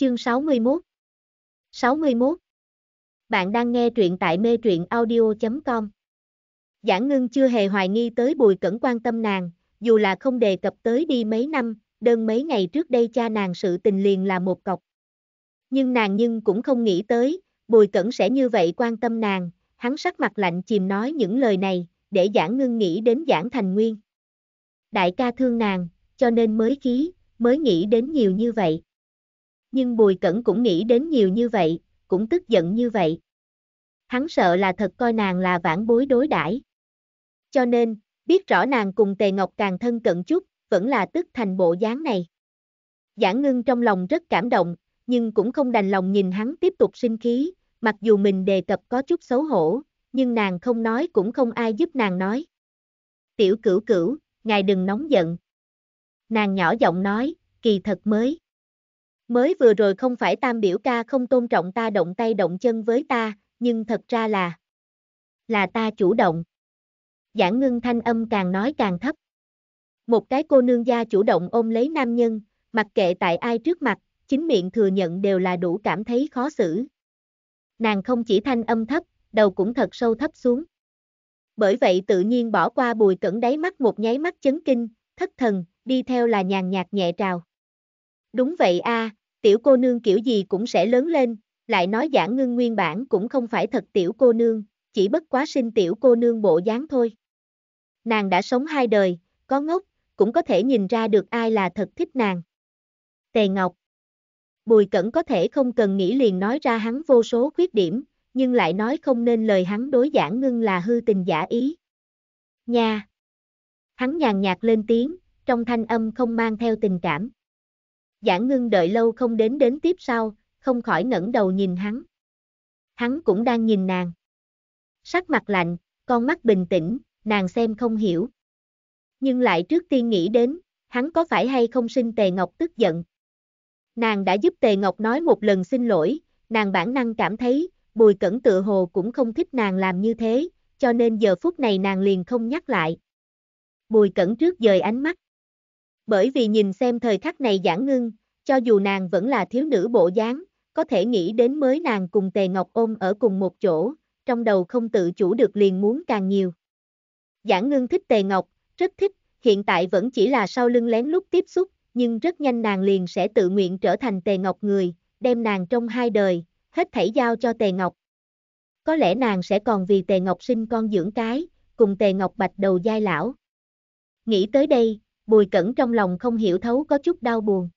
Chương 61 61 Bạn đang nghe truyện tại mê truyện audio.com Giả ngưng chưa hề hoài nghi tới bùi cẩn quan tâm nàng, dù là không đề cập tới đi mấy năm, đơn mấy ngày trước đây cha nàng sự tình liền là một cọc. Nhưng nàng nhưng cũng không nghĩ tới, bùi cẩn sẽ như vậy quan tâm nàng, hắn sắc mặt lạnh chìm nói những lời này, để giả ngưng nghĩ đến giảng thành nguyên. Đại ca thương nàng, cho nên mới khí, mới nghĩ đến nhiều như vậy nhưng Bùi Cẩn cũng nghĩ đến nhiều như vậy, cũng tức giận như vậy. Hắn sợ là thật coi nàng là vãn bối đối đãi. Cho nên, biết rõ nàng cùng Tề Ngọc càng thân cận chút, vẫn là tức thành bộ dáng này. Giảng ngưng trong lòng rất cảm động, nhưng cũng không đành lòng nhìn hắn tiếp tục sinh khí, mặc dù mình đề cập có chút xấu hổ, nhưng nàng không nói cũng không ai giúp nàng nói. Tiểu cửu cửu, ngài đừng nóng giận. Nàng nhỏ giọng nói, kỳ thật mới. Mới vừa rồi không phải tam biểu ca không tôn trọng ta động tay động chân với ta, nhưng thật ra là là ta chủ động. Giảng ngưng thanh âm càng nói càng thấp. Một cái cô nương gia chủ động ôm lấy nam nhân, mặc kệ tại ai trước mặt, chính miệng thừa nhận đều là đủ cảm thấy khó xử. Nàng không chỉ thanh âm thấp, đầu cũng thật sâu thấp xuống. Bởi vậy tự nhiên bỏ qua bùi cẩn đáy mắt một nháy mắt chấn kinh, thất thần, đi theo là nhàn nhạt nhẹ trào. Đúng vậy a, à, tiểu cô nương kiểu gì cũng sẽ lớn lên, lại nói giả ngưng nguyên bản cũng không phải thật tiểu cô nương, chỉ bất quá sinh tiểu cô nương bộ dáng thôi. Nàng đã sống hai đời, có ngốc, cũng có thể nhìn ra được ai là thật thích nàng. Tề Ngọc Bùi Cẩn có thể không cần nghĩ liền nói ra hắn vô số khuyết điểm, nhưng lại nói không nên lời hắn đối giả ngưng là hư tình giả ý. Nha! Hắn nhàn nhạt lên tiếng, trong thanh âm không mang theo tình cảm. Giảng ngưng đợi lâu không đến đến tiếp sau, không khỏi ngẩng đầu nhìn hắn. Hắn cũng đang nhìn nàng. Sắc mặt lạnh, con mắt bình tĩnh, nàng xem không hiểu. Nhưng lại trước tiên nghĩ đến, hắn có phải hay không sinh Tề Ngọc tức giận. Nàng đã giúp Tề Ngọc nói một lần xin lỗi, nàng bản năng cảm thấy, Bùi Cẩn tự hồ cũng không thích nàng làm như thế, cho nên giờ phút này nàng liền không nhắc lại. Bùi Cẩn trước dời ánh mắt bởi vì nhìn xem thời khắc này giảng ngưng, cho dù nàng vẫn là thiếu nữ bộ dáng, có thể nghĩ đến mới nàng cùng Tề Ngọc ôm ở cùng một chỗ, trong đầu không tự chủ được liền muốn càng nhiều. Giảng ngưng thích Tề Ngọc, rất thích, hiện tại vẫn chỉ là sau lưng lén lút tiếp xúc, nhưng rất nhanh nàng liền sẽ tự nguyện trở thành Tề Ngọc người, đem nàng trong hai đời, hết thảy giao cho Tề Ngọc. Có lẽ nàng sẽ còn vì Tề Ngọc sinh con dưỡng cái, cùng Tề Ngọc bạch đầu giai lão. Nghĩ tới đây, Bùi Cẩn trong lòng không hiểu thấu có chút đau buồn.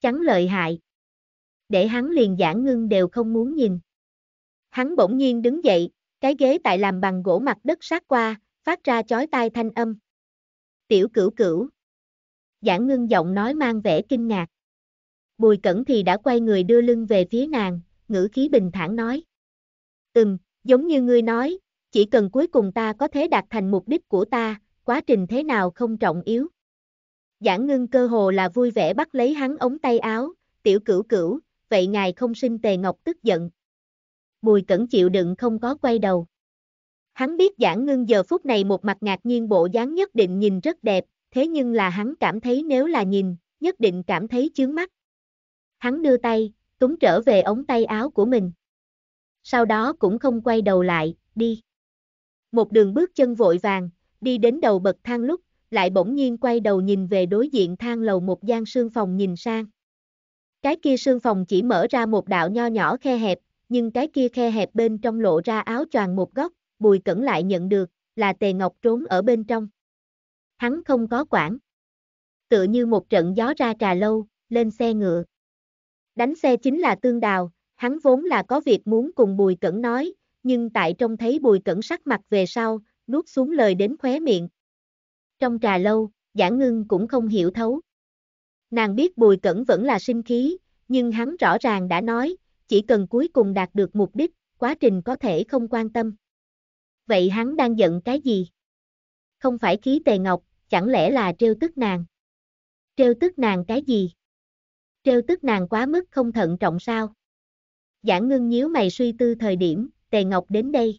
Chắn lợi hại. Để hắn liền giảng ngưng đều không muốn nhìn. Hắn bỗng nhiên đứng dậy, cái ghế tại làm bằng gỗ mặt đất sát qua, phát ra chói tai thanh âm. Tiểu cửu cửu. Giảng ngưng giọng nói mang vẻ kinh ngạc. Bùi Cẩn thì đã quay người đưa lưng về phía nàng, ngữ khí bình thản nói. Ừm, giống như ngươi nói, chỉ cần cuối cùng ta có thể đạt thành mục đích của ta, quá trình thế nào không trọng yếu. Giảng ngưng cơ hồ là vui vẻ bắt lấy hắn ống tay áo, tiểu cửu cửu, vậy ngài không sinh tề ngọc tức giận. Bùi cẩn chịu đựng không có quay đầu. Hắn biết giảng ngưng giờ phút này một mặt ngạc nhiên bộ dáng nhất định nhìn rất đẹp, thế nhưng là hắn cảm thấy nếu là nhìn, nhất định cảm thấy chướng mắt. Hắn đưa tay, túng trở về ống tay áo của mình. Sau đó cũng không quay đầu lại, đi. Một đường bước chân vội vàng, đi đến đầu bậc thang lúc, lại bỗng nhiên quay đầu nhìn về đối diện thang lầu một gian sương phòng nhìn sang. Cái kia sương phòng chỉ mở ra một đạo nho nhỏ khe hẹp, nhưng cái kia khe hẹp bên trong lộ ra áo choàng một góc, bùi cẩn lại nhận được, là tề ngọc trốn ở bên trong. Hắn không có quản. Tựa như một trận gió ra trà lâu, lên xe ngựa. Đánh xe chính là tương đào, hắn vốn là có việc muốn cùng bùi cẩn nói, nhưng tại trông thấy bùi cẩn sắc mặt về sau, nuốt xuống lời đến khóe miệng, trong trà lâu, Giảng Ngưng cũng không hiểu thấu. Nàng biết Bùi Cẩn vẫn là sinh khí, nhưng hắn rõ ràng đã nói, chỉ cần cuối cùng đạt được mục đích, quá trình có thể không quan tâm. Vậy hắn đang giận cái gì? Không phải khí tề ngọc, chẳng lẽ là trêu tức nàng? Trêu tức nàng cái gì? Trêu tức nàng quá mức không thận trọng sao? Giảng ngưng nhíu mày suy tư thời điểm, tề ngọc đến đây.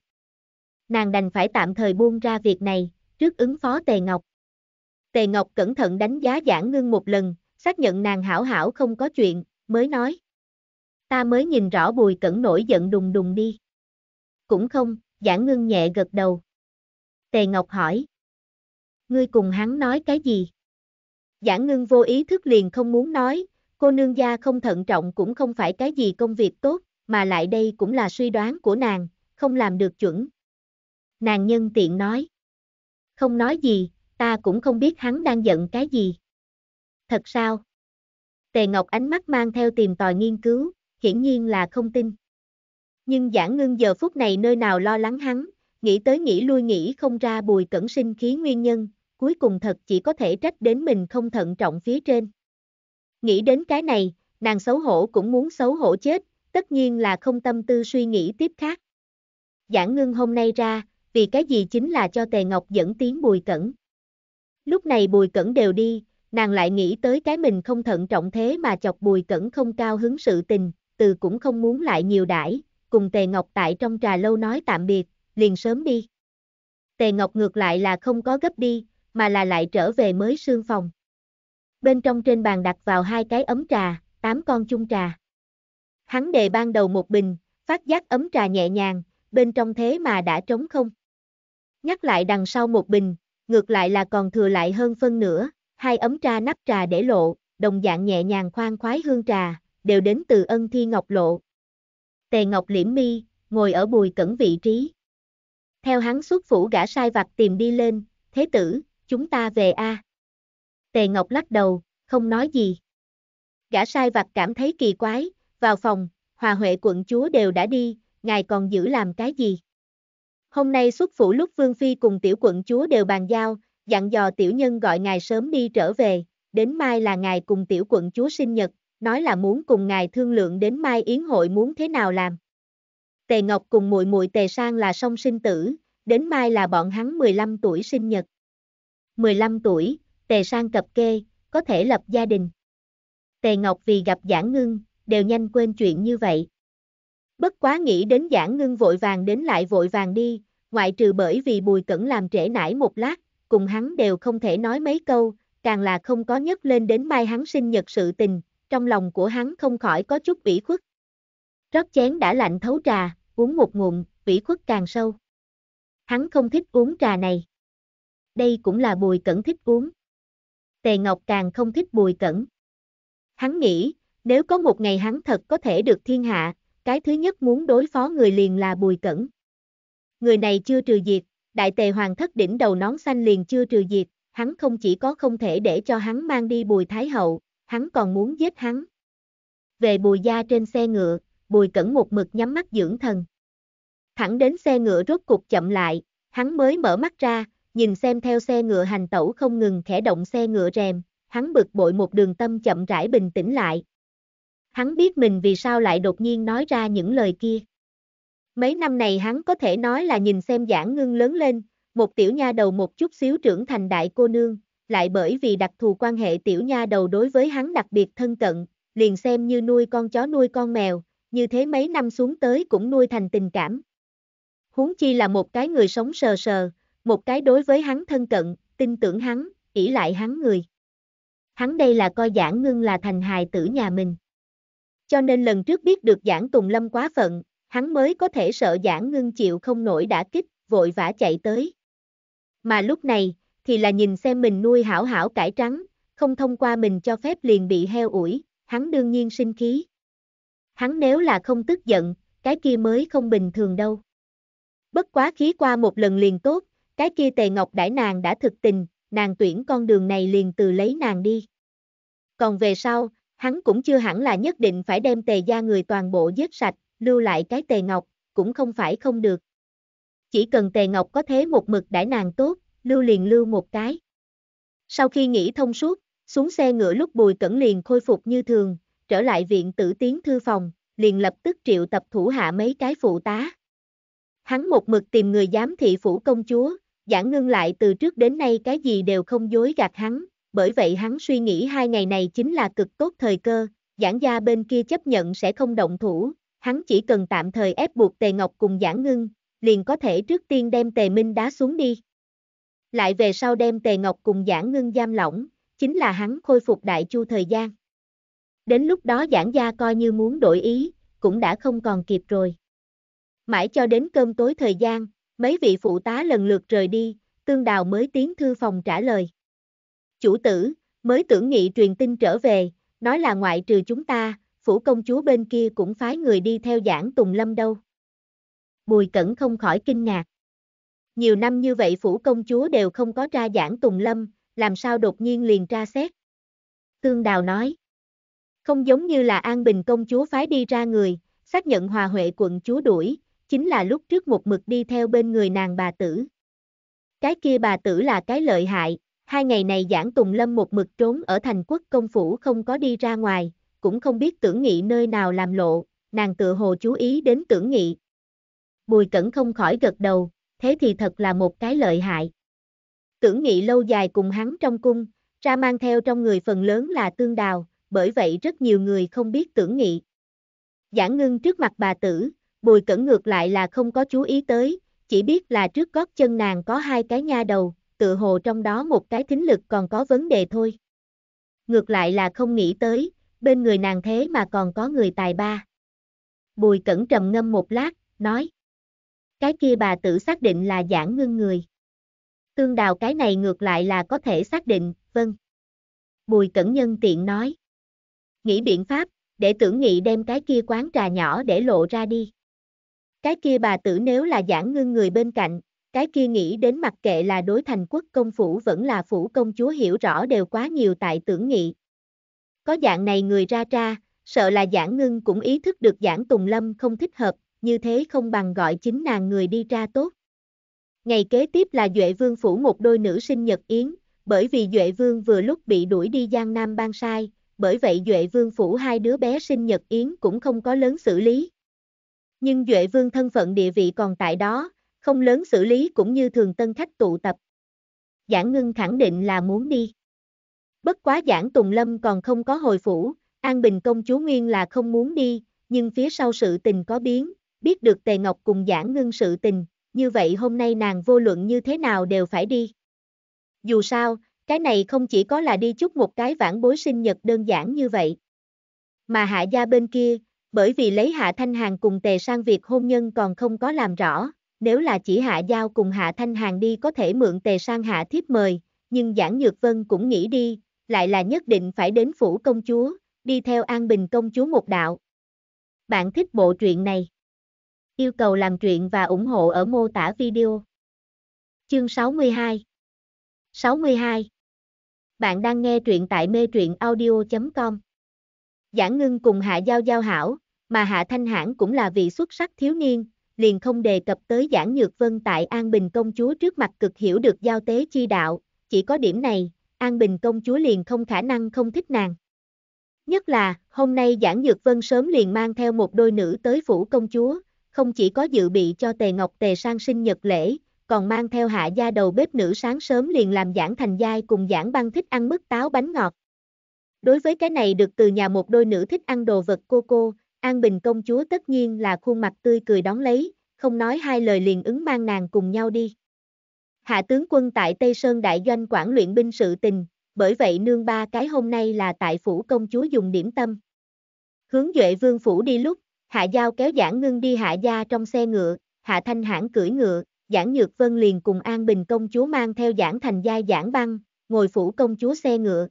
Nàng đành phải tạm thời buông ra việc này, trước ứng phó tề ngọc. Tề Ngọc cẩn thận đánh giá Giản Ngưng một lần, xác nhận nàng hảo hảo không có chuyện, mới nói. Ta mới nhìn rõ Bùi Cẩn nổi giận đùng đùng đi. Cũng không, Giản Ngưng nhẹ gật đầu. Tề Ngọc hỏi. Ngươi cùng hắn nói cái gì? Giản Ngưng vô ý thức liền không muốn nói, cô nương gia không thận trọng cũng không phải cái gì công việc tốt, mà lại đây cũng là suy đoán của nàng, không làm được chuẩn. Nàng nhân tiện nói. Không nói gì, ta cũng không biết hắn đang giận cái gì. Thật sao? Tề Ngọc ánh mắt mang theo tìm tòi nghiên cứu, hiển nhiên là không tin. Nhưng giảng ngưng giờ phút này nơi nào lo lắng hắn, nghĩ tới nghĩ lui nghĩ không ra bùi cẩn sinh khí nguyên nhân, cuối cùng thật chỉ có thể trách đến mình không thận trọng phía trên. Nghĩ đến cái này, nàng xấu hổ cũng muốn xấu hổ chết, tất nhiên là không tâm tư suy nghĩ tiếp khác. Giảng ngưng hôm nay ra, vì cái gì chính là cho Tề Ngọc dẫn tiếng bùi cẩn. Lúc này Bùi Cẩn đều đi, nàng lại nghĩ tới cái mình không thận trọng thế mà chọc Bùi Cẩn không cao hứng sự tình, từ cũng không muốn lại nhiều đãi, cùng Tề Ngọc tại trong trà lâu nói tạm biệt, liền sớm đi. Tề Ngọc ngược lại là không có gấp đi, mà là lại trở về mới sương phòng. Bên trong trên bàn đặt vào hai cái ấm trà, tám con chung trà. Hắn đề ban đầu một bình, phát giác ấm trà nhẹ nhàng, bên trong thế mà đã trống không. Nhắc lại đằng sau một bình, ngược lại là còn thừa lại hơn phân nửa, hai ấm trà nắp trà để lộ, đồng dạng nhẹ nhàng khoan khoái hương trà, đều đến từ ân thi ngọc lộ. Tề Ngọc liễm mi, ngồi ở bùi cẩn vị trí. Theo hắn xuất phủ gã sai vặt tìm đi lên, thế tử, chúng ta về a. Tề Ngọc lắc đầu, không nói gì. Gã sai vặt cảm thấy kỳ quái, vào phòng, hòa huệ quận chúa đều đã đi, ngài còn giữ làm cái gì? Hôm nay xuất phủ lúc Vương Phi cùng tiểu quận chúa đều bàn giao, dặn dò tiểu nhân gọi ngài sớm đi trở về, đến mai là ngài cùng tiểu quận chúa sinh nhật, nói là muốn cùng ngài thương lượng đến mai yến hội muốn thế nào làm. Tề Ngọc cùng muội muội Tề Sang là song sinh tử, đến mai là bọn hắn 15 tuổi sinh nhật. 15 tuổi, Tề Sang cập kê, có thể lập gia đình. Tề Ngọc vì gặp Giảng Ngưng, đều nhanh quên chuyện như vậy. Bất quá nghĩ đến giảng ngưng vội vàng đến lại vội vàng đi, ngoại trừ bởi vì bùi cẩn làm trễ nải một lát, cùng hắn đều không thể nói mấy câu, càng là không có nhấc lên đến mai hắn sinh nhật sự tình, trong lòng của hắn không khỏi có chút ủy khuất. Rót chén đã lạnh thấu trà, uống một ngụm, ủy khuất càng sâu. Hắn không thích uống trà này. Đây cũng là bùi cẩn thích uống. Tề Ngọc càng không thích bùi cẩn. Hắn nghĩ, nếu có một ngày hắn thật có thể được thiên hạ, cái thứ nhất muốn đối phó người liền là Bùi Cẩn. Người này chưa trừ diệt, đại tề hoàng thất đỉnh đầu nón xanh liền chưa trừ diệt, hắn không chỉ có không thể để cho hắn mang đi Bùi Thái Hậu, hắn còn muốn giết hắn. Về Bùi Gia trên xe ngựa, Bùi Cẩn một mực nhắm mắt dưỡng thần. Thẳng đến xe ngựa rốt cục chậm lại, hắn mới mở mắt ra, nhìn xem theo xe ngựa hành tẩu không ngừng khẽ động xe ngựa rèm, hắn bực bội một đường tâm chậm rãi bình tĩnh lại, hắn biết mình vì sao lại đột nhiên nói ra những lời kia. Mấy năm này hắn có thể nói là nhìn xem giảng ngưng lớn lên, một tiểu nha đầu một chút xíu trưởng thành đại cô nương, lại bởi vì đặc thù quan hệ tiểu nha đầu đối với hắn đặc biệt thân cận, liền xem như nuôi con chó nuôi con mèo, như thế mấy năm xuống tới cũng nuôi thành tình cảm. Huống chi là một cái người sống sờ sờ, một cái đối với hắn thân cận, tin tưởng hắn, ỷ lại hắn người. Hắn đây là coi giảng ngưng là thành hài tử nhà mình cho nên lần trước biết được giảng Tùng Lâm quá phận, hắn mới có thể sợ giảng ngưng chịu không nổi đã kích, vội vã chạy tới. Mà lúc này, thì là nhìn xem mình nuôi hảo hảo cải trắng, không thông qua mình cho phép liền bị heo ủi, hắn đương nhiên sinh khí. Hắn nếu là không tức giận, cái kia mới không bình thường đâu. Bất quá khí qua một lần liền tốt, cái kia tề ngọc đãi nàng đã thực tình, nàng tuyển con đường này liền từ lấy nàng đi. Còn về sau, Hắn cũng chưa hẳn là nhất định phải đem tề gia người toàn bộ giết sạch, lưu lại cái tề ngọc, cũng không phải không được. Chỉ cần tề ngọc có thế một mực đãi nàng tốt, lưu liền lưu một cái. Sau khi nghĩ thông suốt, xuống xe ngựa lúc bùi cẩn liền khôi phục như thường, trở lại viện tử tiến thư phòng, liền lập tức triệu tập thủ hạ mấy cái phụ tá. Hắn một mực tìm người giám thị phủ công chúa, giảng ngưng lại từ trước đến nay cái gì đều không dối gạt hắn, bởi vậy hắn suy nghĩ hai ngày này chính là cực tốt thời cơ, giảng gia bên kia chấp nhận sẽ không động thủ, hắn chỉ cần tạm thời ép buộc Tề Ngọc cùng giảng ngưng, liền có thể trước tiên đem Tề Minh đá xuống đi. Lại về sau đem Tề Ngọc cùng giảng ngưng giam lỏng, chính là hắn khôi phục đại chu thời gian. Đến lúc đó giảng gia coi như muốn đổi ý, cũng đã không còn kịp rồi. Mãi cho đến cơm tối thời gian, mấy vị phụ tá lần lượt rời đi, tương đào mới tiến thư phòng trả lời. Chủ tử, mới tưởng nghị truyền tin trở về, nói là ngoại trừ chúng ta, phủ công chúa bên kia cũng phái người đi theo giảng Tùng Lâm đâu. Bùi Cẩn không khỏi kinh ngạc. Nhiều năm như vậy phủ công chúa đều không có ra giảng Tùng Lâm, làm sao đột nhiên liền tra xét. Tương Đào nói. Không giống như là An Bình công chúa phái đi ra người, xác nhận hòa huệ quận chúa đuổi, chính là lúc trước một mực đi theo bên người nàng bà tử. Cái kia bà tử là cái lợi hại, Hai ngày này Giảng Tùng Lâm một mực trốn ở thành quốc công phủ không có đi ra ngoài, cũng không biết tưởng nghị nơi nào làm lộ, nàng tự hồ chú ý đến tưởng nghị. Bùi cẩn không khỏi gật đầu, thế thì thật là một cái lợi hại. Tưởng nghị lâu dài cùng hắn trong cung, ra mang theo trong người phần lớn là tương đào, bởi vậy rất nhiều người không biết tưởng nghị. Giảng ngưng trước mặt bà tử, bùi cẩn ngược lại là không có chú ý tới, chỉ biết là trước gót chân nàng có hai cái nha đầu, tự hồ trong đó một cái thính lực còn có vấn đề thôi. Ngược lại là không nghĩ tới, bên người nàng thế mà còn có người tài ba. Bùi cẩn trầm ngâm một lát, nói. Cái kia bà tử xác định là giảng ngưng người. Tương đào cái này ngược lại là có thể xác định, vâng. Bùi cẩn nhân tiện nói. Nghĩ biện pháp, để tưởng nghị đem cái kia quán trà nhỏ để lộ ra đi. Cái kia bà tử nếu là giảng ngưng người bên cạnh, cái kia nghĩ đến mặc kệ là đối thành quốc công phủ vẫn là phủ công chúa hiểu rõ đều quá nhiều tại tưởng nghị. Có dạng này người ra ra, sợ là giảng ngưng cũng ý thức được giảng Tùng Lâm không thích hợp, như thế không bằng gọi chính nàng người đi ra tốt. Ngày kế tiếp là Duệ Vương phủ một đôi nữ sinh nhật yến, bởi vì Duệ Vương vừa lúc bị đuổi đi Giang Nam ban sai, bởi vậy Duệ Vương phủ hai đứa bé sinh nhật yến cũng không có lớn xử lý. Nhưng Duệ Vương thân phận địa vị còn tại đó, không lớn xử lý cũng như thường tân khách tụ tập. Giảng ngưng khẳng định là muốn đi. Bất quá giảng Tùng Lâm còn không có hồi phủ, An Bình công chúa Nguyên là không muốn đi, nhưng phía sau sự tình có biến, biết được Tề Ngọc cùng giảng ngưng sự tình, như vậy hôm nay nàng vô luận như thế nào đều phải đi. Dù sao, cái này không chỉ có là đi chút một cái vãn bối sinh nhật đơn giản như vậy. Mà hạ gia bên kia, bởi vì lấy hạ thanh hàng cùng tề sang việc hôn nhân còn không có làm rõ, nếu là chỉ Hạ Giao cùng Hạ Thanh Hàng đi có thể mượn tề sang Hạ Thiếp mời, nhưng Giảng Nhược Vân cũng nghĩ đi, lại là nhất định phải đến phủ công chúa, đi theo An Bình công chúa một đạo. Bạn thích bộ truyện này? Yêu cầu làm truyện và ủng hộ ở mô tả video. Chương 62 62 Bạn đang nghe truyện tại mê truyện audio.com Giảng ngưng cùng Hạ Giao Giao hảo, mà Hạ Thanh Hãn cũng là vị xuất sắc thiếu niên, liền không đề cập tới giảng nhược vân tại An Bình công chúa trước mặt cực hiểu được giao tế chi đạo, chỉ có điểm này, An Bình công chúa liền không khả năng không thích nàng. Nhất là, hôm nay giảng nhược vân sớm liền mang theo một đôi nữ tới phủ công chúa, không chỉ có dự bị cho tề ngọc tề sang sinh nhật lễ, còn mang theo hạ gia đầu bếp nữ sáng sớm liền làm giảng thành giai cùng giảng băng thích ăn mứt táo bánh ngọt. Đối với cái này được từ nhà một đôi nữ thích ăn đồ vật cô cô, An Bình công chúa tất nhiên là khuôn mặt tươi cười đón lấy, không nói hai lời liền ứng mang nàng cùng nhau đi. Hạ tướng quân tại Tây Sơn Đại Doanh quản luyện binh sự tình, bởi vậy nương ba cái hôm nay là tại phủ công chúa dùng điểm tâm. Hướng Duệ Vương phủ đi lúc, Hạ Giao kéo Giảng Ngưng đi Hạ Gia trong xe ngựa, Hạ Thanh Hãn cưỡi ngựa, Giảng Nhược Vân liền cùng An Bình công chúa mang theo Giảng Thành Gia Giảng Băng, ngồi phủ công chúa xe ngựa.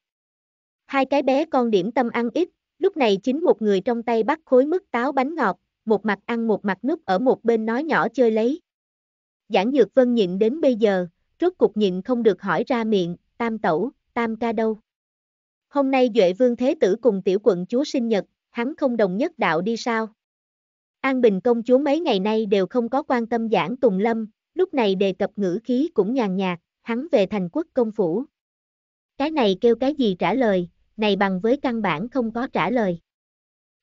Hai cái bé con điểm tâm ăn ít, Lúc này chính một người trong tay bắt khối mứt táo bánh ngọt, một mặt ăn một mặt núp ở một bên nói nhỏ chơi lấy. Giảng Dược Vân nhịn đến bây giờ, rốt cục nhịn không được hỏi ra miệng, tam tẩu, tam ca đâu. Hôm nay Duệ Vương Thế Tử cùng tiểu quận chúa sinh nhật, hắn không đồng nhất đạo đi sao? An Bình công chúa mấy ngày nay đều không có quan tâm giảng Tùng Lâm, lúc này đề cập ngữ khí cũng nhàn nhạt, hắn về thành quốc công phủ. Cái này kêu cái gì trả lời, này bằng với căn bản không có trả lời.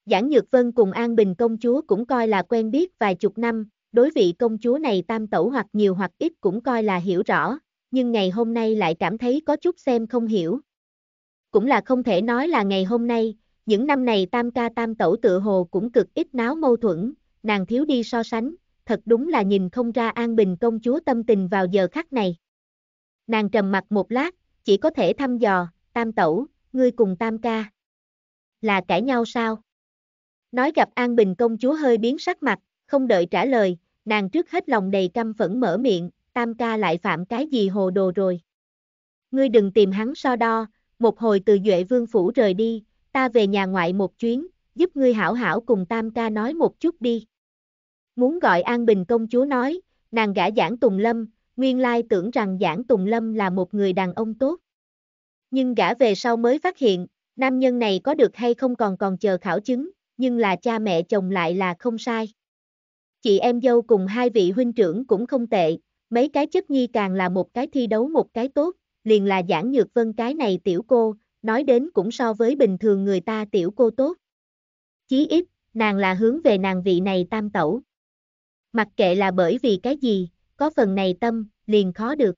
Giảng Nhược Vân cùng An Bình công chúa cũng coi là quen biết vài chục năm, đối vị công chúa này tam tẩu hoặc nhiều hoặc ít cũng coi là hiểu rõ, nhưng ngày hôm nay lại cảm thấy có chút xem không hiểu. Cũng là không thể nói là ngày hôm nay, những năm này tam ca tam tẩu tự hồ cũng cực ít náo mâu thuẫn, nàng thiếu đi so sánh, thật đúng là nhìn không ra An Bình công chúa tâm tình vào giờ khắc này. Nàng trầm mặt một lát, chỉ có thể thăm dò, tam tẩu, ngươi cùng tam ca. Là cãi nhau sao? Nói gặp An Bình công chúa hơi biến sắc mặt, không đợi trả lời, nàng trước hết lòng đầy căm phẫn mở miệng, tam ca lại phạm cái gì hồ đồ rồi. Ngươi đừng tìm hắn so đo, một hồi từ Duệ Vương Phủ rời đi, ta về nhà ngoại một chuyến, giúp ngươi hảo hảo cùng tam ca nói một chút đi. Muốn gọi An Bình công chúa nói, nàng gã Giảng Tùng Lâm, nguyên lai tưởng rằng Giảng Tùng Lâm là một người đàn ông tốt nhưng gã về sau mới phát hiện, nam nhân này có được hay không còn còn chờ khảo chứng, nhưng là cha mẹ chồng lại là không sai. Chị em dâu cùng hai vị huynh trưởng cũng không tệ, mấy cái chất nhi càng là một cái thi đấu một cái tốt, liền là giảng nhược vân cái này tiểu cô, nói đến cũng so với bình thường người ta tiểu cô tốt. Chí ít, nàng là hướng về nàng vị này tam tẩu. Mặc kệ là bởi vì cái gì, có phần này tâm, liền khó được.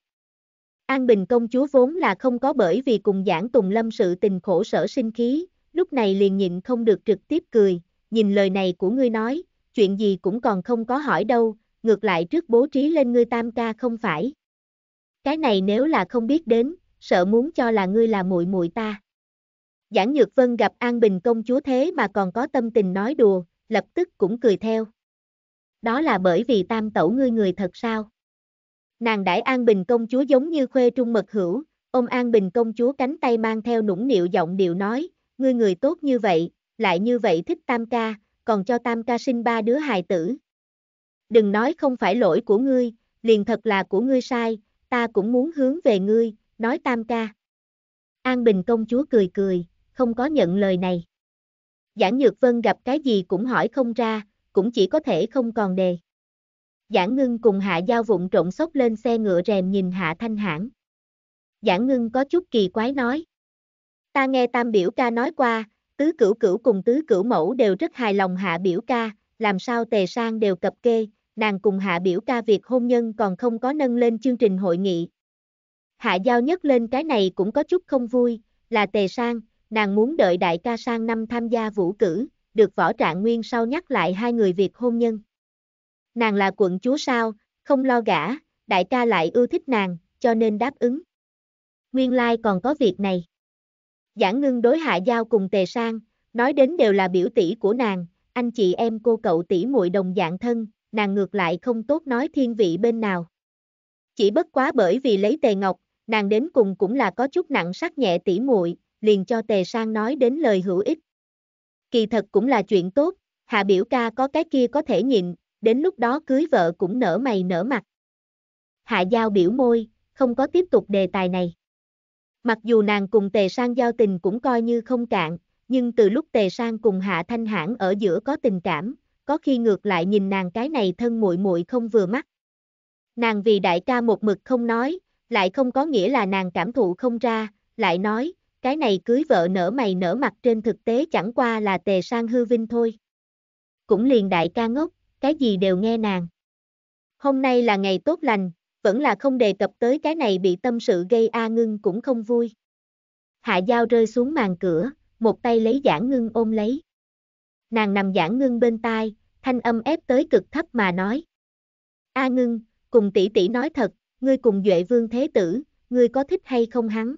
An Bình công chúa vốn là không có bởi vì cùng giảng Tùng Lâm sự tình khổ sở sinh khí, lúc này liền nhịn không được trực tiếp cười, nhìn lời này của ngươi nói, chuyện gì cũng còn không có hỏi đâu, ngược lại trước bố trí lên ngươi tam ca không phải. Cái này nếu là không biết đến, sợ muốn cho là ngươi là muội muội ta. Giảng Nhược Vân gặp An Bình công chúa thế mà còn có tâm tình nói đùa, lập tức cũng cười theo. Đó là bởi vì tam tẩu ngươi người thật sao? Nàng đãi An Bình công chúa giống như khuê trung mật hữu, ôm An Bình công chúa cánh tay mang theo nũng nịu giọng điệu nói, ngươi người tốt như vậy, lại như vậy thích tam ca, còn cho tam ca sinh ba đứa hài tử. Đừng nói không phải lỗi của ngươi, liền thật là của ngươi sai, ta cũng muốn hướng về ngươi, nói tam ca. An Bình công chúa cười cười, không có nhận lời này. Giảng Nhược Vân gặp cái gì cũng hỏi không ra, cũng chỉ có thể không còn đề. Giảng ngưng cùng hạ giao vụng trộn sốc lên xe ngựa rèm nhìn hạ thanh hãn. Giảng ngưng có chút kỳ quái nói. Ta nghe tam biểu ca nói qua, tứ cửu cửu cùng tứ cửu mẫu đều rất hài lòng hạ biểu ca, làm sao tề sang đều cập kê, nàng cùng hạ biểu ca việc hôn nhân còn không có nâng lên chương trình hội nghị. Hạ giao nhất lên cái này cũng có chút không vui, là tề sang, nàng muốn đợi đại ca sang năm tham gia vũ cử, được võ trạng nguyên sau nhắc lại hai người việc hôn nhân nàng là quận chúa sao, không lo gã, đại ca lại ưa thích nàng, cho nên đáp ứng. Nguyên lai like còn có việc này. Giảng ngưng đối hạ giao cùng tề sang, nói đến đều là biểu tỷ của nàng, anh chị em cô cậu tỷ muội đồng dạng thân, nàng ngược lại không tốt nói thiên vị bên nào. Chỉ bất quá bởi vì lấy tề ngọc, nàng đến cùng cũng là có chút nặng sắc nhẹ tỷ muội, liền cho tề sang nói đến lời hữu ích. Kỳ thật cũng là chuyện tốt, hạ biểu ca có cái kia có thể nhịn, đến lúc đó cưới vợ cũng nở mày nở mặt. Hạ Giao biểu môi, không có tiếp tục đề tài này. Mặc dù nàng cùng Tề Sang giao tình cũng coi như không cạn, nhưng từ lúc Tề Sang cùng Hạ Thanh Hãn ở giữa có tình cảm, có khi ngược lại nhìn nàng cái này thân muội muội không vừa mắt. Nàng vì đại ca một mực không nói, lại không có nghĩa là nàng cảm thụ không ra, lại nói, cái này cưới vợ nở mày nở mặt trên thực tế chẳng qua là Tề Sang hư vinh thôi. Cũng liền đại ca ngốc, cái gì đều nghe nàng. Hôm nay là ngày tốt lành, vẫn là không đề cập tới cái này bị tâm sự gây A Ngưng cũng không vui. Hạ dao rơi xuống màn cửa, một tay lấy giảng ngưng ôm lấy. Nàng nằm giảng ngưng bên tai, thanh âm ép tới cực thấp mà nói. A ngưng, cùng tỷ tỷ nói thật, ngươi cùng Duệ Vương Thế Tử, ngươi có thích hay không hắn?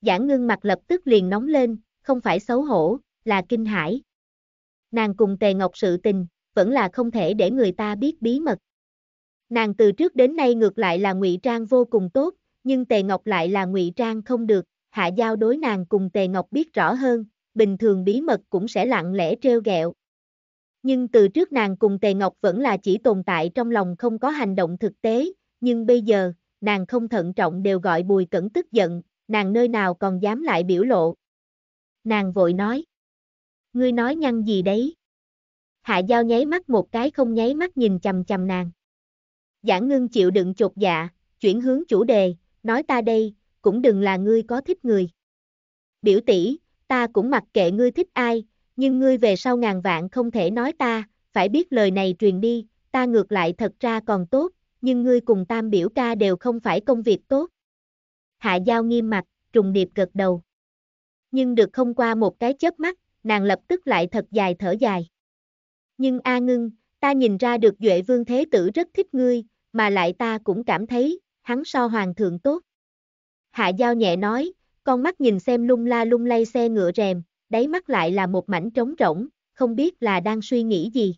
Giảng ngưng mặt lập tức liền nóng lên, không phải xấu hổ, là kinh hãi. Nàng cùng Tề Ngọc sự tình, vẫn là không thể để người ta biết bí mật. Nàng từ trước đến nay ngược lại là ngụy trang vô cùng tốt, nhưng Tề Ngọc lại là ngụy trang không được, Hạ Giao đối nàng cùng Tề Ngọc biết rõ hơn, bình thường bí mật cũng sẽ lặng lẽ treo gẹo. Nhưng từ trước nàng cùng Tề Ngọc vẫn là chỉ tồn tại trong lòng không có hành động thực tế, nhưng bây giờ, nàng không thận trọng đều gọi Bùi Cẩn tức giận, nàng nơi nào còn dám lại biểu lộ. Nàng vội nói. Ngươi nói nhăn gì đấy? hạ Giao nháy mắt một cái không nháy mắt nhìn chầm chầm nàng. Giảng ngưng chịu đựng chột dạ, chuyển hướng chủ đề, nói ta đây, cũng đừng là ngươi có thích người. Biểu tỷ, ta cũng mặc kệ ngươi thích ai, nhưng ngươi về sau ngàn vạn không thể nói ta, phải biết lời này truyền đi, ta ngược lại thật ra còn tốt, nhưng ngươi cùng tam biểu ca đều không phải công việc tốt. Hạ Giao nghiêm mặt, trùng điệp gật đầu. Nhưng được không qua một cái chớp mắt, nàng lập tức lại thật dài thở dài. Nhưng A Ngưng, ta nhìn ra được Duệ Vương Thế Tử rất thích ngươi, mà lại ta cũng cảm thấy, hắn so hoàng thượng tốt. Hạ Giao nhẹ nói, con mắt nhìn xem lung la lung lay xe ngựa rèm, đáy mắt lại là một mảnh trống rỗng, không biết là đang suy nghĩ gì.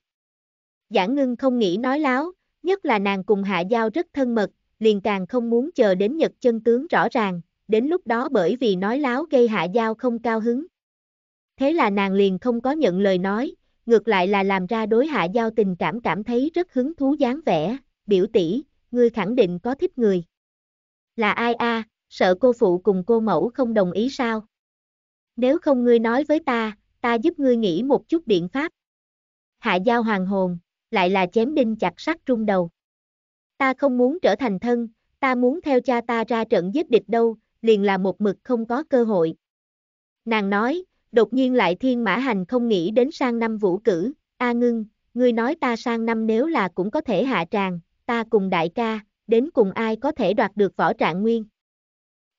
Giảng ngưng không nghĩ nói láo, nhất là nàng cùng Hạ Giao rất thân mật, liền càng không muốn chờ đến nhật chân tướng rõ ràng, đến lúc đó bởi vì nói láo gây Hạ Giao không cao hứng. Thế là nàng liền không có nhận lời nói, ngược lại là làm ra đối hạ giao tình cảm cảm thấy rất hứng thú dáng vẻ, biểu tỷ, ngươi khẳng định có thích người. Là ai a? sợ cô phụ cùng cô mẫu không đồng ý sao? Nếu không ngươi nói với ta, ta giúp ngươi nghĩ một chút biện pháp. Hạ giao hoàng hồn, lại là chém đinh chặt sắt trung đầu. Ta không muốn trở thành thân, ta muốn theo cha ta ra trận giết địch đâu, liền là một mực không có cơ hội. Nàng nói, đột nhiên lại thiên mã hành không nghĩ đến sang năm vũ cử, A à ngưng, ngươi nói ta sang năm nếu là cũng có thể hạ tràng, ta cùng đại ca, đến cùng ai có thể đoạt được võ trạng nguyên.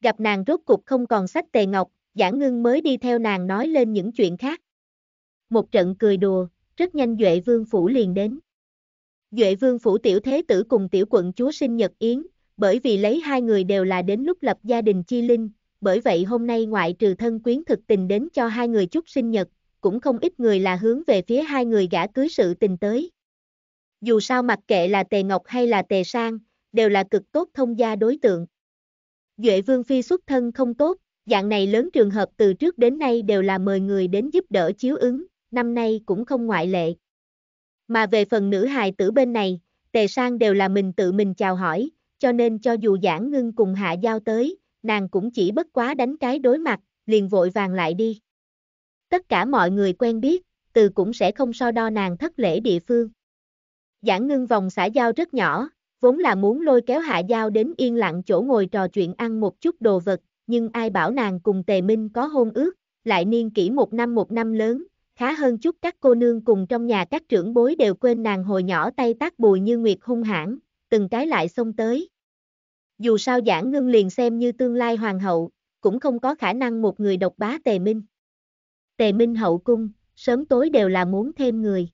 Gặp nàng rốt cục không còn sách tề ngọc, giả ngưng mới đi theo nàng nói lên những chuyện khác. Một trận cười đùa, rất nhanh Duệ Vương Phủ liền đến. Duệ Vương Phủ tiểu thế tử cùng tiểu quận chúa sinh nhật yến, bởi vì lấy hai người đều là đến lúc lập gia đình chi linh, bởi vậy hôm nay ngoại trừ thân quyến thực tình đến cho hai người chúc sinh nhật, cũng không ít người là hướng về phía hai người gã cưới sự tình tới. Dù sao mặc kệ là Tề Ngọc hay là Tề Sang, đều là cực tốt thông gia đối tượng. Duệ Vương Phi xuất thân không tốt, dạng này lớn trường hợp từ trước đến nay đều là mời người đến giúp đỡ chiếu ứng, năm nay cũng không ngoại lệ. Mà về phần nữ hài tử bên này, Tề Sang đều là mình tự mình chào hỏi, cho nên cho dù giảng ngưng cùng hạ giao tới, nàng cũng chỉ bất quá đánh cái đối mặt, liền vội vàng lại đi. Tất cả mọi người quen biết, từ cũng sẽ không so đo nàng thất lễ địa phương. Giảng ngưng vòng xã giao rất nhỏ, vốn là muốn lôi kéo hạ giao đến yên lặng chỗ ngồi trò chuyện ăn một chút đồ vật, nhưng ai bảo nàng cùng tề minh có hôn ước, lại niên kỷ một năm một năm lớn, khá hơn chút các cô nương cùng trong nhà các trưởng bối đều quên nàng hồi nhỏ tay tác bùi như nguyệt hung hãn, từng cái lại xông tới, dù sao Giảng Ngưng liền xem như tương lai hoàng hậu, cũng không có khả năng một người độc bá Tề Minh. Tề Minh hậu cung, sớm tối đều là muốn thêm người.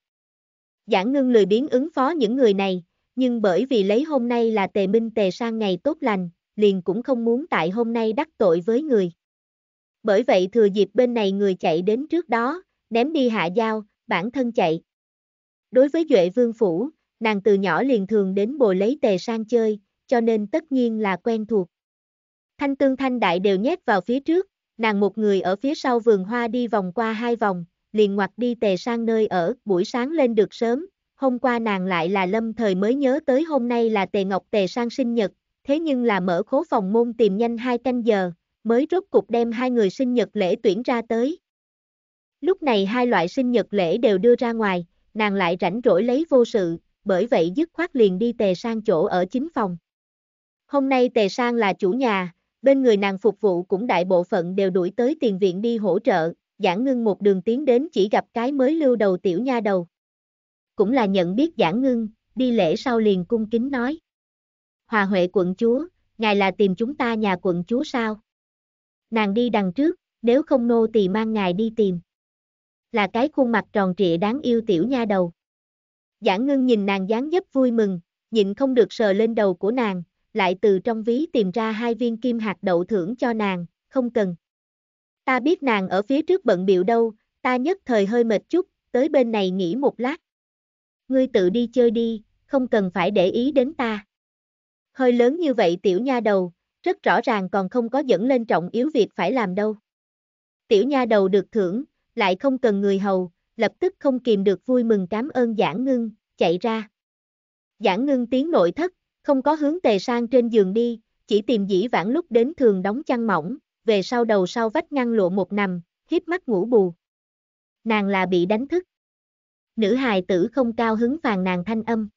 Giảng Ngưng lười biến ứng phó những người này, nhưng bởi vì lấy hôm nay là Tề Minh Tề sang ngày tốt lành, liền cũng không muốn tại hôm nay đắc tội với người. Bởi vậy thừa dịp bên này người chạy đến trước đó, ném đi hạ dao, bản thân chạy. Đối với Duệ Vương Phủ, nàng từ nhỏ liền thường đến bồi lấy Tề sang chơi, cho nên tất nhiên là quen thuộc. Thanh tương thanh đại đều nhét vào phía trước, nàng một người ở phía sau vườn hoa đi vòng qua hai vòng, liền ngoặt đi tề sang nơi ở, buổi sáng lên được sớm, hôm qua nàng lại là lâm thời mới nhớ tới hôm nay là tề ngọc tề sang sinh nhật, thế nhưng là mở khố phòng môn tìm nhanh hai canh giờ, mới rốt cục đem hai người sinh nhật lễ tuyển ra tới. Lúc này hai loại sinh nhật lễ đều đưa ra ngoài, nàng lại rảnh rỗi lấy vô sự, bởi vậy dứt khoát liền đi tề sang chỗ ở chính phòng. Hôm nay Tề Sang là chủ nhà, bên người nàng phục vụ cũng đại bộ phận đều đuổi tới tiền viện đi hỗ trợ, giảng ngưng một đường tiến đến chỉ gặp cái mới lưu đầu tiểu nha đầu. Cũng là nhận biết giảng ngưng, đi lễ sau liền cung kính nói. Hòa Huệ quận chúa, ngài là tìm chúng ta nhà quận chúa sao? Nàng đi đằng trước, nếu không nô tỳ mang ngài đi tìm. Là cái khuôn mặt tròn trịa đáng yêu tiểu nha đầu. Giảng ngưng nhìn nàng dáng dấp vui mừng, nhịn không được sờ lên đầu của nàng, lại từ trong ví tìm ra hai viên kim hạt đậu thưởng cho nàng, không cần. Ta biết nàng ở phía trước bận biểu đâu, ta nhất thời hơi mệt chút, tới bên này nghỉ một lát. Ngươi tự đi chơi đi, không cần phải để ý đến ta. Hơi lớn như vậy tiểu nha đầu, rất rõ ràng còn không có dẫn lên trọng yếu việc phải làm đâu. Tiểu nha đầu được thưởng, lại không cần người hầu, lập tức không kìm được vui mừng cảm ơn Giảng Ngưng, chạy ra. Giảng Ngưng tiếng nội thất, không có hướng tề sang trên giường đi, chỉ tìm dĩ vãng lúc đến thường đóng chăn mỏng, về sau đầu sau vách ngăn lộ một nằm, hiếp mắt ngủ bù. Nàng là bị đánh thức. Nữ hài tử không cao hứng phàn nàng thanh âm.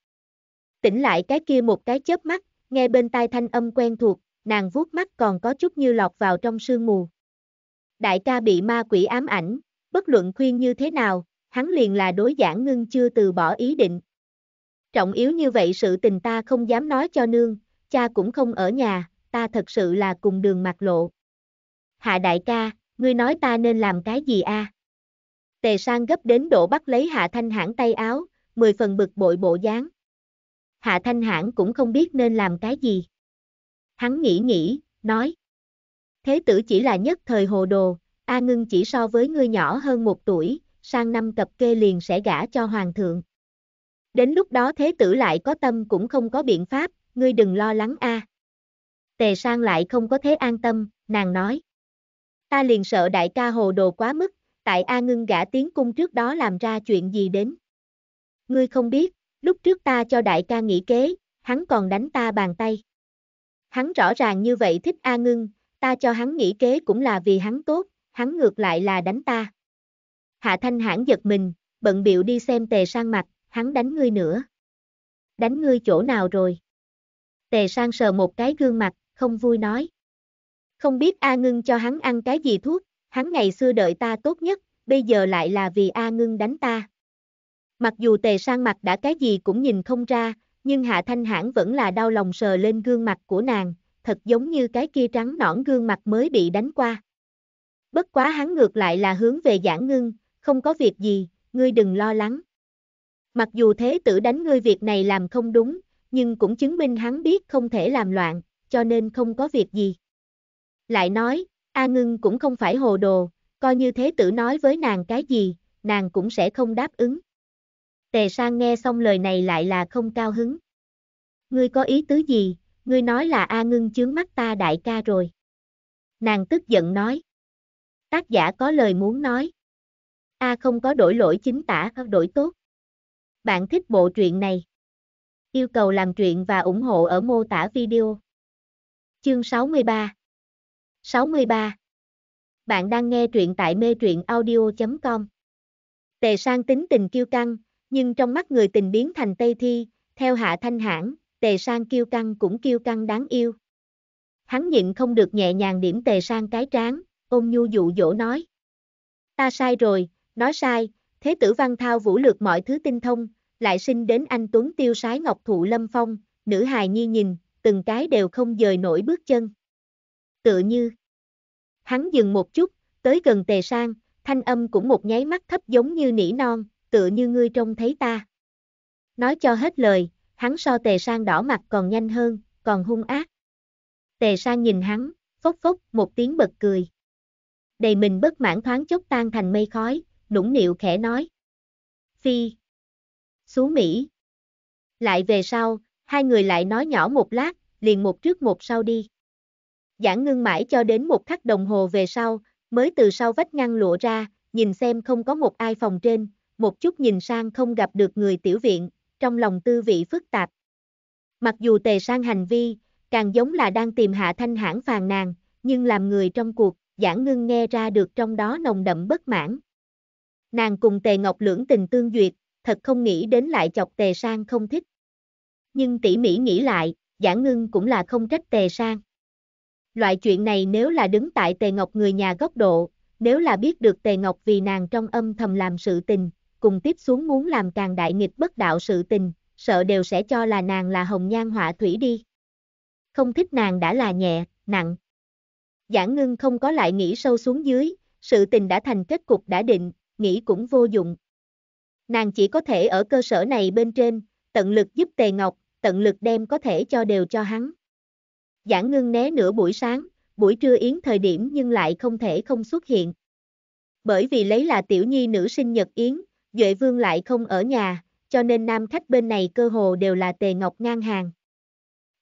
Tỉnh lại cái kia một cái chớp mắt, nghe bên tai thanh âm quen thuộc, nàng vuốt mắt còn có chút như lọt vào trong sương mù. Đại ca bị ma quỷ ám ảnh, bất luận khuyên như thế nào, hắn liền là đối giảng ngưng chưa từ bỏ ý định, Trọng yếu như vậy sự tình ta không dám nói cho nương, cha cũng không ở nhà, ta thật sự là cùng đường mặt lộ. Hạ đại ca, ngươi nói ta nên làm cái gì a? Tề sang gấp đến độ bắt lấy hạ thanh hãng tay áo, mười phần bực bội bộ dáng. Hạ thanh hãng cũng không biết nên làm cái gì. Hắn nghĩ nghĩ, nói. Thế tử chỉ là nhất thời hồ đồ, A ngưng chỉ so với ngươi nhỏ hơn một tuổi, sang năm cập kê liền sẽ gả cho hoàng thượng. Đến lúc đó thế tử lại có tâm cũng không có biện pháp, ngươi đừng lo lắng a. À. Tề sang lại không có thế an tâm, nàng nói. Ta liền sợ đại ca hồ đồ quá mức, tại A ngưng gã tiến cung trước đó làm ra chuyện gì đến. Ngươi không biết, lúc trước ta cho đại ca nghỉ kế, hắn còn đánh ta bàn tay. Hắn rõ ràng như vậy thích A ngưng, ta cho hắn nghỉ kế cũng là vì hắn tốt, hắn ngược lại là đánh ta. Hạ Thanh hãn giật mình, bận biểu đi xem tề sang mặt, hắn đánh ngươi nữa. Đánh ngươi chỗ nào rồi? Tề sang sờ một cái gương mặt, không vui nói. Không biết A Ngưng cho hắn ăn cái gì thuốc, hắn ngày xưa đợi ta tốt nhất, bây giờ lại là vì A Ngưng đánh ta. Mặc dù tề sang mặt đã cái gì cũng nhìn không ra, nhưng Hạ Thanh Hãn vẫn là đau lòng sờ lên gương mặt của nàng, thật giống như cái kia trắng nõn gương mặt mới bị đánh qua. Bất quá hắn ngược lại là hướng về giảng ngưng, không có việc gì, ngươi đừng lo lắng. Mặc dù thế tử đánh ngươi việc này làm không đúng, nhưng cũng chứng minh hắn biết không thể làm loạn, cho nên không có việc gì. Lại nói, A Ngưng cũng không phải hồ đồ, coi như thế tử nói với nàng cái gì, nàng cũng sẽ không đáp ứng. Tề sang nghe xong lời này lại là không cao hứng. Ngươi có ý tứ gì, ngươi nói là A Ngưng chướng mắt ta đại ca rồi. Nàng tức giận nói. Tác giả có lời muốn nói. A không có đổi lỗi chính tả, đổi tốt. Bạn thích bộ truyện này? Yêu cầu làm truyện và ủng hộ ở mô tả video. Chương 63 63 Bạn đang nghe truyện tại mê truyện audio.com Tề sang tính tình kiêu căng, nhưng trong mắt người tình biến thành Tây Thi, theo hạ thanh hãng, tề sang kiêu căng cũng kiêu căng đáng yêu. Hắn nhịn không được nhẹ nhàng điểm tề sang cái trán, ôm nhu dụ dỗ nói. Ta sai rồi, nói sai, thế tử văn thao vũ lược mọi thứ tinh thông, lại sinh đến anh Tuấn tiêu sái ngọc thụ lâm phong, nữ hài nhi nhìn, từng cái đều không dời nổi bước chân. Tựa như, hắn dừng một chút, tới gần tề sang, thanh âm cũng một nháy mắt thấp giống như nỉ non, tựa như ngươi trông thấy ta. Nói cho hết lời, hắn so tề sang đỏ mặt còn nhanh hơn, còn hung ác. Tề sang nhìn hắn, phốc phốc, một tiếng bật cười. Đầy mình bất mãn thoáng chốc tan thành mây khói, nũng nịu khẽ nói. Phi. Xuống Mỹ. Lại về sau, hai người lại nói nhỏ một lát, liền một trước một sau đi. Giảng ngưng mãi cho đến một khắc đồng hồ về sau, mới từ sau vách ngăn lụa ra, nhìn xem không có một ai phòng trên, một chút nhìn sang không gặp được người tiểu viện, trong lòng tư vị phức tạp. Mặc dù tề sang hành vi, càng giống là đang tìm hạ thanh hãng phàn nàn, nhưng làm người trong cuộc, giảng ngưng nghe ra được trong đó nồng đậm bất mãn. Nàng cùng Tề Ngọc lưỡng tình tương duyệt, thật không nghĩ đến lại chọc Tề Sang không thích. Nhưng tỉ mỉ nghĩ lại, giảng ngưng cũng là không trách Tề Sang. Loại chuyện này nếu là đứng tại Tề Ngọc người nhà góc độ, nếu là biết được Tề Ngọc vì nàng trong âm thầm làm sự tình, cùng tiếp xuống muốn làm càng đại nghịch bất đạo sự tình, sợ đều sẽ cho là nàng là hồng nhan họa thủy đi. Không thích nàng đã là nhẹ, nặng. Giảng ngưng không có lại nghĩ sâu xuống dưới, sự tình đã thành kết cục đã định, nghĩ cũng vô dụng. Nàng chỉ có thể ở cơ sở này bên trên, tận lực giúp Tề Ngọc, tận lực đem có thể cho đều cho hắn. Giảng ngưng né nửa buổi sáng, buổi trưa yến thời điểm nhưng lại không thể không xuất hiện. Bởi vì lấy là tiểu nhi nữ sinh nhật yến, Duệ Vương lại không ở nhà, cho nên nam khách bên này cơ hồ đều là Tề Ngọc ngang hàng.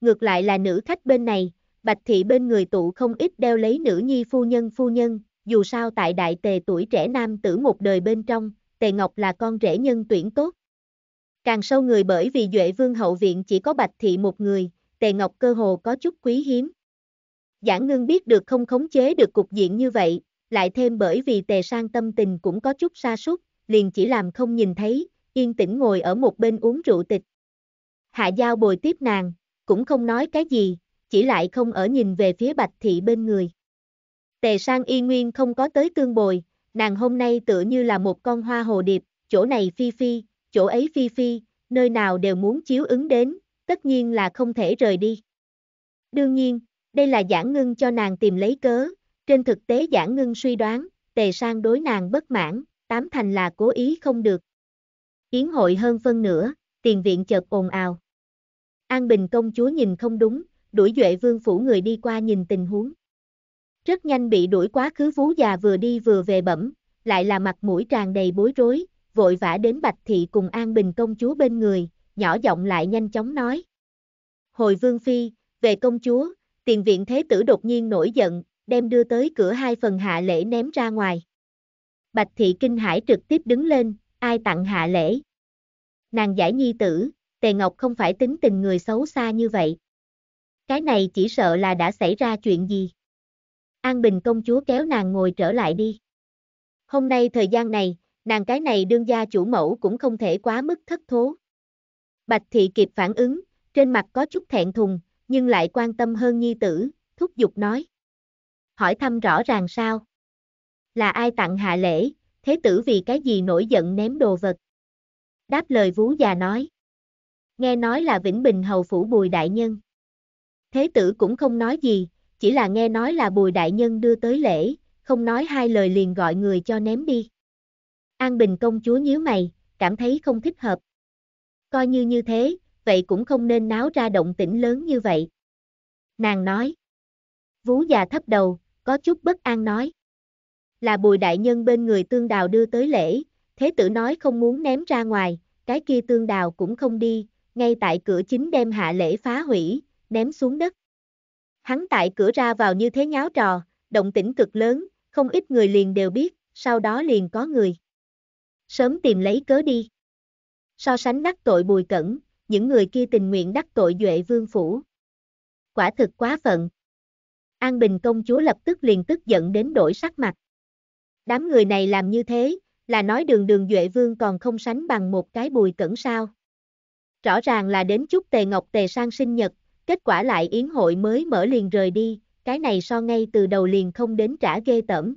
Ngược lại là nữ khách bên này, Bạch Thị bên người tụ không ít đeo lấy nữ nhi phu nhân phu nhân, dù sao tại đại tề tuổi trẻ nam tử một đời bên trong, tề ngọc là con rể nhân tuyển tốt. Càng sâu người bởi vì Duệ Vương hậu viện chỉ có Bạch Thị một người, Tề Ngọc cơ hồ có chút quý hiếm. Giảng ngưng biết được không khống chế được cục diện như vậy, lại thêm bởi vì Tề Sang tâm tình cũng có chút sa sút liền chỉ làm không nhìn thấy, yên tĩnh ngồi ở một bên uống rượu tịch. Hạ Giao bồi tiếp nàng, cũng không nói cái gì, chỉ lại không ở nhìn về phía Bạch Thị bên người. Tề sang y nguyên không có tới tương bồi, nàng hôm nay tựa như là một con hoa hồ điệp, chỗ này phi phi, chỗ ấy phi phi, nơi nào đều muốn chiếu ứng đến, tất nhiên là không thể rời đi. Đương nhiên, đây là giảng ngưng cho nàng tìm lấy cớ, trên thực tế giảng ngưng suy đoán, tề sang đối nàng bất mãn, tám thành là cố ý không được. Yến hội hơn phân nữa, tiền viện chợt ồn ào. An Bình công chúa nhìn không đúng, đuổi duệ vương phủ người đi qua nhìn tình huống rất nhanh bị đuổi quá khứ vú già vừa đi vừa về bẩm, lại là mặt mũi tràn đầy bối rối, vội vã đến Bạch Thị cùng An Bình công chúa bên người, nhỏ giọng lại nhanh chóng nói. Hồi Vương Phi, về công chúa, tiền viện thế tử đột nhiên nổi giận, đem đưa tới cửa hai phần hạ lễ ném ra ngoài. Bạch Thị Kinh Hải trực tiếp đứng lên, ai tặng hạ lễ. Nàng giải nhi tử, Tề Ngọc không phải tính tình người xấu xa như vậy. Cái này chỉ sợ là đã xảy ra chuyện gì. An Bình công chúa kéo nàng ngồi trở lại đi. Hôm nay thời gian này, nàng cái này đương gia chủ mẫu cũng không thể quá mức thất thố. Bạch thị kịp phản ứng, trên mặt có chút thẹn thùng, nhưng lại quan tâm hơn nhi tử, thúc giục nói. Hỏi thăm rõ ràng sao? Là ai tặng hạ lễ, thế tử vì cái gì nổi giận ném đồ vật? Đáp lời vú già nói. Nghe nói là Vĩnh Bình hầu phủ bùi đại nhân. Thế tử cũng không nói gì, chỉ là nghe nói là bùi đại nhân đưa tới lễ, không nói hai lời liền gọi người cho ném đi. An Bình công chúa nhíu mày, cảm thấy không thích hợp. Coi như như thế, vậy cũng không nên náo ra động tĩnh lớn như vậy. Nàng nói. Vú già thấp đầu, có chút bất an nói. Là bùi đại nhân bên người tương đào đưa tới lễ, thế tử nói không muốn ném ra ngoài, cái kia tương đào cũng không đi, ngay tại cửa chính đem hạ lễ phá hủy, ném xuống đất. Hắn tại cửa ra vào như thế nháo trò, động tĩnh cực lớn, không ít người liền đều biết, sau đó liền có người. Sớm tìm lấy cớ đi. So sánh đắc tội bùi cẩn, những người kia tình nguyện đắc tội Duệ Vương Phủ. Quả thực quá phận. An Bình công chúa lập tức liền tức giận đến đổi sắc mặt. Đám người này làm như thế, là nói đường đường Duệ Vương còn không sánh bằng một cái bùi cẩn sao. Rõ ràng là đến chút tề ngọc tề sang sinh nhật, Kết quả lại yến hội mới mở liền rời đi, cái này so ngay từ đầu liền không đến trả ghê tẩm.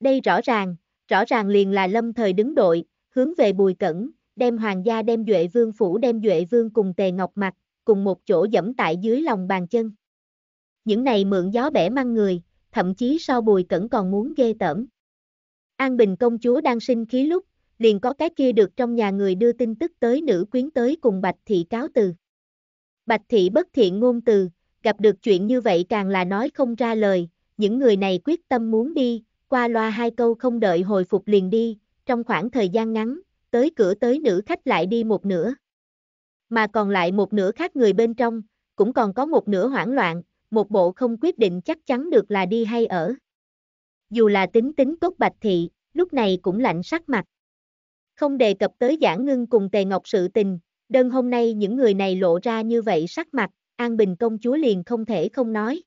Đây rõ ràng, rõ ràng liền là lâm thời đứng đội, hướng về bùi cẩn, đem hoàng gia đem duệ vương phủ đem duệ vương cùng tề ngọc mặt, cùng một chỗ dẫm tại dưới lòng bàn chân. Những này mượn gió bẻ mang người, thậm chí so bùi cẩn còn muốn ghê tởm. An Bình công chúa đang sinh khí lúc, liền có cái kia được trong nhà người đưa tin tức tới nữ quyến tới cùng bạch thị cáo từ. Bạch thị bất thiện ngôn từ, gặp được chuyện như vậy càng là nói không ra lời, những người này quyết tâm muốn đi, qua loa hai câu không đợi hồi phục liền đi, trong khoảng thời gian ngắn, tới cửa tới nữ khách lại đi một nửa. Mà còn lại một nửa khác người bên trong, cũng còn có một nửa hoảng loạn, một bộ không quyết định chắc chắn được là đi hay ở. Dù là tính tính tốt bạch thị, lúc này cũng lạnh sắc mặt. Không đề cập tới giảng ngưng cùng tề ngọc sự tình, Đơn hôm nay những người này lộ ra như vậy sắc mặt, An Bình công chúa liền không thể không nói.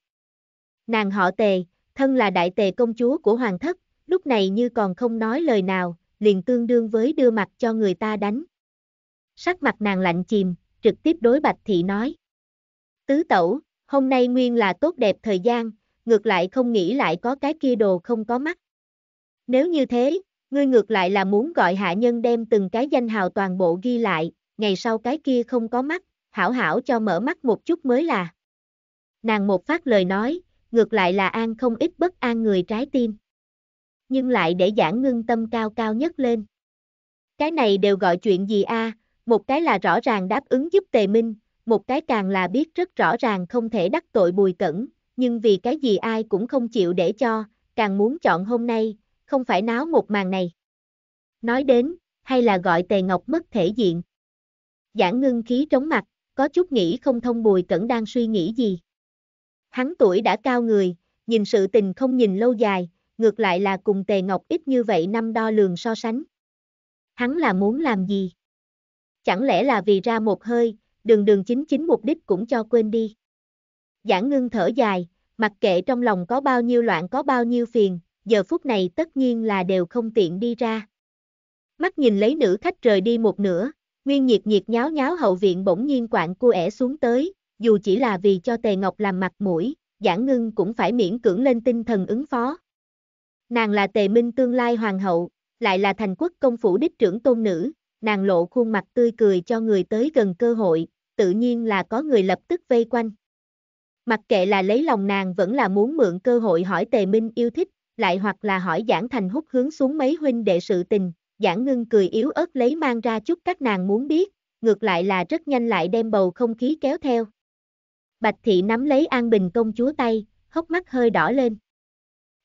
Nàng họ tề, thân là đại tề công chúa của hoàng thất, lúc này như còn không nói lời nào, liền tương đương với đưa mặt cho người ta đánh. Sắc mặt nàng lạnh chìm, trực tiếp đối bạch thị nói. Tứ tẩu, hôm nay nguyên là tốt đẹp thời gian, ngược lại không nghĩ lại có cái kia đồ không có mắt. Nếu như thế, ngươi ngược lại là muốn gọi hạ nhân đem từng cái danh hào toàn bộ ghi lại, ngày sau cái kia không có mắt, hảo hảo cho mở mắt một chút mới là. Nàng một phát lời nói, ngược lại là an không ít bất an người trái tim. Nhưng lại để giảng ngưng tâm cao cao nhất lên. Cái này đều gọi chuyện gì a? một cái là rõ ràng đáp ứng giúp tề minh, một cái càng là biết rất rõ ràng không thể đắc tội bùi cẩn, nhưng vì cái gì ai cũng không chịu để cho, càng muốn chọn hôm nay, không phải náo một màn này. Nói đến, hay là gọi tề ngọc mất thể diện. Giảng ngưng khí trống mặt, có chút nghĩ không thông Bùi Cẩn đang suy nghĩ gì. Hắn tuổi đã cao người, nhìn sự tình không nhìn lâu dài, ngược lại là cùng Tề Ngọc ít như vậy năm đo lường so sánh. Hắn là muốn làm gì? Chẳng lẽ là vì ra một hơi, đường đường chính chính mục đích cũng cho quên đi. Giảng ngưng thở dài, mặc kệ trong lòng có bao nhiêu loạn có bao nhiêu phiền, giờ phút này tất nhiên là đều không tiện đi ra. Mắt nhìn lấy nữ khách rời đi một nửa, Nguyên nhiệt nhiệt nháo nháo hậu viện bỗng nhiên quạng cua ẻ xuống tới, dù chỉ là vì cho Tề Ngọc làm mặt mũi, giảng ngưng cũng phải miễn cưỡng lên tinh thần ứng phó. Nàng là Tề Minh tương lai hoàng hậu, lại là thành quốc công phủ đích trưởng tôn nữ, nàng lộ khuôn mặt tươi cười cho người tới gần cơ hội, tự nhiên là có người lập tức vây quanh. Mặc kệ là lấy lòng nàng vẫn là muốn mượn cơ hội hỏi Tề Minh yêu thích, lại hoặc là hỏi giảng thành hút hướng xuống mấy huynh đệ sự tình, Giảng ngưng cười yếu ớt lấy mang ra chút các nàng muốn biết, ngược lại là rất nhanh lại đem bầu không khí kéo theo. Bạch thị nắm lấy An Bình công chúa tay, hốc mắt hơi đỏ lên.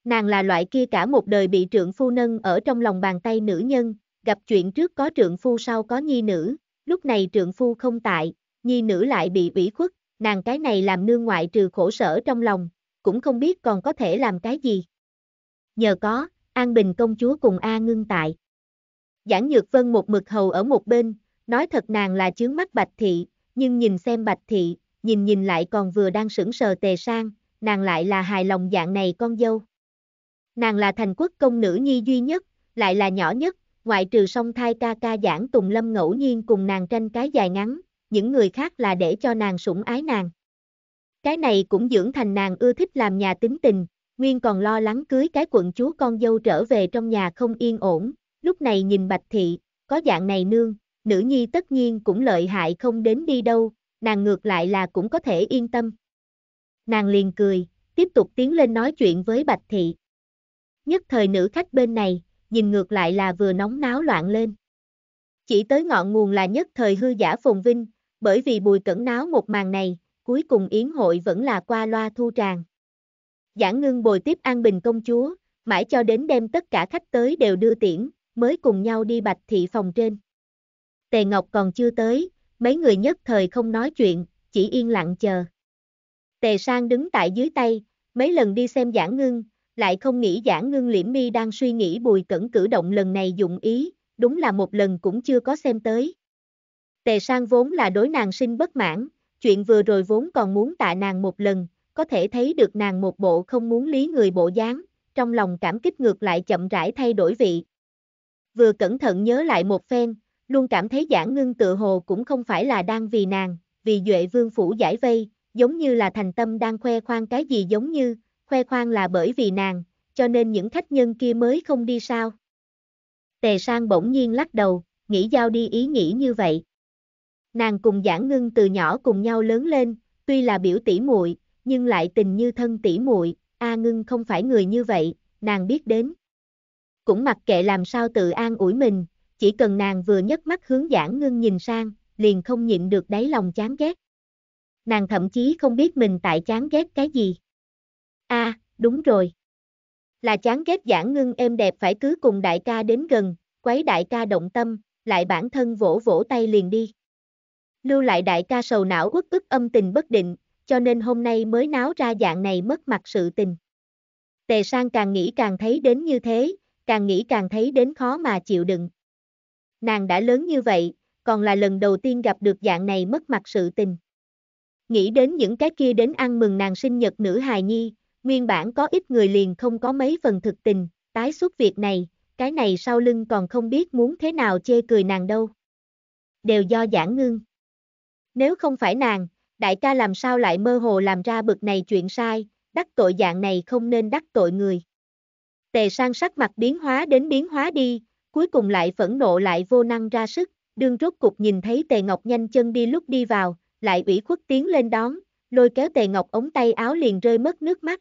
Nàng là loại kia cả một đời bị trượng phu nâng ở trong lòng bàn tay nữ nhân, gặp chuyện trước có trượng phu sau có nhi nữ, lúc này trượng phu không tại, nhi nữ lại bị ủy khuất, nàng cái này làm nương ngoại trừ khổ sở trong lòng, cũng không biết còn có thể làm cái gì. Nhờ có, An Bình công chúa cùng A ngưng tại. Giảng Nhược Vân một mực hầu ở một bên, nói thật nàng là chướng mắt Bạch Thị, nhưng nhìn xem Bạch Thị, nhìn nhìn lại còn vừa đang sững sờ tề sang, nàng lại là hài lòng dạng này con dâu. Nàng là thành quốc công nữ nhi duy nhất, lại là nhỏ nhất, ngoại trừ song thai ca ca giảng Tùng Lâm ngẫu nhiên cùng nàng tranh cái dài ngắn, những người khác là để cho nàng sủng ái nàng. Cái này cũng dưỡng thành nàng ưa thích làm nhà tính tình, Nguyên còn lo lắng cưới cái quận chúa con dâu trở về trong nhà không yên ổn, lúc này nhìn Bạch Thị, có dạng này nương, nữ nhi tất nhiên cũng lợi hại không đến đi đâu, nàng ngược lại là cũng có thể yên tâm. Nàng liền cười, tiếp tục tiến lên nói chuyện với Bạch Thị. Nhất thời nữ khách bên này, nhìn ngược lại là vừa nóng náo loạn lên. Chỉ tới ngọn nguồn là nhất thời hư giả phồn vinh, bởi vì bùi cẩn náo một màn này, cuối cùng yến hội vẫn là qua loa thu tràng. Giảng ngưng bồi tiếp an bình công chúa, mãi cho đến đem tất cả khách tới đều đưa tiễn, mới cùng nhau đi bạch thị phòng trên. Tề Ngọc còn chưa tới, mấy người nhất thời không nói chuyện, chỉ yên lặng chờ. Tề Sang đứng tại dưới tay, mấy lần đi xem giảng ngưng, lại không nghĩ giảng ngưng liễm mi đang suy nghĩ bùi cẩn cử động lần này dụng ý, đúng là một lần cũng chưa có xem tới. Tề sang vốn là đối nàng sinh bất mãn, chuyện vừa rồi vốn còn muốn tạ nàng một lần, có thể thấy được nàng một bộ không muốn lý người bộ dáng, trong lòng cảm kích ngược lại chậm rãi thay đổi vị vừa cẩn thận nhớ lại một phen, luôn cảm thấy giản ngưng tự hồ cũng không phải là đang vì nàng, vì Duệ Vương Phủ giải vây, giống như là thành tâm đang khoe khoang cái gì giống như, khoe khoang là bởi vì nàng, cho nên những khách nhân kia mới không đi sao. Tề Sang bỗng nhiên lắc đầu, nghĩ giao đi ý nghĩ như vậy. Nàng cùng Giản Ngưng từ nhỏ cùng nhau lớn lên, tuy là biểu tỷ muội, nhưng lại tình như thân tỷ muội, A Ngưng không phải người như vậy, nàng biết đến cũng mặc kệ làm sao tự an ủi mình, chỉ cần nàng vừa nhấc mắt hướng giảng ngưng nhìn sang, liền không nhịn được đáy lòng chán ghét. Nàng thậm chí không biết mình tại chán ghét cái gì. a à, đúng rồi. Là chán ghét giảng ngưng êm đẹp phải cứ cùng đại ca đến gần, quấy đại ca động tâm, lại bản thân vỗ vỗ tay liền đi. Lưu lại đại ca sầu não uất ức âm tình bất định, cho nên hôm nay mới náo ra dạng này mất mặt sự tình. Tề sang càng nghĩ càng thấy đến như thế, càng nghĩ càng thấy đến khó mà chịu đựng. Nàng đã lớn như vậy, còn là lần đầu tiên gặp được dạng này mất mặt sự tình. Nghĩ đến những cái kia đến ăn mừng nàng sinh nhật nữ hài nhi, nguyên bản có ít người liền không có mấy phần thực tình, tái xuất việc này, cái này sau lưng còn không biết muốn thế nào chê cười nàng đâu. Đều do giảng ngưng. Nếu không phải nàng, đại ca làm sao lại mơ hồ làm ra bực này chuyện sai, đắc tội dạng này không nên đắc tội người. Tề sang sắc mặt biến hóa đến biến hóa đi, cuối cùng lại phẫn nộ lại vô năng ra sức, đương rốt cục nhìn thấy Tề Ngọc nhanh chân đi lúc đi vào, lại ủy khuất tiến lên đón, lôi kéo Tề Ngọc ống tay áo liền rơi mất nước mắt.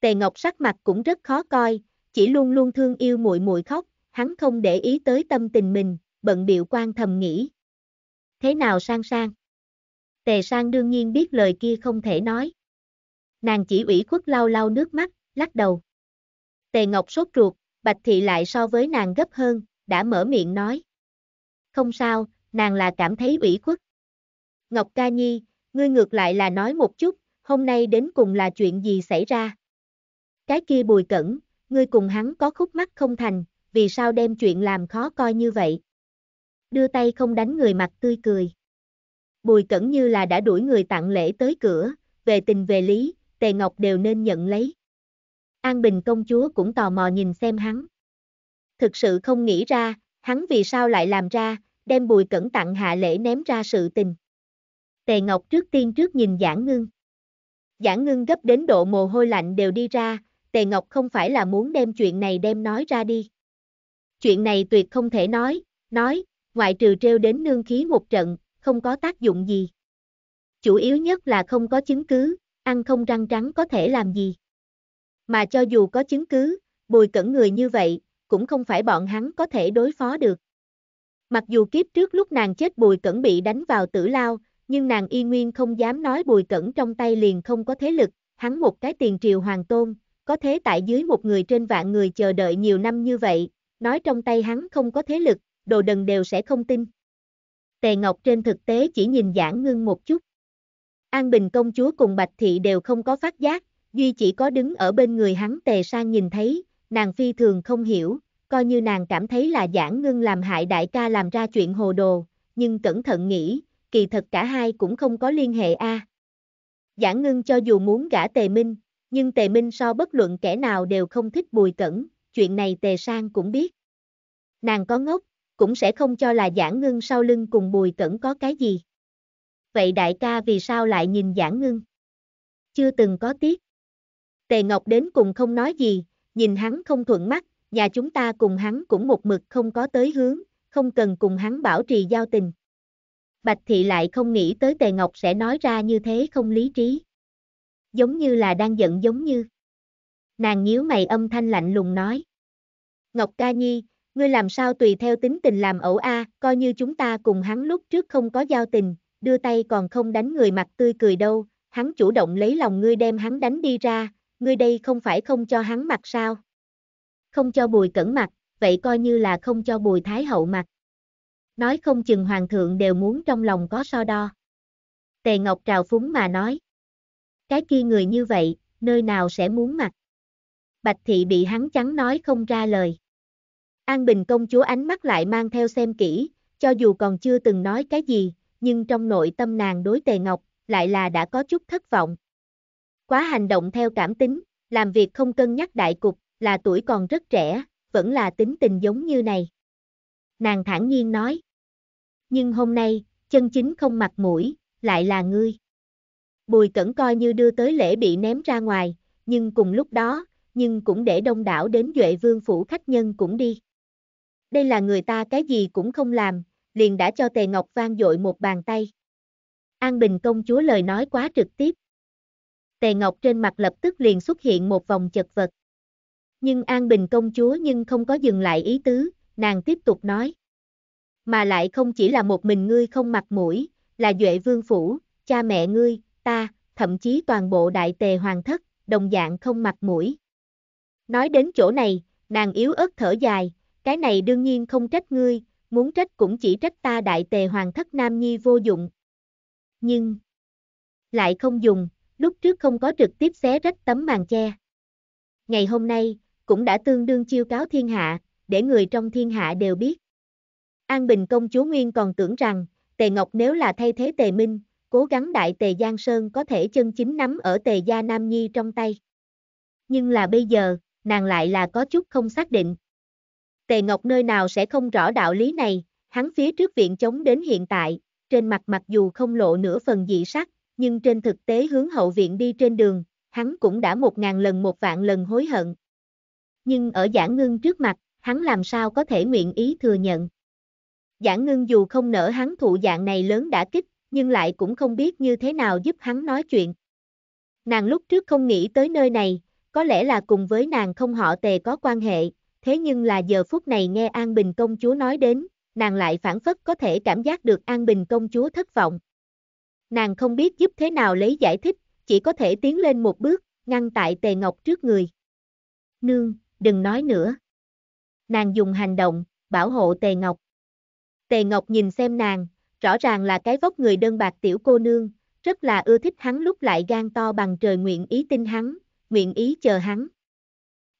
Tề Ngọc sắc mặt cũng rất khó coi, chỉ luôn luôn thương yêu muội muội khóc, hắn không để ý tới tâm tình mình, bận điệu quan thầm nghĩ. Thế nào sang sang? Tề sang đương nhiên biết lời kia không thể nói. Nàng chỉ ủy khuất lau lau nước mắt, lắc đầu. Tề Ngọc sốt ruột, Bạch Thị lại so với nàng gấp hơn, đã mở miệng nói. Không sao, nàng là cảm thấy ủy khuất. Ngọc Ca Nhi, ngươi ngược lại là nói một chút, hôm nay đến cùng là chuyện gì xảy ra? Cái kia bùi cẩn, ngươi cùng hắn có khúc mắt không thành, vì sao đem chuyện làm khó coi như vậy? Đưa tay không đánh người mặt tươi cười. Bùi cẩn như là đã đuổi người tặng lễ tới cửa, về tình về lý, Tề Ngọc đều nên nhận lấy. An Bình công chúa cũng tò mò nhìn xem hắn. Thực sự không nghĩ ra, hắn vì sao lại làm ra, đem bùi cẩn tặng hạ lễ ném ra sự tình. Tề Ngọc trước tiên trước nhìn Giảng Ngưng. Giảng Ngưng gấp đến độ mồ hôi lạnh đều đi ra, Tề Ngọc không phải là muốn đem chuyện này đem nói ra đi. Chuyện này tuyệt không thể nói, nói, ngoại trừ treo đến nương khí một trận, không có tác dụng gì. Chủ yếu nhất là không có chứng cứ, ăn không răng trắng có thể làm gì. Mà cho dù có chứng cứ, bùi cẩn người như vậy, cũng không phải bọn hắn có thể đối phó được. Mặc dù kiếp trước lúc nàng chết bùi cẩn bị đánh vào tử lao, nhưng nàng y nguyên không dám nói bùi cẩn trong tay liền không có thế lực, hắn một cái tiền triều hoàng tôn, có thế tại dưới một người trên vạn người chờ đợi nhiều năm như vậy, nói trong tay hắn không có thế lực, đồ đần đều sẽ không tin. Tề Ngọc trên thực tế chỉ nhìn giảng ngưng một chút. An Bình công chúa cùng Bạch Thị đều không có phát giác, Duy chỉ có đứng ở bên người hắn tề sang nhìn thấy, nàng phi thường không hiểu, coi như nàng cảm thấy là giảng ngưng làm hại đại ca làm ra chuyện hồ đồ, nhưng cẩn thận nghĩ, kỳ thật cả hai cũng không có liên hệ a. À. Giảng ngưng cho dù muốn gả tề minh, nhưng tề minh so bất luận kẻ nào đều không thích bùi cẩn, chuyện này tề sang cũng biết. Nàng có ngốc, cũng sẽ không cho là giảng ngưng sau lưng cùng bùi cẩn có cái gì. Vậy đại ca vì sao lại nhìn giảng ngưng? Chưa từng có tiếc. Tề Ngọc đến cùng không nói gì, nhìn hắn không thuận mắt, nhà chúng ta cùng hắn cũng một mực không có tới hướng, không cần cùng hắn bảo trì giao tình. Bạch Thị lại không nghĩ tới Tề Ngọc sẽ nói ra như thế không lý trí. Giống như là đang giận giống như. Nàng nhíu mày âm thanh lạnh lùng nói. Ngọc ca nhi, ngươi làm sao tùy theo tính tình làm ẩu a, coi như chúng ta cùng hắn lúc trước không có giao tình, đưa tay còn không đánh người mặt tươi cười đâu, hắn chủ động lấy lòng ngươi đem hắn đánh đi ra, ngươi đây không phải không cho hắn mặt sao? Không cho bùi cẩn mặt, vậy coi như là không cho bùi thái hậu mặt. Nói không chừng hoàng thượng đều muốn trong lòng có so đo. Tề Ngọc trào phúng mà nói. Cái kia người như vậy, nơi nào sẽ muốn mặt? Bạch thị bị hắn trắng nói không ra lời. An Bình công chúa ánh mắt lại mang theo xem kỹ, cho dù còn chưa từng nói cái gì, nhưng trong nội tâm nàng đối Tề Ngọc, lại là đã có chút thất vọng. Quá hành động theo cảm tính, làm việc không cân nhắc đại cục, là tuổi còn rất trẻ, vẫn là tính tình giống như này. Nàng thản nhiên nói. Nhưng hôm nay, chân chính không mặt mũi, lại là ngươi. Bùi cẩn coi như đưa tới lễ bị ném ra ngoài, nhưng cùng lúc đó, nhưng cũng để đông đảo đến Duệ Vương Phủ khách nhân cũng đi. Đây là người ta cái gì cũng không làm, liền đã cho Tề Ngọc vang dội một bàn tay. An Bình công chúa lời nói quá trực tiếp. Tề Ngọc trên mặt lập tức liền xuất hiện một vòng chật vật. Nhưng An Bình công chúa nhưng không có dừng lại ý tứ, nàng tiếp tục nói. Mà lại không chỉ là một mình ngươi không mặt mũi, là Duệ Vương Phủ, cha mẹ ngươi, ta, thậm chí toàn bộ đại tề hoàng thất, đồng dạng không mặt mũi. Nói đến chỗ này, nàng yếu ớt thở dài, cái này đương nhiên không trách ngươi, muốn trách cũng chỉ trách ta đại tề hoàng thất nam nhi vô dụng. Nhưng, lại không dùng, lúc trước không có trực tiếp xé rách tấm màn che. Ngày hôm nay, cũng đã tương đương chiêu cáo thiên hạ, để người trong thiên hạ đều biết. An Bình công chúa Nguyên còn tưởng rằng, Tề Ngọc nếu là thay thế Tề Minh, cố gắng đại Tề Giang Sơn có thể chân chính nắm ở Tề Gia Nam Nhi trong tay. Nhưng là bây giờ, nàng lại là có chút không xác định. Tề Ngọc nơi nào sẽ không rõ đạo lý này, hắn phía trước viện chống đến hiện tại, trên mặt mặc dù không lộ nửa phần dị sắc, nhưng trên thực tế hướng hậu viện đi trên đường, hắn cũng đã một ngàn lần một vạn lần hối hận. Nhưng ở Giản Ngưng trước mặt, hắn làm sao có thể nguyện ý thừa nhận. Giản Ngưng dù không nỡ hắn thụ dạng này lớn đã kích, nhưng lại cũng không biết như thế nào giúp hắn nói chuyện. Nàng lúc trước không nghĩ tới nơi này, có lẽ là cùng với nàng không họ tề có quan hệ, thế nhưng là giờ phút này nghe An Bình công chúa nói đến, nàng lại phản phất có thể cảm giác được An Bình công chúa thất vọng. Nàng không biết giúp thế nào lấy giải thích, chỉ có thể tiến lên một bước, ngăn tại Tề Ngọc trước người. Nương, đừng nói nữa. Nàng dùng hành động, bảo hộ Tề Ngọc. Tề Ngọc nhìn xem nàng, rõ ràng là cái vóc người đơn bạc tiểu cô nương, rất là ưa thích hắn lúc lại gan to bằng trời nguyện ý tin hắn, nguyện ý chờ hắn.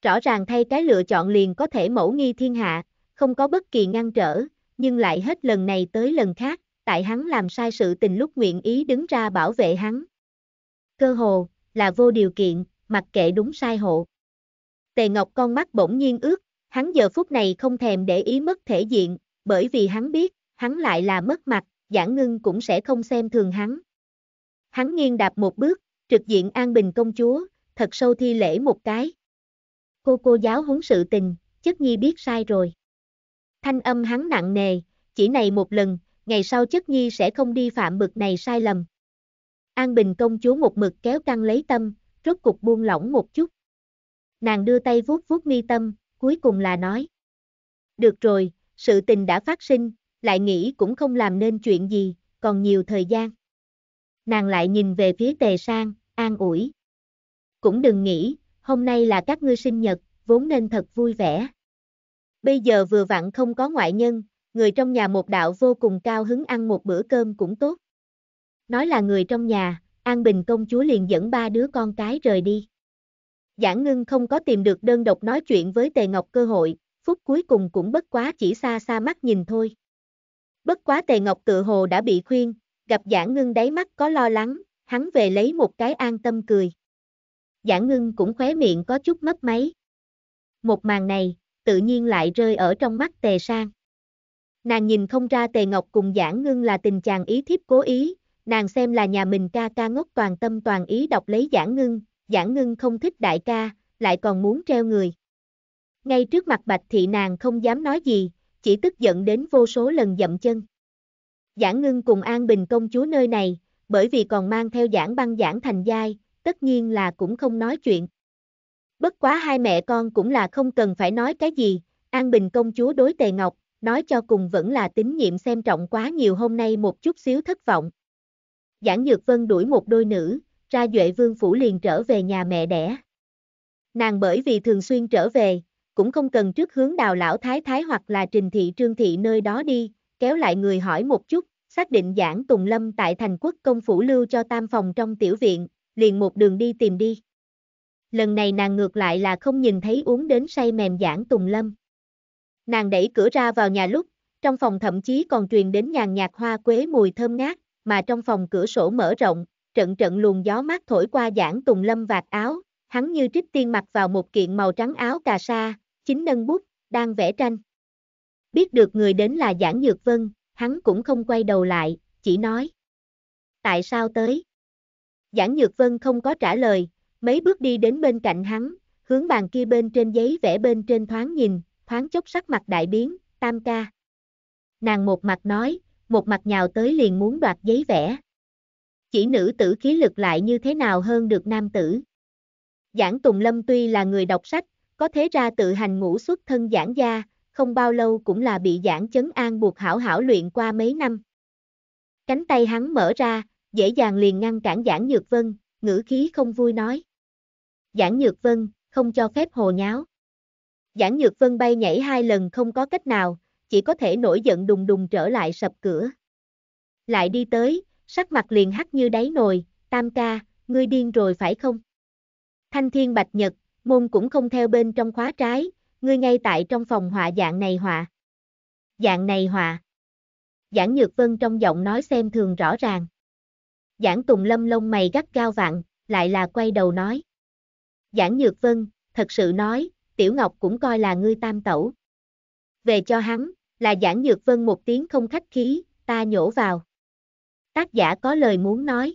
Rõ ràng thay cái lựa chọn liền có thể mẫu nghi thiên hạ, không có bất kỳ ngăn trở, nhưng lại hết lần này tới lần khác, tại hắn làm sai sự tình lúc nguyện ý đứng ra bảo vệ hắn. Cơ hồ, là vô điều kiện, mặc kệ đúng sai hộ. Tề Ngọc con mắt bỗng nhiên ướt, hắn giờ phút này không thèm để ý mất thể diện, bởi vì hắn biết, hắn lại là mất mặt, giảng ngưng cũng sẽ không xem thường hắn. Hắn nghiêng đạp một bước, trực diện An Bình công chúa, thật sâu thi lễ một cái. Cô cô giáo huấn sự tình, chất nhi biết sai rồi. Thanh âm hắn nặng nề, chỉ này một lần, ngày sau chất nhi sẽ không đi phạm bực này sai lầm. An Bình công chúa một mực kéo căng lấy tâm, rốt cục buông lỏng một chút. Nàng đưa tay vuốt vuốt mi tâm, cuối cùng là nói. Được rồi, sự tình đã phát sinh, lại nghĩ cũng không làm nên chuyện gì, còn nhiều thời gian. Nàng lại nhìn về phía tề sang, an ủi. Cũng đừng nghĩ, hôm nay là các ngươi sinh nhật, vốn nên thật vui vẻ. Bây giờ vừa vặn không có ngoại nhân, người trong nhà một đạo vô cùng cao hứng ăn một bữa cơm cũng tốt. Nói là người trong nhà, An Bình công chúa liền dẫn ba đứa con cái rời đi. Giảng ngưng không có tìm được đơn độc nói chuyện với Tề Ngọc cơ hội, phút cuối cùng cũng bất quá chỉ xa xa mắt nhìn thôi. Bất quá Tề Ngọc tự hồ đã bị khuyên, gặp Giảng ngưng đáy mắt có lo lắng, hắn về lấy một cái an tâm cười. Giảng ngưng cũng khóe miệng có chút mấp máy. Một màn này, tự nhiên lại rơi ở trong mắt Tề Sang nàng nhìn không ra tề ngọc cùng giảng ngưng là tình chàng ý thiếp cố ý, nàng xem là nhà mình ca ca ngốc toàn tâm toàn ý đọc lấy giảng ngưng, giảng ngưng không thích đại ca, lại còn muốn treo người. Ngay trước mặt bạch thị nàng không dám nói gì, chỉ tức giận đến vô số lần dậm chân. Giảng ngưng cùng An Bình công chúa nơi này, bởi vì còn mang theo giảng băng giảng thành giai, tất nhiên là cũng không nói chuyện. Bất quá hai mẹ con cũng là không cần phải nói cái gì, An Bình công chúa đối tề ngọc, nói cho cùng vẫn là tín nhiệm xem trọng quá nhiều hôm nay một chút xíu thất vọng. Giảng Nhược Vân đuổi một đôi nữ, ra Duệ Vương Phủ liền trở về nhà mẹ đẻ. Nàng bởi vì thường xuyên trở về, cũng không cần trước hướng đào lão thái thái hoặc là trình thị trương thị nơi đó đi, kéo lại người hỏi một chút, xác định giảng Tùng Lâm tại thành quốc công phủ lưu cho tam phòng trong tiểu viện, liền một đường đi tìm đi. Lần này nàng ngược lại là không nhìn thấy uống đến say mềm giảng Tùng Lâm. Nàng đẩy cửa ra vào nhà lúc, trong phòng thậm chí còn truyền đến nhàn nhạt hoa quế mùi thơm ngát, mà trong phòng cửa sổ mở rộng, trận trận luồng gió mát thổi qua giảng tùng lâm vạt áo, hắn như trích tiên mặc vào một kiện màu trắng áo cà sa, chính nâng bút, đang vẽ tranh. Biết được người đến là giảng nhược vân, hắn cũng không quay đầu lại, chỉ nói. Tại sao tới? Giảng nhược vân không có trả lời, mấy bước đi đến bên cạnh hắn, hướng bàn kia bên trên giấy vẽ bên trên thoáng nhìn, thoáng chốc sắc mặt đại biến, tam ca. Nàng một mặt nói, một mặt nhào tới liền muốn đoạt giấy vẽ. Chỉ nữ tử khí lực lại như thế nào hơn được nam tử. Giảng Tùng Lâm tuy là người đọc sách, có thế ra tự hành ngũ xuất thân giảng gia, không bao lâu cũng là bị giảng chấn an buộc hảo hảo luyện qua mấy năm. Cánh tay hắn mở ra, dễ dàng liền ngăn cản giảng Nhược Vân, ngữ khí không vui nói. Giảng Nhược Vân, không cho phép hồ nháo. Giản Nhược Vân bay nhảy hai lần không có cách nào, chỉ có thể nổi giận đùng đùng trở lại sập cửa. Lại đi tới, sắc mặt liền hắc như đáy nồi, tam ca, ngươi điên rồi phải không? Thanh thiên bạch nhật, môn cũng không theo bên trong khóa trái, ngươi ngay tại trong phòng họa dạng này họa. Dạng này họa. Giản Nhược Vân trong giọng nói xem thường rõ ràng. Giản Tùng Lâm lông mày gắt cao vặn, lại là quay đầu nói. Giản Nhược Vân, thật sự nói, Tiểu Ngọc cũng coi là ngươi tam tẩu. Về cho hắn, là giảng nhược vân một tiếng không khách khí, ta nhổ vào. Tác giả có lời muốn nói.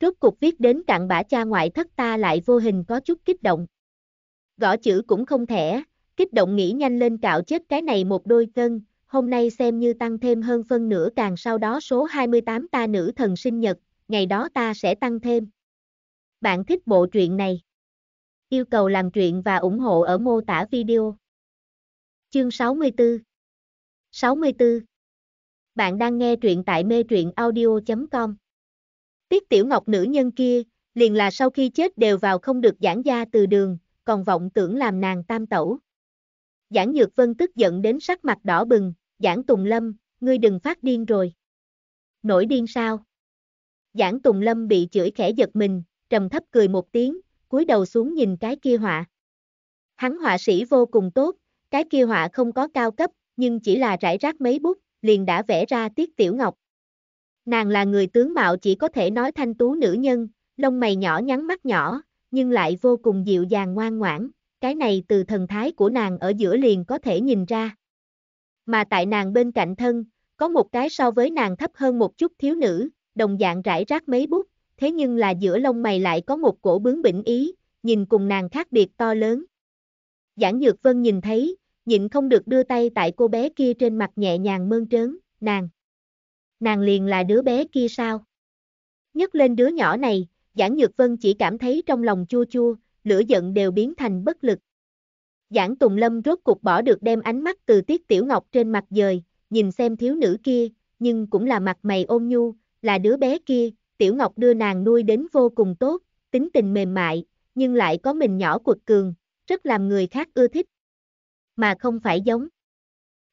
Rốt cục viết đến cặn bã cha ngoại thất ta lại vô hình có chút kích động. Gõ chữ cũng không thể, kích động nghĩ nhanh lên cạo chết cái này một đôi cân, hôm nay xem như tăng thêm hơn phân nửa càng sau đó số 28 ta nữ thần sinh nhật, ngày đó ta sẽ tăng thêm. Bạn thích bộ truyện này? Yêu cầu làm truyện và ủng hộ ở mô tả video. Chương 64 64 Bạn đang nghe truyện tại mê truyện audio.com Tiết tiểu ngọc nữ nhân kia, liền là sau khi chết đều vào không được giảng gia từ đường, còn vọng tưởng làm nàng tam tẩu. Giảng Nhược Vân tức giận đến sắc mặt đỏ bừng, Giảng Tùng Lâm, ngươi đừng phát điên rồi. Nổi điên sao? Giảng Tùng Lâm bị chửi khẽ giật mình, trầm thấp cười một tiếng, cúi đầu xuống nhìn cái kia họa. Hắn họa sĩ vô cùng tốt, cái kia họa không có cao cấp, nhưng chỉ là rải rác mấy bút, liền đã vẽ ra Tiết Tiểu Ngọc. Nàng là người tướng mạo chỉ có thể nói thanh tú nữ nhân, lông mày nhỏ nhắn mắt nhỏ, nhưng lại vô cùng dịu dàng ngoan ngoãn, cái này từ thần thái của nàng ở giữa liền có thể nhìn ra. Mà tại nàng bên cạnh thân, có một cái so với nàng thấp hơn một chút thiếu nữ, đồng dạng rải rác mấy bút, thế nhưng là giữa lông mày lại có một cổ bướng bỉnh ý, nhìn cùng nàng khác biệt to lớn. Giảng Nhược Vân nhìn thấy, nhịn không được đưa tay tại cô bé kia trên mặt nhẹ nhàng mơn trớn, nàng. Nàng liền là đứa bé kia sao? Nhấc lên đứa nhỏ này, Giảng Nhược Vân chỉ cảm thấy trong lòng chua chua, lửa giận đều biến thành bất lực. Giảng Tùng Lâm rốt cục bỏ được đem ánh mắt từ Tiết Tiểu Ngọc trên mặt dời, nhìn xem thiếu nữ kia, nhưng cũng là mặt mày ôn nhu, là đứa bé kia, Tiểu Ngọc đưa nàng nuôi đến vô cùng tốt, tính tình mềm mại, nhưng lại có mình nhỏ quật cường, rất làm người khác ưa thích. Mà không phải giống.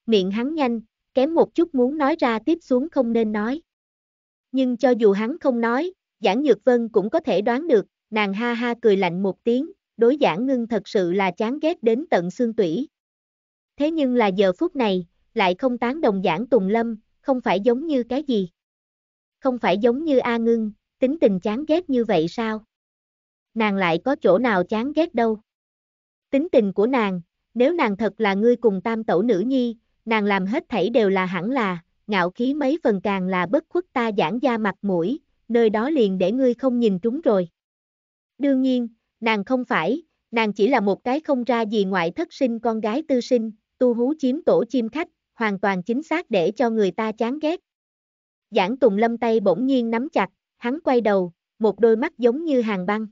Miệng hắn nhanh, kém một chút muốn nói ra tiếp xuống không nên nói. Nhưng cho dù hắn không nói, Giảng Nhược Vân cũng có thể đoán được, nàng ha ha cười lạnh một tiếng, đối Giảng Ngưng thật sự là chán ghét đến tận xương tủy. Thế nhưng là giờ phút này, lại không tán đồng Giảng Tùng Lâm, không phải giống như cái gì. Không phải giống như A Ngưng, tính tình chán ghét như vậy sao? Nàng lại có chỗ nào chán ghét đâu. Tính tình của nàng, nếu nàng thật là ngươi cùng tam tẩu nữ nhi, nàng làm hết thảy đều là hẳn là, ngạo khí mấy phần càng là bất khuất ta giãn da mặt mũi, nơi đó liền để ngươi không nhìn trúng rồi. Đương nhiên, nàng không phải, nàng chỉ là một cái không ra gì ngoại thất sinh con gái tư sinh, tu hú chiếm tổ chim khách, hoàn toàn chính xác để cho người ta chán ghét. Giảng Tùng Lâm tay bỗng nhiên nắm chặt, hắn quay đầu, một đôi mắt giống như hàng băng.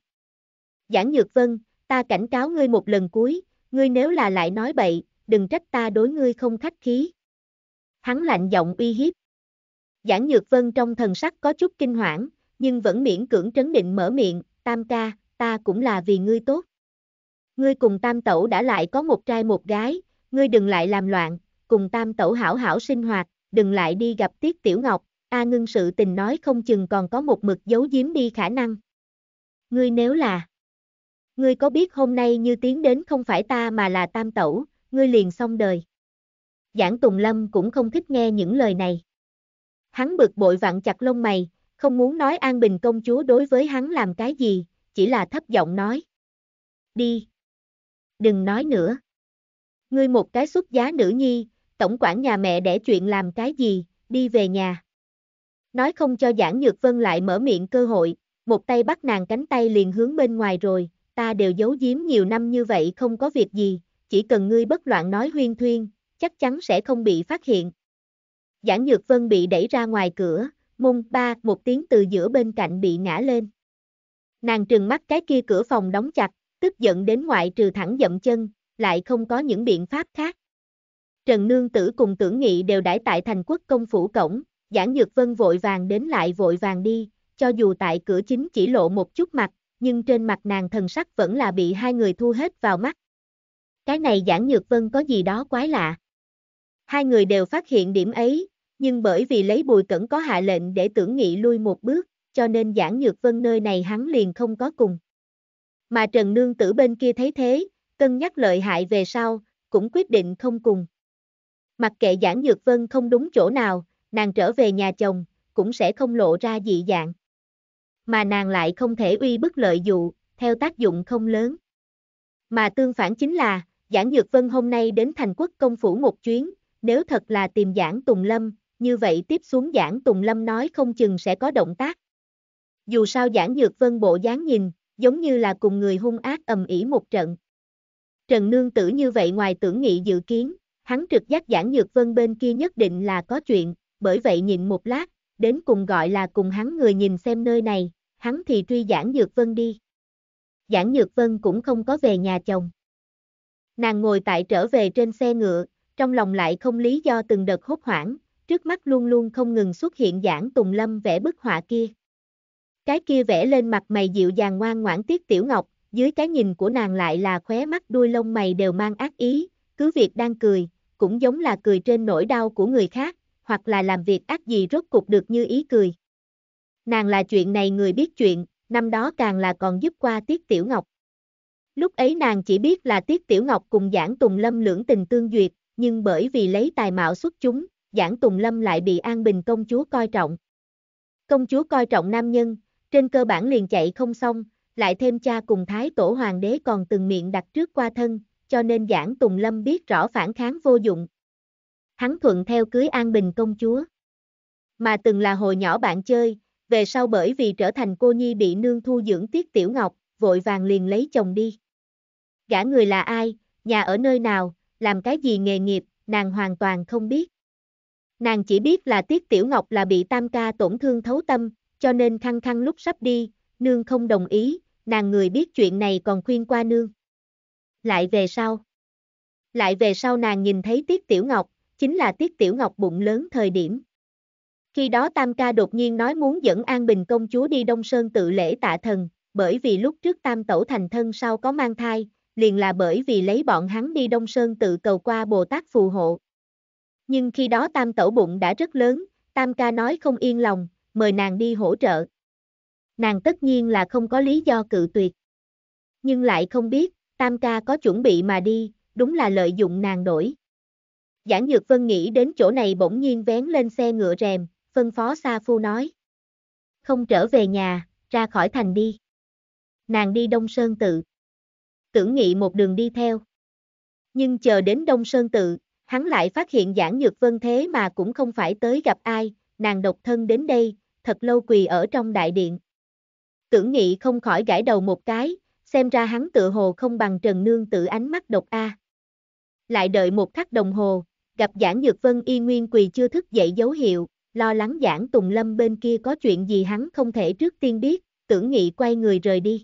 Giảng Nhược Vân, ta cảnh cáo ngươi một lần cuối, ngươi nếu là lại nói bậy, đừng trách ta đối ngươi không khách khí. Hắn lạnh giọng uy hiếp. Giảng Nhược Vân trong thần sắc có chút kinh hoảng, nhưng vẫn miễn cưỡng trấn định mở miệng, tam ca, ta cũng là vì ngươi tốt. Ngươi cùng tam tẩu đã lại có một trai một gái, ngươi đừng lại làm loạn, cùng tam tẩu hảo hảo sinh hoạt, đừng lại đi gặp Tiết Tiểu Ngọc, A ngưng sự tình nói không chừng còn có một mực giấu giếm đi khả năng. Ngươi nếu là... Ngươi có biết hôm nay như tiến đến không phải ta mà là tam tẩu, ngươi liền xong đời. Giảng Tùng Lâm cũng không thích nghe những lời này. Hắn bực bội vặn chặt lông mày, không muốn nói An Bình công chúa đối với hắn làm cái gì, chỉ là thấp giọng nói. Đi. Đừng nói nữa. Ngươi một cái xuất giá nữ nhi, tổng quản nhà mẹ để chuyện làm cái gì, đi về nhà nói không cho Giảng Nhược Vân lại mở miệng cơ hội, một tay bắt nàng cánh tay liền hướng bên ngoài rồi, ta đều giấu giếm nhiều năm như vậy không có việc gì, chỉ cần ngươi bất loạn nói huyên thuyên, chắc chắn sẽ không bị phát hiện. Giảng Nhược Vân bị đẩy ra ngoài cửa, mông ba một tiếng từ giữa bên cạnh bị ngã lên. Nàng trừng mắt cái kia cửa phòng đóng chặt, tức giận đến ngoại trừ thẳng dậm chân, lại không có những biện pháp khác. Trần Nương Tử cùng Tưởng Nghị đều đãi tại thành quốc công phủ cổng, Giảng Nhược Vân vội vàng đến lại vội vàng đi, cho dù tại cửa chính chỉ lộ một chút mặt, nhưng trên mặt nàng thần sắc vẫn là bị hai người thu hết vào mắt. Cái này Giảng Nhược Vân có gì đó quái lạ. Hai người đều phát hiện điểm ấy, nhưng bởi vì lấy bùi cẩn có hạ lệnh để tưởng nghị lui một bước, cho nên Giảng Nhược Vân nơi này hắn liền không có cùng. Mà Trần Nương Tử bên kia thấy thế, cân nhắc lợi hại về sau, cũng quyết định không cùng. Mặc kệ Giảng Nhược Vân không đúng chỗ nào, nàng trở về nhà chồng, cũng sẽ không lộ ra dị dạng. Mà nàng lại không thể uy bức lợi dụ, theo tác dụng không lớn. Mà tương phản chính là, Giảng Nhược Vân hôm nay đến thành quốc công phủ một chuyến, nếu thật là tìm Giảng Tùng Lâm, như vậy tiếp xuống Giảng Tùng Lâm nói không chừng sẽ có động tác. Dù sao Giảng Nhược Vân bộ dáng nhìn, giống như là cùng người hung ác ầm ĩ một trận. Trần Nương Tử như vậy ngoài tưởng nghị dự kiến, hắn trực giác Giảng Nhược Vân bên kia nhất định là có chuyện, bởi vậy nhịn một lát, đến cùng gọi là cùng hắn người nhìn xem nơi này, hắn thì truy Giảng Nhược Vân đi. Giảng Nhược Vân cũng không có về nhà chồng. Nàng ngồi tại trở về trên xe ngựa, trong lòng lại không lý do từng đợt hốt hoảng, trước mắt luôn luôn không ngừng xuất hiện Giảng Tùng Lâm vẽ bức họa kia. Cái kia vẽ lên mặt mày dịu dàng ngoan ngoãn tiết tiểu ngọc, dưới cái nhìn của nàng lại là khóe mắt đuôi lông mày đều mang ác ý, cứ việc đang cười, cũng giống là cười trên nỗi đau của người khác, hoặc là làm việc ác gì rốt cục được như ý cười. Nàng là chuyện này người biết chuyện, năm đó càng là còn giúp qua Tiết Tiểu Ngọc. Lúc ấy nàng chỉ biết là Tiết Tiểu Ngọc cùng Giảng Tùng Lâm lưỡng tình tương duyệt, nhưng bởi vì lấy tài mạo xuất chúng, Giảng Tùng Lâm lại bị An Bình công chúa coi trọng. Công chúa coi trọng nam nhân, trên cơ bản liền chạy không xong, lại thêm cha cùng Thái Tổ Hoàng đế còn từng miệng đặt trước qua thân, cho nên Giảng Tùng Lâm biết rõ phản kháng vô dụng, hắn thuận theo cưới An Bình công chúa. Mà từng là hồi nhỏ bạn chơi, về sau bởi vì trở thành cô nhi bị nương thu dưỡng Tiết Tiểu Ngọc, vội vàng liền lấy chồng đi. Gã người là ai, nhà ở nơi nào, làm cái gì nghề nghiệp, nàng hoàn toàn không biết. Nàng chỉ biết là Tiết Tiểu Ngọc là bị tam ca tổn thương thấu tâm, cho nên khăng khăng lúc sắp đi, nương không đồng ý, nàng người biết chuyện này còn khuyên qua nương. Lại về sau. Lại về sau nàng nhìn thấy Tiết Tiểu Ngọc, chính là Tiết Tiểu Ngọc bụng lớn thời điểm. Khi đó Tam Ca đột nhiên nói muốn dẫn An Bình công chúa đi Đông Sơn tự lễ tạ thần, bởi vì lúc trước Tam Tẩu thành thân sau có mang thai, liền là bởi vì lấy bọn hắn đi Đông Sơn tự cầu qua Bồ Tát phù hộ. Nhưng khi đó Tam Tẩu bụng đã rất lớn, Tam Ca nói không yên lòng, mời nàng đi hỗ trợ. Nàng tất nhiên là không có lý do cự tuyệt. Nhưng lại không biết, Tam Ca có chuẩn bị mà đi, đúng là lợi dụng nàng đổi. Giản Nhược Vân nghĩ đến chỗ này bỗng nhiên vén lên xe ngựa rèm, phân phó Sa Phu nói. Không trở về nhà, ra khỏi thành đi. Nàng đi Đông Sơn tự. Tưởng nghị một đường đi theo. Nhưng chờ đến Đông Sơn tự, hắn lại phát hiện Giản Nhược Vân thế mà cũng không phải tới gặp ai, nàng độc thân đến đây, thật lâu quỳ ở trong đại điện. Tưởng nghị không khỏi gãi đầu một cái, xem ra hắn tự hồ không bằng Trần Nương tự ánh mắt độc a. Lại đợi một khắc đồng hồ, gặp Giảng Nhược Vân y nguyên quỳ chưa thức dậy dấu hiệu, lo lắng Giảng Tùng Lâm bên kia có chuyện gì hắn không thể trước tiên biết, tưởng nghị quay người rời đi.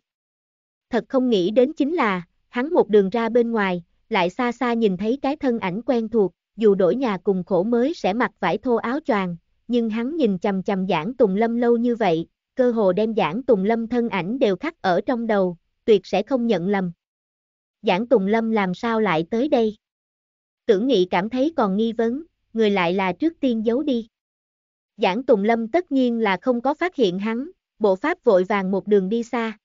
Thật không nghĩ đến chính là, hắn một đường ra bên ngoài, lại xa xa nhìn thấy cái thân ảnh quen thuộc, dù đổi nhà cùng khổ mới sẽ mặc vải thô áo choàng, nhưng hắn nhìn chầm chầm Giảng Tùng Lâm lâu như vậy, cơ hồ đem Giảng Tùng Lâm thân ảnh đều khắc ở trong đầu, tuyệt sẽ không nhận lầm. Giảng Tùng Lâm làm sao lại tới đây? Tưởng Nghị cảm thấy còn nghi vấn, người lại là trước tiên giấu đi. Giảng Tùng Lâm tất nhiên là không có phát hiện hắn, bộ pháp vội vàng một đường đi xa.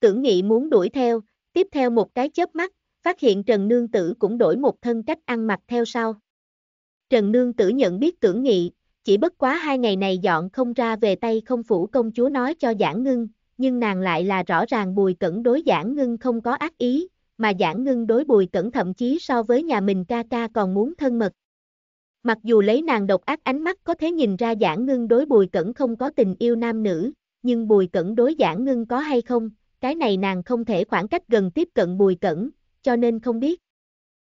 Tưởng Nghị muốn đuổi theo, tiếp theo một cái chớp mắt, phát hiện Trần Nương Tử cũng đổi một thân cách ăn mặc theo sau. Trần Nương Tử nhận biết Tưởng Nghị, chỉ bất quá hai ngày này dọn không ra về tay không phủ công chúa nói cho Giảng Ngưng, nhưng nàng lại là rõ ràng Bùi Cẩn đối Giảng Ngưng không có ác ý, mà giảng ngưng đối bùi cẩn thậm chí so với nhà mình ca ca còn muốn thân mật. Mặc dù lấy nàng độc ác ánh mắt có thể nhìn ra giảng ngưng đối bùi cẩn không có tình yêu nam nữ, nhưng bùi cẩn đối giảng ngưng có hay không, cái này nàng không thể khoảng cách gần tiếp cận bùi cẩn, cho nên không biết.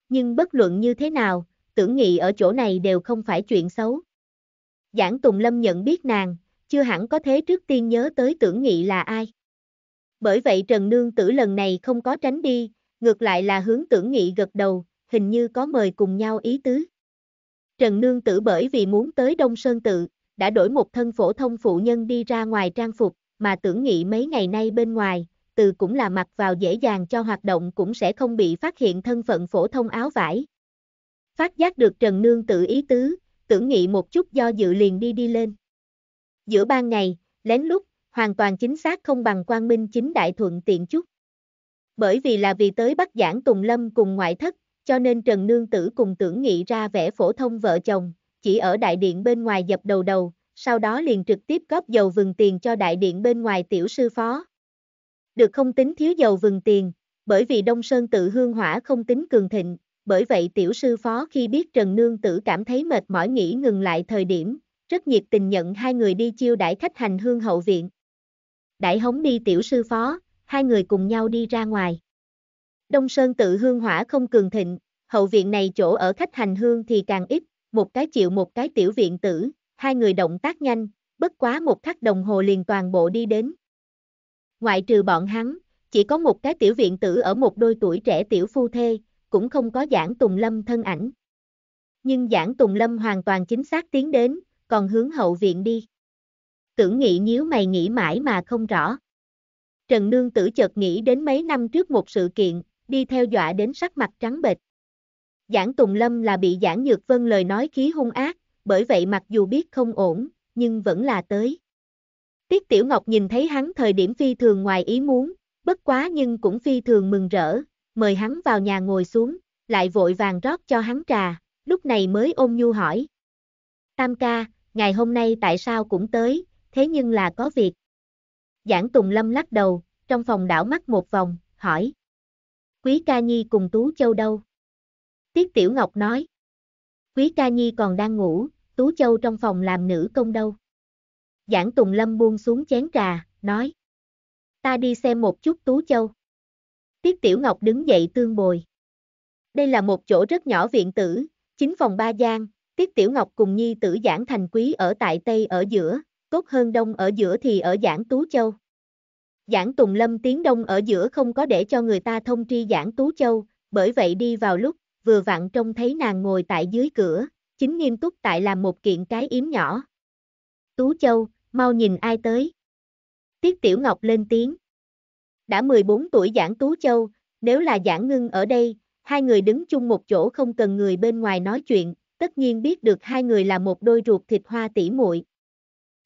Nhưng bất luận như thế nào, tưởng nghị ở chỗ này đều không phải chuyện xấu. Giảng Tùng Lâm nhận biết nàng, chưa hẳn có thế trước tiên nhớ tới tưởng nghị là ai. Bởi vậy Trần Nương Tử lần này không có tránh đi, ngược lại là hướng tưởng nghị gật đầu, hình như có mời cùng nhau ý tứ. Trần Nương Tử bởi vì muốn tới Đông Sơn Tự, đã đổi một thân phổ thông phụ nhân đi ra ngoài trang phục, mà tưởng nghị mấy ngày nay bên ngoài, từ cũng là mặc vào dễ dàng cho hoạt động cũng sẽ không bị phát hiện thân phận phổ thông áo vải. Phát giác được Trần Nương Tử ý tứ, tưởng nghị một chút do dự liền đi đi lên. Giữa ban ngày, lén lút, hoàn toàn chính xác không bằng quang minh chính đại thuận tiện chút bởi vì là vì tới bắt giảng Tùng Lâm cùng ngoại thất, cho nên Trần Nương Tử cùng tưởng nghị ra vẻ phổ thông vợ chồng, chỉ ở đại điện bên ngoài dập đầu đầu, sau đó liền trực tiếp góp dầu vừng tiền cho đại điện bên ngoài tiểu sư phó. Được không tính thiếu dầu vừng tiền, bởi vì Đông Sơn tự hương hỏa không tính cường thịnh, bởi vậy tiểu sư phó khi biết Trần Nương Tử cảm thấy mệt mỏi nghỉ ngừng lại thời điểm, rất nhiệt tình nhận hai người đi chiêu đại khách hành hương hậu viện. Đại hống đi tiểu sư phó, hai người cùng nhau đi ra ngoài. Đông Sơn tự hương hỏa không cường thịnh, hậu viện này chỗ ở khách hành hương thì càng ít, một cái chịu một cái tiểu viện tử, hai người động tác nhanh, bất quá một khắc đồng hồ liền toàn bộ đi đến. Ngoại trừ bọn hắn, chỉ có một cái tiểu viện tử ở một đôi tuổi trẻ tiểu phu thê, cũng không có giảng Tùng Lâm thân ảnh. Nhưng giảng Tùng Lâm hoàn toàn chính xác tiến đến, còn hướng hậu viện đi. Tưởng nghị nhíu mày nghĩ mãi mà không rõ. Trần Nương Tử chợt nghĩ đến mấy năm trước một sự kiện, đi theo dọa đến sắc mặt trắng bệch. Giảng Tùng Lâm là bị Giảng Nhược Vân lời nói khí hung ác, bởi vậy mặc dù biết không ổn, nhưng vẫn là tới. Tiết Tiểu Ngọc nhìn thấy hắn thời điểm phi thường ngoài ý muốn, bất quá nhưng cũng phi thường mừng rỡ, mời hắn vào nhà ngồi xuống, lại vội vàng rót cho hắn trà, lúc này mới ôm nhu hỏi. Tam ca, ngày hôm nay tại sao cũng tới, thế nhưng là có việc. Giảng Tùng Lâm lắc đầu, trong phòng đảo mắt một vòng, hỏi. Quý ca nhi cùng Tú Châu đâu? Tiết Tiểu Ngọc nói. Quý ca nhi còn đang ngủ, Tú Châu trong phòng làm nữ công đâu? Giảng Tùng Lâm buông xuống chén trà, nói. Ta đi xem một chút Tú Châu. Tiết Tiểu Ngọc đứng dậy tương bồi. Đây là một chỗ rất nhỏ viện tử, chính phòng ba gian, Tiết Tiểu Ngọc cùng Nhi tử giảng thành quý ở tại Tây ở giữa, cốt hơn đông ở giữa thì ở Giảng Tú Châu. Giảng Tùng Lâm tiến đông ở giữa không có để cho người ta thông tri Giảng Tú Châu, bởi vậy đi vào lúc, vừa vặn trông thấy nàng ngồi tại dưới cửa, chính nghiêm túc tại làm một kiện cái yếm nhỏ. Tú Châu, mau nhìn ai tới. Tiết Tiểu Ngọc lên tiếng. Đã 14 tuổi Giảng Tú Châu, nếu là Giảng Ngưng ở đây, hai người đứng chung một chỗ không cần người bên ngoài nói chuyện, tất nhiên biết được hai người là một đôi ruột thịt hoa tỉ muội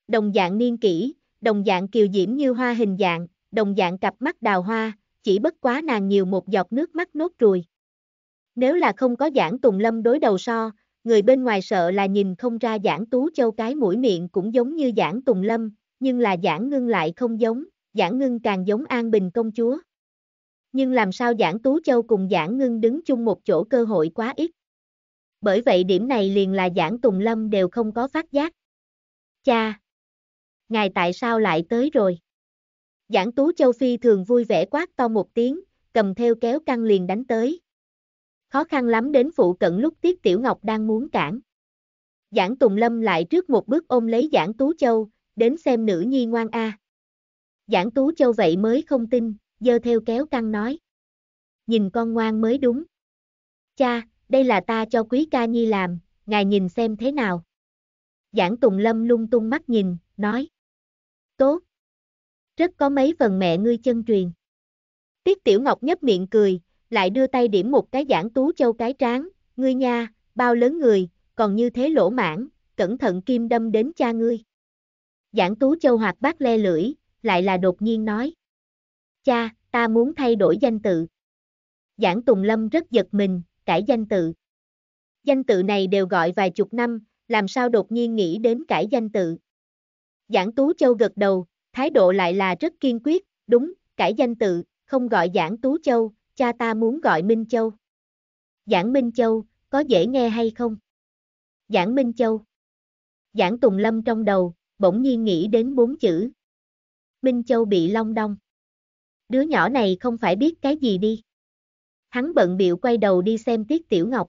đồng dạng niên kỷ, đồng dạng kiều diễm như hoa hình dạng, đồng dạng cặp mắt đào hoa, chỉ bất quá nàng nhiều một giọt nước mắt nốt ruồi. Nếu là không có giảng Tùng Lâm đối đầu so, người bên ngoài sợ là nhìn không ra giảng Tú Châu cái mũi miệng cũng giống như giảng Tùng Lâm, nhưng là giảng ngưng lại không giống, giảng ngưng càng giống An Bình công chúa. Nhưng làm sao giảng Tú Châu cùng giảng ngưng đứng chung một chỗ cơ hội quá ít. Bởi vậy điểm này liền là giảng Tùng Lâm đều không có phát giác. Cha, ngài tại sao lại tới rồi? Giảng tú châu Phi thường vui vẻ quát to một tiếng, cầm theo kéo căng liền đánh tới. Khó khăn lắm đến phụ cận lúc Tiết Tiểu Ngọc đang muốn cản. Giảng Tùng Lâm lại trước một bước ôm lấy Giảng Tú Châu, đến xem nữ nhi ngoan a. À. Giảng Tú Châu vậy mới không tin, dơ theo kéo căng nói. Nhìn con ngoan mới đúng. Cha, đây là ta cho quý ca nhi làm, ngài nhìn xem thế nào. Giảng Tùng Lâm lung tung mắt nhìn, nói tốt. Rất có mấy phần mẹ ngươi chân truyền. Tiết Tiểu Ngọc nhấp miệng cười, lại đưa tay điểm một cái giảng tú châu cái tráng, ngươi nha, bao lớn người, còn như thế lỗ mãn, cẩn thận kim đâm đến cha ngươi. Giảng tú châu hoạt bát le lưỡi, lại là đột nhiên nói. Cha, ta muốn thay đổi danh tự. Giảng Tùng Lâm rất giật mình, cải danh tự. Danh tự này đều gọi vài chục năm, làm sao đột nhiên nghĩ đến cải danh tự. Giảng Tú Châu gật đầu, thái độ lại là rất kiên quyết, đúng, cải danh tự, không gọi Giảng Tú Châu, cha ta muốn gọi Minh Châu. Giảng Minh Châu, có dễ nghe hay không? Giảng Minh Châu. Giảng Tùng Lâm trong đầu, bỗng nhiên nghĩ đến bốn chữ. Minh Châu bị long đong. Đứa nhỏ này không phải biết cái gì đi. Hắn bận biệu quay đầu đi xem Tiết Tiểu Ngọc.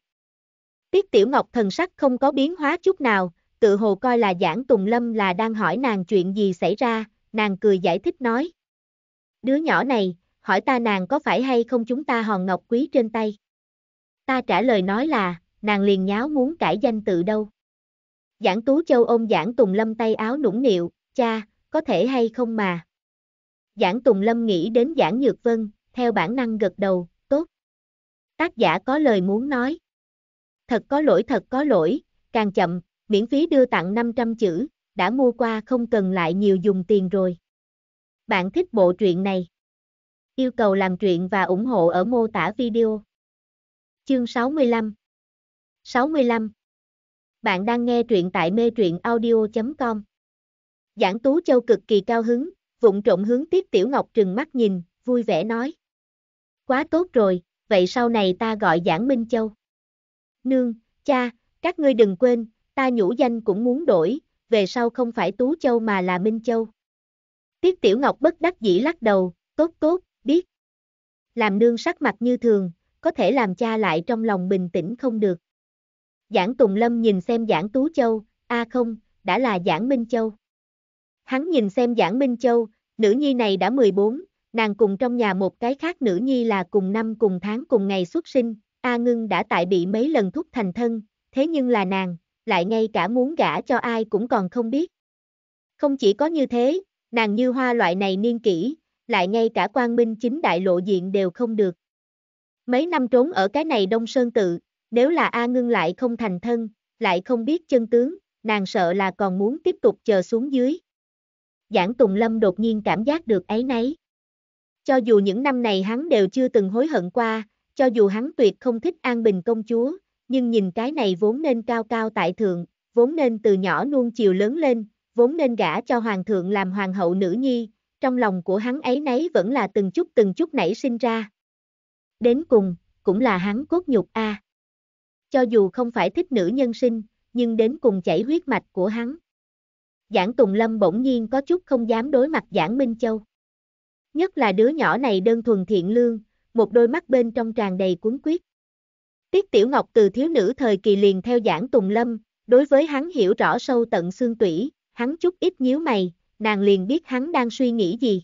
Tiết Tiểu Ngọc thần sắc không có biến hóa chút nào, tự hồ coi là Giảng Tùng Lâm là đang hỏi nàng chuyện gì xảy ra, nàng cười giải thích nói. Đứa nhỏ này, hỏi ta nàng có phải hay không chúng ta hòn ngọc quý trên tay. Ta trả lời nói là, nàng liền nháo muốn cải danh tự đâu. Giảng Tú Châu ôm Giảng Tùng Lâm tay áo nũng nịu, cha, có thể hay không mà. Giảng Tùng Lâm nghĩ đến Giảng Nhược Vân, theo bản năng gật đầu, tốt. Tác giả có lời muốn nói. Thật có lỗi thật có lỗi, càng chậm, miễn phí đưa tặng 500 chữ, đã mua qua không cần lại nhiều dùng tiền rồi. Bạn thích bộ truyện này? Yêu cầu làm truyện và ủng hộ ở mô tả video. Chương 65 65 Bạn đang nghe truyện tại mê truyện audio.com Giảng Tú Châu cực kỳ cao hứng, vụng trộm hướng Tiết Tiểu Ngọc trừng mắt nhìn, vui vẻ nói. Quá tốt rồi, vậy sau này ta gọi Giảng Minh Châu. Nương, cha, các ngươi đừng quên, ta nhũ danh cũng muốn đổi, về sau không phải Tú Châu mà là Minh Châu. Tiết Tiểu Ngọc bất đắc dĩ lắc đầu, tốt tốt, biết. Làm nương sắc mặt như thường, có thể làm cha lại trong lòng bình tĩnh không được. Giảng Tùng Lâm nhìn xem Giảng Tú Châu, a à không, đã là Giảng Minh Châu. Hắn nhìn xem Giảng Minh Châu, nữ nhi này đã 14, nàng cùng trong nhà một cái khác nữ nhi là cùng năm cùng tháng cùng ngày xuất sinh, A Ngưng đã tại bị mấy lần thúc thành thân, thế nhưng là nàng, lại ngay cả muốn gả cho ai cũng còn không biết. Không chỉ có như thế, nàng như hoa loại này niên kỷ, lại ngay cả quan minh chính đại lộ diện đều không được. Mấy năm trốn ở cái này Đông Sơn Tự, nếu là A Ngưng lại không thành thân, lại không biết chân tướng, nàng sợ là còn muốn tiếp tục chờ xuống dưới. Giảng Tùng Lâm đột nhiên cảm giác được ấy nấy. Cho dù những năm này hắn đều chưa từng hối hận qua, cho dù hắn tuyệt không thích An Bình công chúa, nhưng nhìn cái này vốn nên cao cao tại thượng, vốn nên từ nhỏ nuông chiều lớn lên, vốn nên gả cho hoàng thượng làm hoàng hậu nữ nhi, trong lòng của hắn ấy nấy vẫn là từng chút từng chút nảy sinh ra. Đến cùng, cũng là hắn cốt nhục a. À. Cho dù không phải thích nữ nhân sinh, nhưng đến cùng chảy huyết mạch của hắn. Giảng Tùng Lâm bỗng nhiên có chút không dám đối mặt Giảng Minh Châu. Nhất là đứa nhỏ này đơn thuần thiện lương, một đôi mắt bên trong tràn đầy cuốn quyết. Tiết Tiểu Ngọc từ thiếu nữ thời kỳ liền theo giảng Tùng Lâm, đối với hắn hiểu rõ sâu tận xương tủy, hắn chút ít nhíu mày, nàng liền biết hắn đang suy nghĩ gì.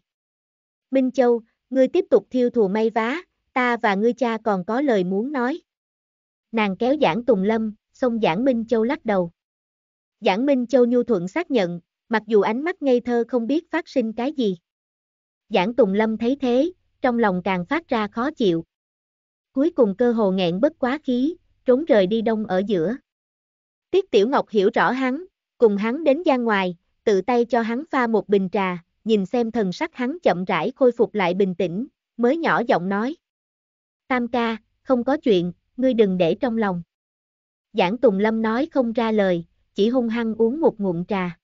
Minh Châu, ngươi tiếp tục thiêu thù may vá, ta và ngươi cha còn có lời muốn nói. Nàng kéo giảng Tùng Lâm, xong giảng Minh Châu lắc đầu. Giảng Minh Châu nhu thuận xác nhận, mặc dù ánh mắt ngây thơ không biết phát sinh cái gì. Giảng Tùng Lâm thấy thế, trong lòng càng phát ra khó chịu, cuối cùng cơ hồ nghẹn bất quá khí, trốn rời đi đông ở giữa. Tiết Tiểu Ngọc hiểu rõ hắn, cùng hắn đến gian ngoài, tự tay cho hắn pha một bình trà, nhìn xem thần sắc hắn chậm rãi khôi phục lại bình tĩnh, mới nhỏ giọng nói. Tam ca, không có chuyện, ngươi đừng để trong lòng. Giảng Tùng Lâm nói không ra lời, chỉ hung hăng uống một ngụm trà.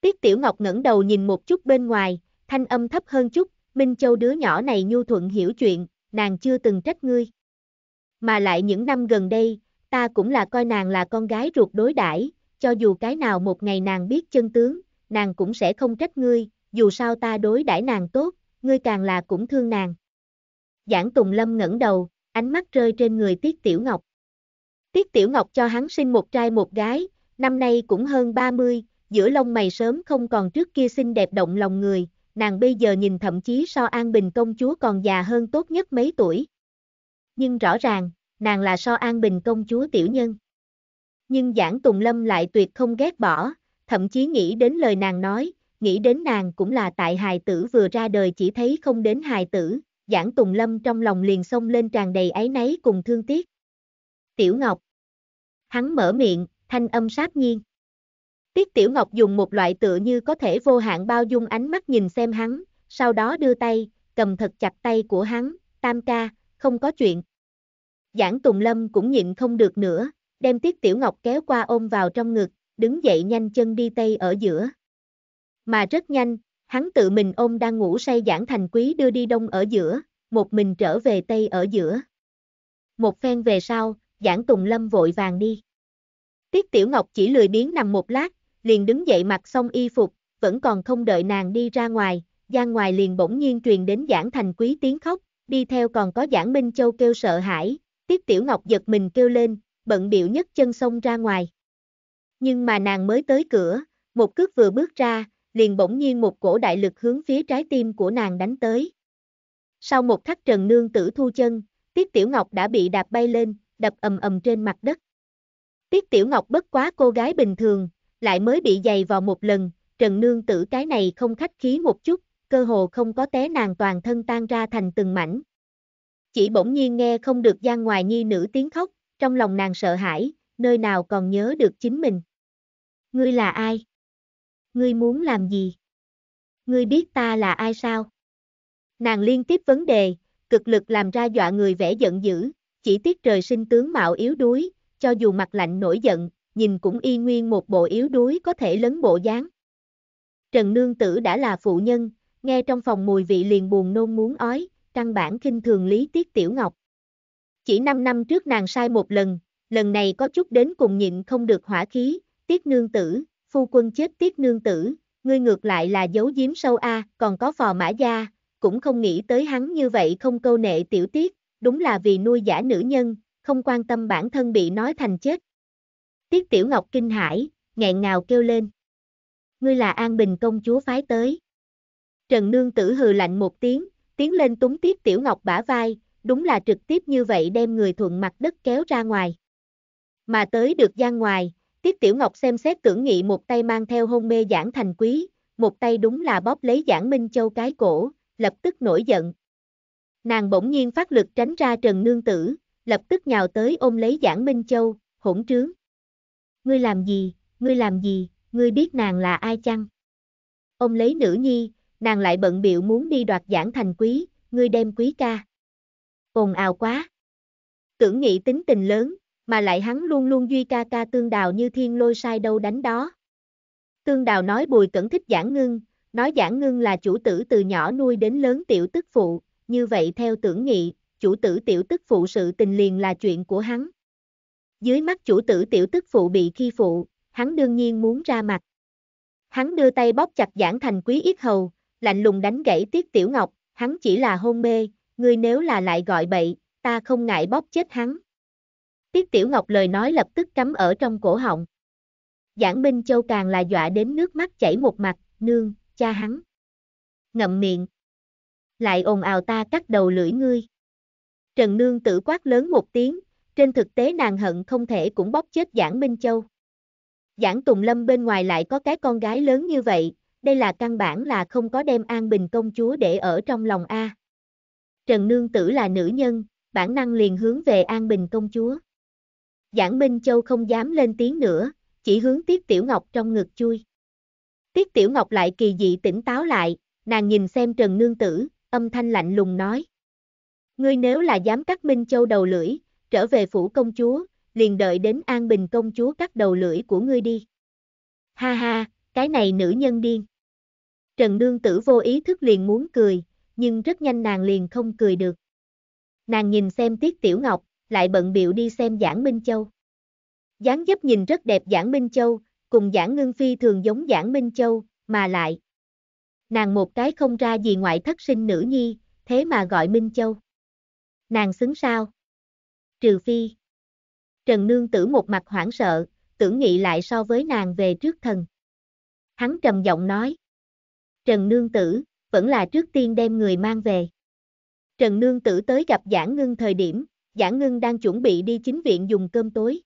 Tiết Tiểu Ngọc ngẩng đầu nhìn một chút bên ngoài, thanh âm thấp hơn chút, Minh Châu đứa nhỏ này nhu thuận hiểu chuyện, nàng chưa từng trách ngươi. Mà lại những năm gần đây, ta cũng là coi nàng là con gái ruột đối đãi, cho dù cái nào một ngày nàng biết chân tướng, nàng cũng sẽ không trách ngươi, dù sao ta đối đãi nàng tốt, ngươi càng là cũng thương nàng. Giảng Tùng Lâm ngẩng đầu, ánh mắt rơi trên người Tiết Tiểu Ngọc. Tiết Tiểu Ngọc cho hắn sinh một trai một gái, năm nay cũng hơn 30, giữa lông mày sớm không còn trước kia xinh đẹp động lòng người, nàng bây giờ nhìn thậm chí so An Bình công chúa còn già hơn tốt nhất mấy tuổi. Nhưng rõ ràng, nàng là so An Bình công chúa tiểu nhân. Nhưng Giảng Tùng Lâm lại tuyệt không ghét bỏ, thậm chí nghĩ đến lời nàng nói, nghĩ đến nàng cũng là tại hài tử vừa ra đời chỉ thấy không đến hài tử, Giảng Tùng Lâm trong lòng liền xông lên tràn đầy áy náy cùng thương tiếc. Tiểu Ngọc Hắn mở miệng, thanh âm sáp nhiên. Tiết Tiểu Ngọc dùng một loại tựa như có thể vô hạn bao dung ánh mắt nhìn xem hắn, sau đó đưa tay, cầm thật chặt tay của hắn, tam ca, không có chuyện. Giảng Tùng Lâm cũng nhịn không được nữa, đem Tiết Tiểu Ngọc kéo qua ôm vào trong ngực, đứng dậy nhanh chân đi tây ở giữa. Mà rất nhanh, hắn tự mình ôm đang ngủ say Giảng Thành Quý đưa đi đông ở giữa, một mình trở về tây ở giữa. Một phen về sau, Giảng Tùng Lâm vội vàng đi. Tiết Tiểu Ngọc chỉ lười biếng nằm một lát, liền đứng dậy mặc xong y phục, vẫn còn không đợi nàng đi ra ngoài, gian ngoài liền bỗng nhiên truyền đến Giảng Thành Quý tiếng khóc, đi theo còn có Giảng Minh Châu kêu sợ hãi, tiếp Tiểu Ngọc giật mình kêu lên, bận biểu nhất chân xông ra ngoài. Nhưng mà nàng mới tới cửa, một cước vừa bước ra, liền bỗng nhiên một cổ đại lực hướng phía trái tim của nàng đánh tới. Sau một khắc trần nương tử thu chân, Tiết Tiểu Ngọc đã bị đạp bay lên, đập ầm ầm trên mặt đất. Tiết Tiểu Ngọc bất quá cô gái bình thường, lại mới bị dày vào một lần, Trần Nương tử cái này không khách khí một chút, cơ hồ không có té nàng toàn thân tan ra thành từng mảnh. Chỉ bỗng nhiên nghe không được gian ngoài nhi nữ tiếng khóc, trong lòng nàng sợ hãi, nơi nào còn nhớ được chính mình. Ngươi là ai? Ngươi muốn làm gì? Ngươi biết ta là ai sao? Nàng liên tiếp vấn đề, cực lực làm ra dọa người vẻ giận dữ, chỉ tiếc trời sinh tướng mạo yếu đuối, cho dù mặt lạnh nổi giận, nhìn cũng y nguyên một bộ yếu đuối có thể lấn bộ dáng. Trần Nương Tử đã là phụ nhân, nghe trong phòng mùi vị liền buồn nôn muốn ói, căn bản kinh thường lý tiết tiểu ngọc. Chỉ 5 năm trước nàng sai một lần, lần này có chút đến cùng nhịn không được hỏa khí, tiết nương tử, phu quân chết tiết nương tử, ngươi ngược lại là giấu giếm sâu a, còn có phò mã gia, cũng không nghĩ tới hắn như vậy không câu nệ tiểu tiết, đúng là vì nuôi giả nữ nhân, không quan tâm bản thân bị nói thành chết. Tiết Tiểu Ngọc kinh hãi, nghẹn ngào kêu lên. Ngươi là An Bình công chúa phái tới. Trần Nương Tử hừ lạnh một tiếng, tiến lên túng Tiết Tiểu Ngọc bả vai, đúng là trực tiếp như vậy đem người thuận mặt đất kéo ra ngoài. Mà tới được gian ngoài, Tiết Tiểu Ngọc xem xét tưởng nghị một tay mang theo hôn mê giảng thành quý, một tay đúng là bóp lấy giảng Minh Châu cái cổ, lập tức nổi giận. Nàng bỗng nhiên phát lực tránh ra Trần Nương Tử, lập tức nhào tới ôm lấy giảng Minh Châu, hỗn trướng ngươi làm gì, ngươi làm gì, ngươi biết nàng là ai chăng? Ông lấy nữ nhi, nàng lại bận biệu muốn đi đoạt giảng thành quý, ngươi đem quý ca. Ồn ào quá. Tưởng Nghĩ tính tình lớn, mà lại hắn luôn luôn duy ca ca tương đào như thiên lôi sai đâu đánh đó. Tương đào nói bùi cẩn thích giảng ngưng, nói giảng ngưng là chủ tử từ nhỏ nuôi đến lớn tiểu tức phụ, như vậy theo tưởng nghị, chủ tử tiểu tức phụ sự tình liền là chuyện của hắn. Dưới mắt chủ tử tiểu tức phụ bị khi phụ, hắn đương nhiên muốn ra mặt. Hắn đưa tay bóp chặt giảng thành quý yết hầu, lạnh lùng đánh gãy tiết tiểu ngọc, hắn chỉ là hôn mê, ngươi nếu là lại gọi bậy, ta không ngại bóp chết hắn. Tiết tiểu ngọc lời nói lập tức cắm ở trong cổ họng. Giảng Minh Châu càng là dọa đến nước mắt chảy một mặt, nương, cha hắn. Ngậm miệng. Lại ồn ào ta cắt đầu lưỡi ngươi. Trần nương tử quát lớn một tiếng, trên thực tế nàng hận không thể cũng bóp chết Giảng Minh Châu. Giảng Tùng Lâm bên ngoài lại có cái con gái lớn như vậy, đây là căn bản là không có đem An Bình công chúa để ở trong lòng A. Trần Nương Tử là nữ nhân, bản năng liền hướng về An Bình công chúa. Giảng Minh Châu không dám lên tiếng nữa, chỉ hướng Tiết Tiểu Ngọc trong ngực chui. Tiết Tiểu Ngọc lại kỳ dị tỉnh táo lại, nàng nhìn xem Trần Nương Tử, âm thanh lạnh lùng nói. Ngươi nếu là dám cắt Minh Châu đầu lưỡi, trở về phủ công chúa, liền đợi đến An Bình công chúa cắt đầu lưỡi của ngươi đi. Ha ha, cái này nữ nhân điên. Trần Nương Tử vô ý thức liền muốn cười, nhưng rất nhanh nàng liền không cười được. Nàng nhìn xem Tiết Tiểu Ngọc, lại bận biệu đi xem Giảng Minh Châu. dáng dấp nhìn rất đẹp Giảng Minh Châu, cùng Giảng Ngưng Phi thường giống Giảng Minh Châu, mà lại. Nàng một cái không ra gì ngoại thất sinh nữ nhi, thế mà gọi Minh Châu. Nàng xứng sao? trừ phi. Trần Nương Tử một mặt hoảng sợ, tưởng nghị lại so với nàng về trước thần. Hắn trầm giọng nói. Trần Nương Tử, vẫn là trước tiên đem người mang về. Trần Nương Tử tới gặp Giảng Ngưng thời điểm, Giảng Ngưng đang chuẩn bị đi chính viện dùng cơm tối.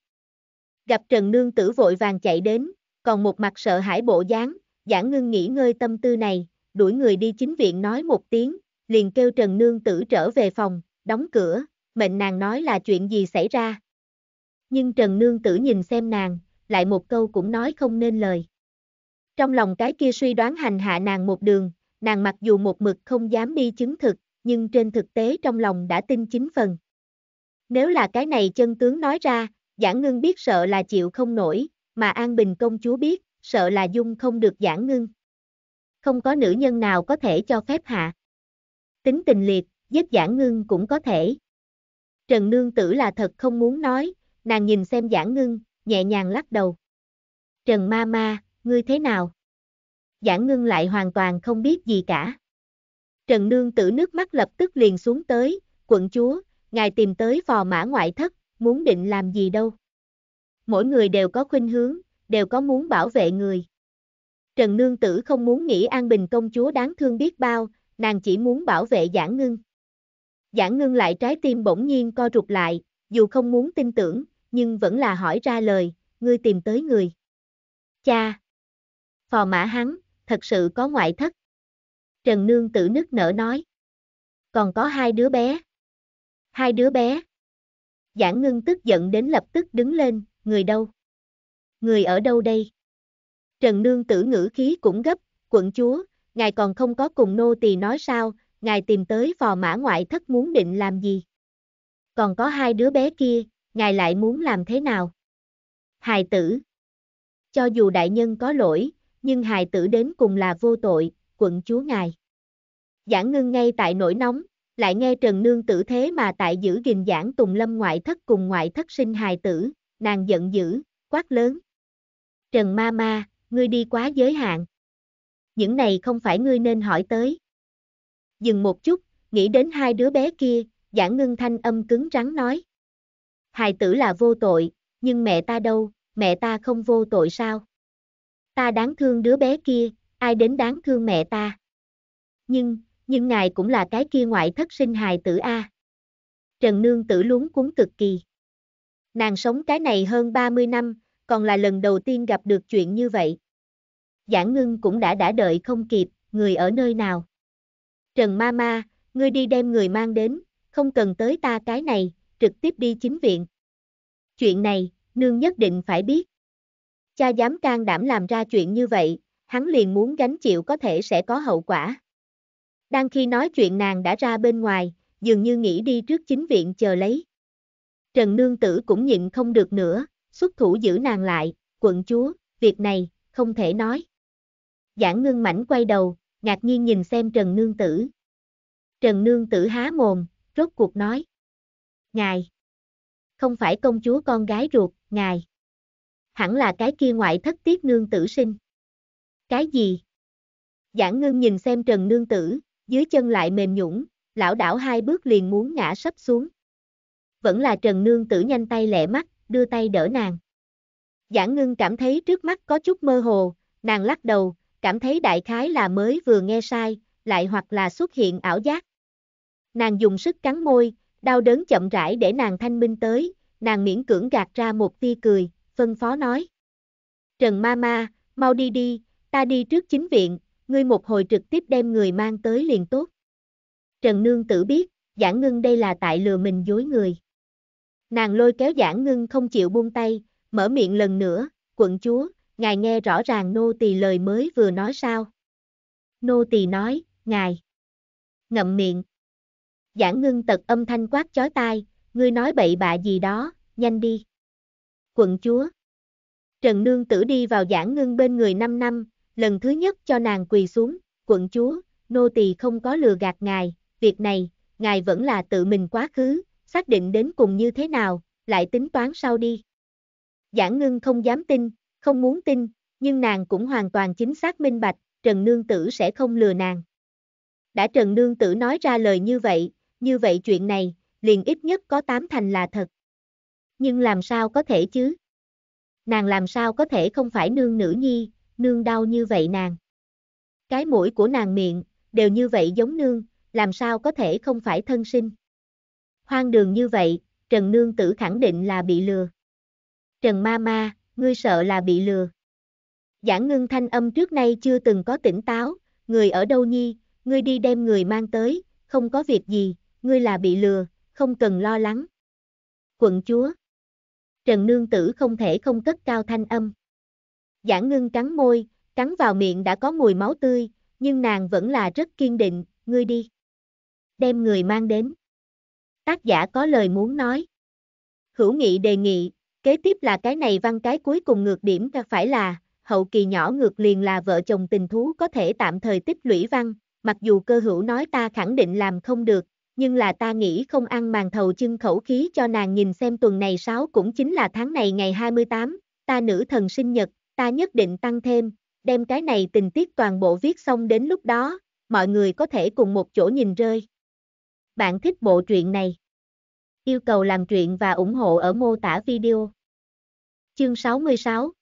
Gặp Trần Nương Tử vội vàng chạy đến, còn một mặt sợ hãi bộ dáng, Giảng Ngưng nghỉ ngơi tâm tư này, đuổi người đi chính viện nói một tiếng, liền kêu Trần Nương Tử trở về phòng, đóng cửa, mệnh nàng nói là chuyện gì xảy ra. Nhưng Trần Nương Tử nhìn xem nàng, lại một câu cũng nói không nên lời. Trong lòng cái kia suy đoán hành hạ nàng một đường, nàng mặc dù một mực không dám đi chứng thực, nhưng trên thực tế trong lòng đã tin chính phần. Nếu là cái này chân tướng nói ra, Giảng Ngưng biết sợ là chịu không nổi, mà An Bình công chúa biết, sợ là dung không được Giảng Ngưng. Không có nữ nhân nào có thể cho phép hạ. Tính tình liệt, giết Giảng Ngưng cũng có thể. Trần Nương Tử là thật không muốn nói, nàng nhìn xem Giảng Ngưng, nhẹ nhàng lắc đầu. Trần Ma Ma, ngươi thế nào? Giảng Ngưng lại hoàn toàn không biết gì cả. Trần Nương Tử nước mắt lập tức liền xuống tới, quận chúa, ngài tìm tới phò mã ngoại thất, muốn định làm gì đâu. Mỗi người đều có khuynh hướng, đều có muốn bảo vệ người. Trần Nương Tử không muốn nghĩ An Bình công chúa đáng thương biết bao, nàng chỉ muốn bảo vệ Giảng Ngưng. Giảng ngưng lại trái tim bỗng nhiên co rụt lại, dù không muốn tin tưởng, nhưng vẫn là hỏi ra lời, ngươi tìm tới người. Cha! Phò mã hắn, thật sự có ngoại thất. Trần Nương tử nức nở nói. Còn có hai đứa bé. Hai đứa bé. Giảng ngưng tức giận đến lập tức đứng lên, người đâu? Người ở đâu đây? Trần Nương tử ngữ khí cũng gấp, quận chúa, ngài còn không có cùng nô tỳ nói sao, ngài tìm tới phò mã ngoại thất muốn định làm gì? Còn có hai đứa bé kia, ngài lại muốn làm thế nào? Hài tử Cho dù đại nhân có lỗi, nhưng hài tử đến cùng là vô tội, quận chúa ngài. Giảng ngưng ngay tại nỗi nóng, lại nghe Trần Nương tử thế mà tại giữ gìn giảng Tùng Lâm ngoại thất cùng ngoại thất sinh hài tử, nàng giận dữ, quát lớn. Trần ma ma, ngươi đi quá giới hạn. Những này không phải ngươi nên hỏi tới dừng một chút, nghĩ đến hai đứa bé kia, giả ngưng thanh âm cứng rắn nói. Hài tử là vô tội, nhưng mẹ ta đâu, mẹ ta không vô tội sao? Ta đáng thương đứa bé kia, ai đến đáng thương mẹ ta? Nhưng, nhưng ngài cũng là cái kia ngoại thất sinh hài tử A. Trần Nương tử luống cuốn cực kỳ. Nàng sống cái này hơn 30 năm, còn là lần đầu tiên gặp được chuyện như vậy. Giảng ngưng cũng đã đã đợi không kịp, người ở nơi nào. Trần ma ma, ngươi đi đem người mang đến, không cần tới ta cái này, trực tiếp đi chính viện. Chuyện này, nương nhất định phải biết. Cha dám can đảm làm ra chuyện như vậy, hắn liền muốn gánh chịu có thể sẽ có hậu quả. Đang khi nói chuyện nàng đã ra bên ngoài, dường như nghĩ đi trước chính viện chờ lấy. Trần nương tử cũng nhịn không được nữa, xuất thủ giữ nàng lại, quận chúa, việc này, không thể nói. Giảng ngưng mảnh quay đầu, ngạc nhiên nhìn xem Trần Nương Tử. Trần Nương Tử há mồm, rốt cuộc nói. Ngài, không phải công chúa con gái ruột, ngài. Hẳn là cái kia ngoại thất tiết nương tử sinh. Cái gì? Giảng ngưng nhìn xem Trần Nương Tử, dưới chân lại mềm nhũng, lão đảo hai bước liền muốn ngã sấp xuống. Vẫn là Trần Nương Tử nhanh tay lẹ mắt, đưa tay đỡ nàng. Giảng ngưng cảm thấy trước mắt có chút mơ hồ, nàng lắc đầu, cảm thấy đại khái là mới vừa nghe sai, lại hoặc là xuất hiện ảo giác. Nàng dùng sức cắn môi, đau đớn chậm rãi để nàng thanh minh tới, nàng miễn cưỡng gạt ra một tia cười, phân phó nói. Trần Mama, mau đi đi, ta đi trước chính viện, ngươi một hồi trực tiếp đem người mang tới liền tốt. Trần nương tử biết, giảng ngưng đây là tại lừa mình dối người. Nàng lôi kéo giảng ngưng không chịu buông tay, mở miệng lần nữa, quận chúa, ngài nghe rõ ràng nô tỳ lời mới vừa nói sao? Nô tỳ nói, ngài. Ngậm miệng. Giảng ngưng tật âm thanh quát chói tai, ngươi nói bậy bạ gì đó, nhanh đi. Quận chúa. Trần Nương Tử đi vào giảng ngưng bên người 5 năm, lần thứ nhất cho nàng quỳ xuống, quận chúa, nô tỳ không có lừa gạt ngài, việc này, ngài vẫn là tự mình quá khứ, xác định đến cùng như thế nào, lại tính toán sau đi. Giảng ngưng không dám tin, không muốn tin, nhưng nàng cũng hoàn toàn chính xác minh bạch, Trần Nương Tử sẽ không lừa nàng. Đã Trần Nương Tử nói ra lời như vậy, như vậy chuyện này, liền ít nhất có tám thành là thật. Nhưng làm sao có thể chứ? Nàng làm sao có thể không phải nương nữ nhi, nương đau như vậy nàng. Cái mũi của nàng miệng, đều như vậy giống nương, làm sao có thể không phải thân sinh. Hoang đường như vậy, Trần Nương Tử khẳng định là bị lừa. Trần Ma Ma, ngươi sợ là bị lừa. Giảng ngưng thanh âm trước nay chưa từng có tỉnh táo, người ở đâu nhi, ngươi đi đem người mang tới, không có việc gì, ngươi là bị lừa, không cần lo lắng. Quận chúa. Trần nương tử không thể không cất cao thanh âm. Giảng ngưng cắn môi, cắn vào miệng đã có mùi máu tươi, nhưng nàng vẫn là rất kiên định, ngươi đi. Đem người mang đến. Tác giả có lời muốn nói. Hữu nghị đề nghị, Kế tiếp là cái này văn cái cuối cùng ngược điểm phải là, hậu kỳ nhỏ ngược liền là vợ chồng tình thú có thể tạm thời tích lũy văn, mặc dù cơ hữu nói ta khẳng định làm không được, nhưng là ta nghĩ không ăn màn thầu chưng khẩu khí cho nàng nhìn xem tuần này 6 cũng chính là tháng này ngày 28, ta nữ thần sinh nhật, ta nhất định tăng thêm, đem cái này tình tiết toàn bộ viết xong đến lúc đó, mọi người có thể cùng một chỗ nhìn rơi. Bạn thích bộ truyện này? Yêu cầu làm chuyện và ủng hộ ở mô tả video. Chương 66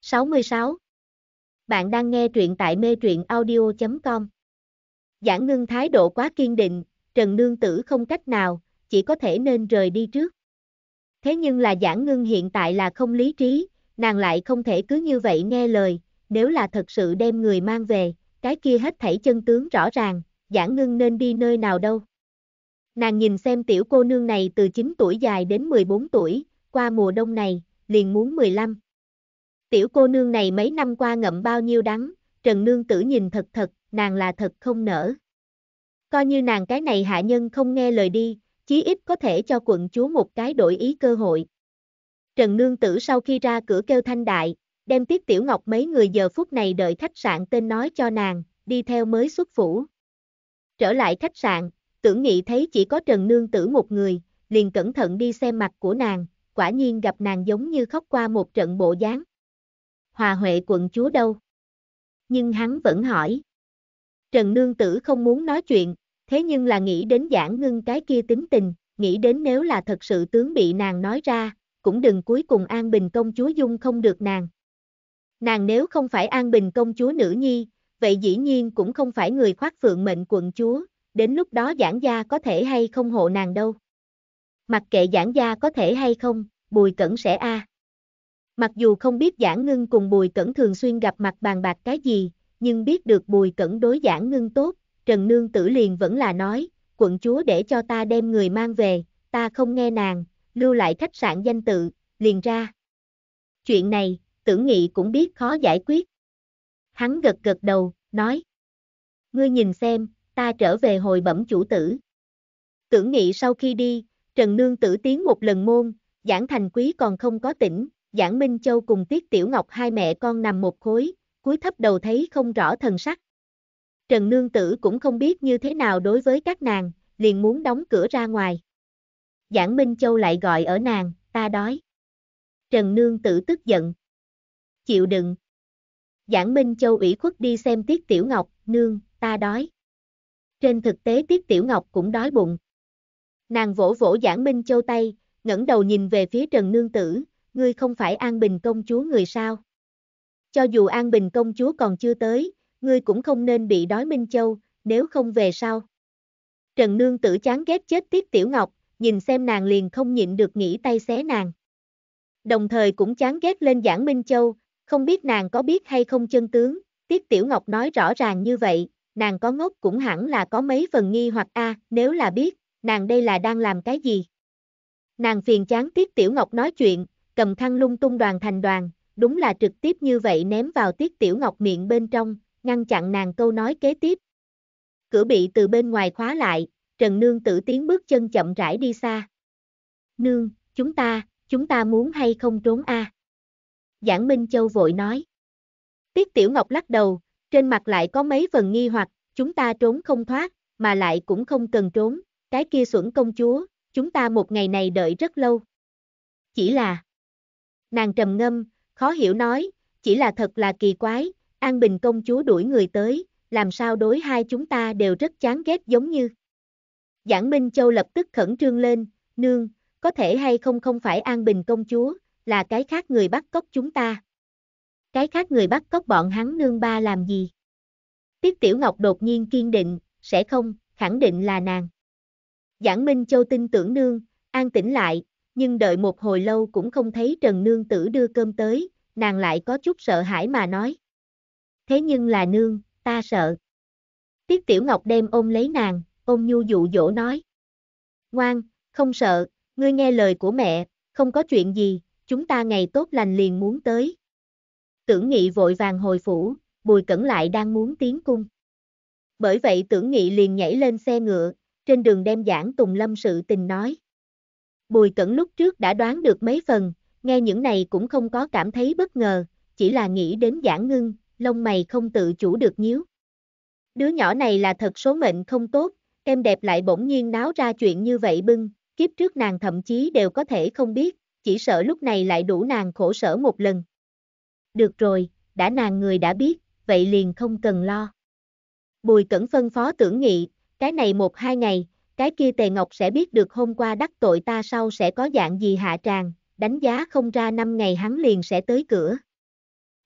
66 Bạn đang nghe truyện tại mê truyện audio.com Giản ngưng thái độ quá kiên định, Trần Nương Tử không cách nào, chỉ có thể nên rời đi trước. Thế nhưng là Giản ngưng hiện tại là không lý trí, nàng lại không thể cứ như vậy nghe lời, nếu là thật sự đem người mang về, cái kia hết thảy chân tướng rõ ràng, Giản ngưng nên đi nơi nào đâu. Nàng nhìn xem tiểu cô nương này từ 9 tuổi dài đến 14 tuổi, qua mùa đông này, liền muốn 15. Tiểu cô nương này mấy năm qua ngậm bao nhiêu đắng, Trần Nương Tử nhìn thật thật, nàng là thật không nở. Coi như nàng cái này hạ nhân không nghe lời đi, chí ít có thể cho quận chúa một cái đổi ý cơ hội. Trần Nương Tử sau khi ra cửa kêu thanh đại, đem tiếp Tiểu Ngọc mấy người giờ phút này đợi khách sạn tên nói cho nàng, đi theo mới xuất phủ. Trở lại khách sạn, tưởng nghị thấy chỉ có Trần Nương Tử một người, liền cẩn thận đi xem mặt của nàng, quả nhiên gặp nàng giống như khóc qua một trận bộ dáng. Hòa Huệ quận chúa đâu? Nhưng hắn vẫn hỏi. Trần Nương Tử không muốn nói chuyện, thế nhưng là nghĩ đến giảng ngưng cái kia tính tình, nghĩ đến nếu là thật sự tướng bị nàng nói ra, cũng đừng cuối cùng An Bình công chúa dung không được nàng. Nàng nếu không phải An Bình công chúa nữ nhi, vậy dĩ nhiên cũng không phải người khoác phượng mệnh quận chúa, đến lúc đó giảng gia có thể hay không hộ nàng đâu. Mặc kệ giảng gia có thể hay không, Bùi Cẩn sẽ a. À. Mặc dù không biết giảng ngưng cùng Bùi Cẩn thường xuyên gặp mặt bàn bạc cái gì, nhưng biết được Bùi Cẩn đối giảng ngưng tốt, Trần Nương Tử liền vẫn là nói, quận chúa để cho ta đem người mang về, ta không nghe nàng, lưu lại khách sạn danh tự, liền ra. Chuyện này, tưởng nghị cũng biết khó giải quyết. Hắn gật gật đầu, nói. Ngươi nhìn xem, ta trở về hồi bẩm chủ tử. Tưởng nghị sau khi đi, Trần Nương tử tiến một lần môn, Giảng Thành Quý còn không có tỉnh, Giảng Minh Châu cùng Tiết Tiểu Ngọc hai mẹ con nằm một khối, cúi thấp đầu thấy không rõ thần sắc. Trần Nương tử cũng không biết như thế nào đối với các nàng, liền muốn đóng cửa ra ngoài. Giảng Minh Châu lại gọi ở nàng, ta đói. Trần Nương tử tức giận. Chịu đựng. Giảng Minh Châu ủy khuất đi xem Tiết Tiểu Ngọc, nương, ta đói trên thực tế Tiết Tiểu Ngọc cũng đói bụng. Nàng vỗ vỗ Giảng Minh Châu tay, ngẩng đầu nhìn về phía Trần Nương Tử, ngươi không phải An Bình công chúa người sao? Cho dù An Bình công chúa còn chưa tới, ngươi cũng không nên bị đói Minh Châu, nếu không về sau. Trần Nương Tử chán ghét chết Tiết Tiểu Ngọc, nhìn xem nàng liền không nhịn được nghĩ tay xé nàng. Đồng thời cũng chán ghét lên Giảng Minh Châu, không biết nàng có biết hay không chân tướng, Tiết Tiểu Ngọc nói rõ ràng như vậy, nàng có ngốc cũng hẳn là có mấy phần nghi hoặc a, à, nếu là biết, nàng đây là đang làm cái gì? Nàng phiền chán Tiết Tiểu Ngọc nói chuyện, cầm khăn lung tung đoàn thành đoàn, đúng là trực tiếp như vậy ném vào Tiết Tiểu Ngọc miệng bên trong, ngăn chặn nàng câu nói kế tiếp. Cửa bị từ bên ngoài khóa lại, Trần Nương tự tiến bước chân chậm rãi đi xa. Nương, chúng ta, chúng ta muốn hay không trốn a? À? Giảng Minh Châu vội nói. Tiết Tiểu Ngọc lắc đầu, trên mặt lại có mấy phần nghi hoặc, chúng ta trốn không thoát, mà lại cũng không cần trốn, cái kia xuẩn công chúa, chúng ta một ngày này đợi rất lâu. Chỉ là, nàng trầm ngâm, khó hiểu nói, chỉ là thật là kỳ quái, An Bình công chúa đuổi người tới, làm sao đối hai chúng ta đều rất chán ghét giống như. Giảng Minh Châu lập tức khẩn trương lên, nương, có thể hay không không phải An Bình công chúa, là cái khác người bắt cóc chúng ta cái khác người bắt cóc bọn hắn nương ba làm gì? Tiết Tiểu Ngọc đột nhiên kiên định, sẽ không, khẳng định là nàng. Giảng Minh Châu tin tưởng nương, an tĩnh lại, nhưng đợi một hồi lâu cũng không thấy Trần Nương Tử đưa cơm tới, nàng lại có chút sợ hãi mà nói. Thế nhưng là nương, ta sợ. Tiết Tiểu Ngọc đem ôm lấy nàng, ôm nhu dụ dỗ nói. Ngoan, không sợ, ngươi nghe lời của mẹ, không có chuyện gì, chúng ta ngày tốt lành liền muốn tới, Tưởng Nghị vội vàng hồi phủ, Bùi Cẩn lại đang muốn tiến cung. Bởi vậy Tưởng Nghị liền nhảy lên xe ngựa, trên đường đem giảng Tùng Lâm sự tình nói. Bùi Cẩn lúc trước đã đoán được mấy phần, nghe những này cũng không có cảm thấy bất ngờ, chỉ là nghĩ đến giảng ngưng, lông mày không tự chủ được nhíu. Đứa nhỏ này là thật số mệnh không tốt, em đẹp lại bỗng nhiên náo ra chuyện như vậy bưng, kiếp trước nàng thậm chí đều có thể không biết, chỉ sợ lúc này lại đủ nàng khổ sở một lần. Được rồi, đã nàng người đã biết, vậy liền không cần lo. Bùi Cẩn phân phó tưởng nghị, cái này một hai ngày, cái kia Tề Ngọc sẽ biết được hôm qua đắc tội ta sau sẽ có dạng gì hạ tràng, đánh giá không ra năm ngày hắn liền sẽ tới cửa.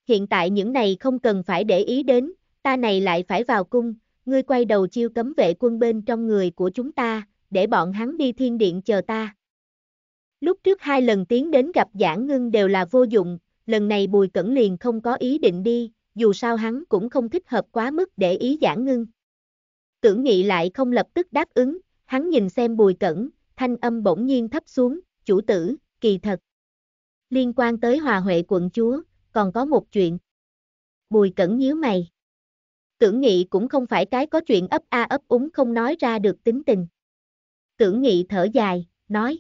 Hiện tại những này không cần phải để ý đến, ta này lại phải vào cung, ngươi quay đầu chiêu cấm vệ quân bên trong người của chúng ta, để bọn hắn đi thiên điện chờ ta. Lúc trước hai lần tiến đến gặp giảng ngưng đều là vô dụng, lần này Bùi Cẩn liền không có ý định đi, dù sao hắn cũng không thích hợp quá mức để ý giảng ngưng. Tưởng Nghị lại không lập tức đáp ứng, hắn nhìn xem Bùi Cẩn, thanh âm bỗng nhiên thấp xuống, chủ tử, kỳ thật. Liên quan tới Hòa Huệ quận chúa, còn có một chuyện. Bùi Cẩn nhíu mày. Tưởng Nghị cũng không phải cái có chuyện ấp a ấp úng không nói ra được tính tình. Tưởng Nghị thở dài, nói.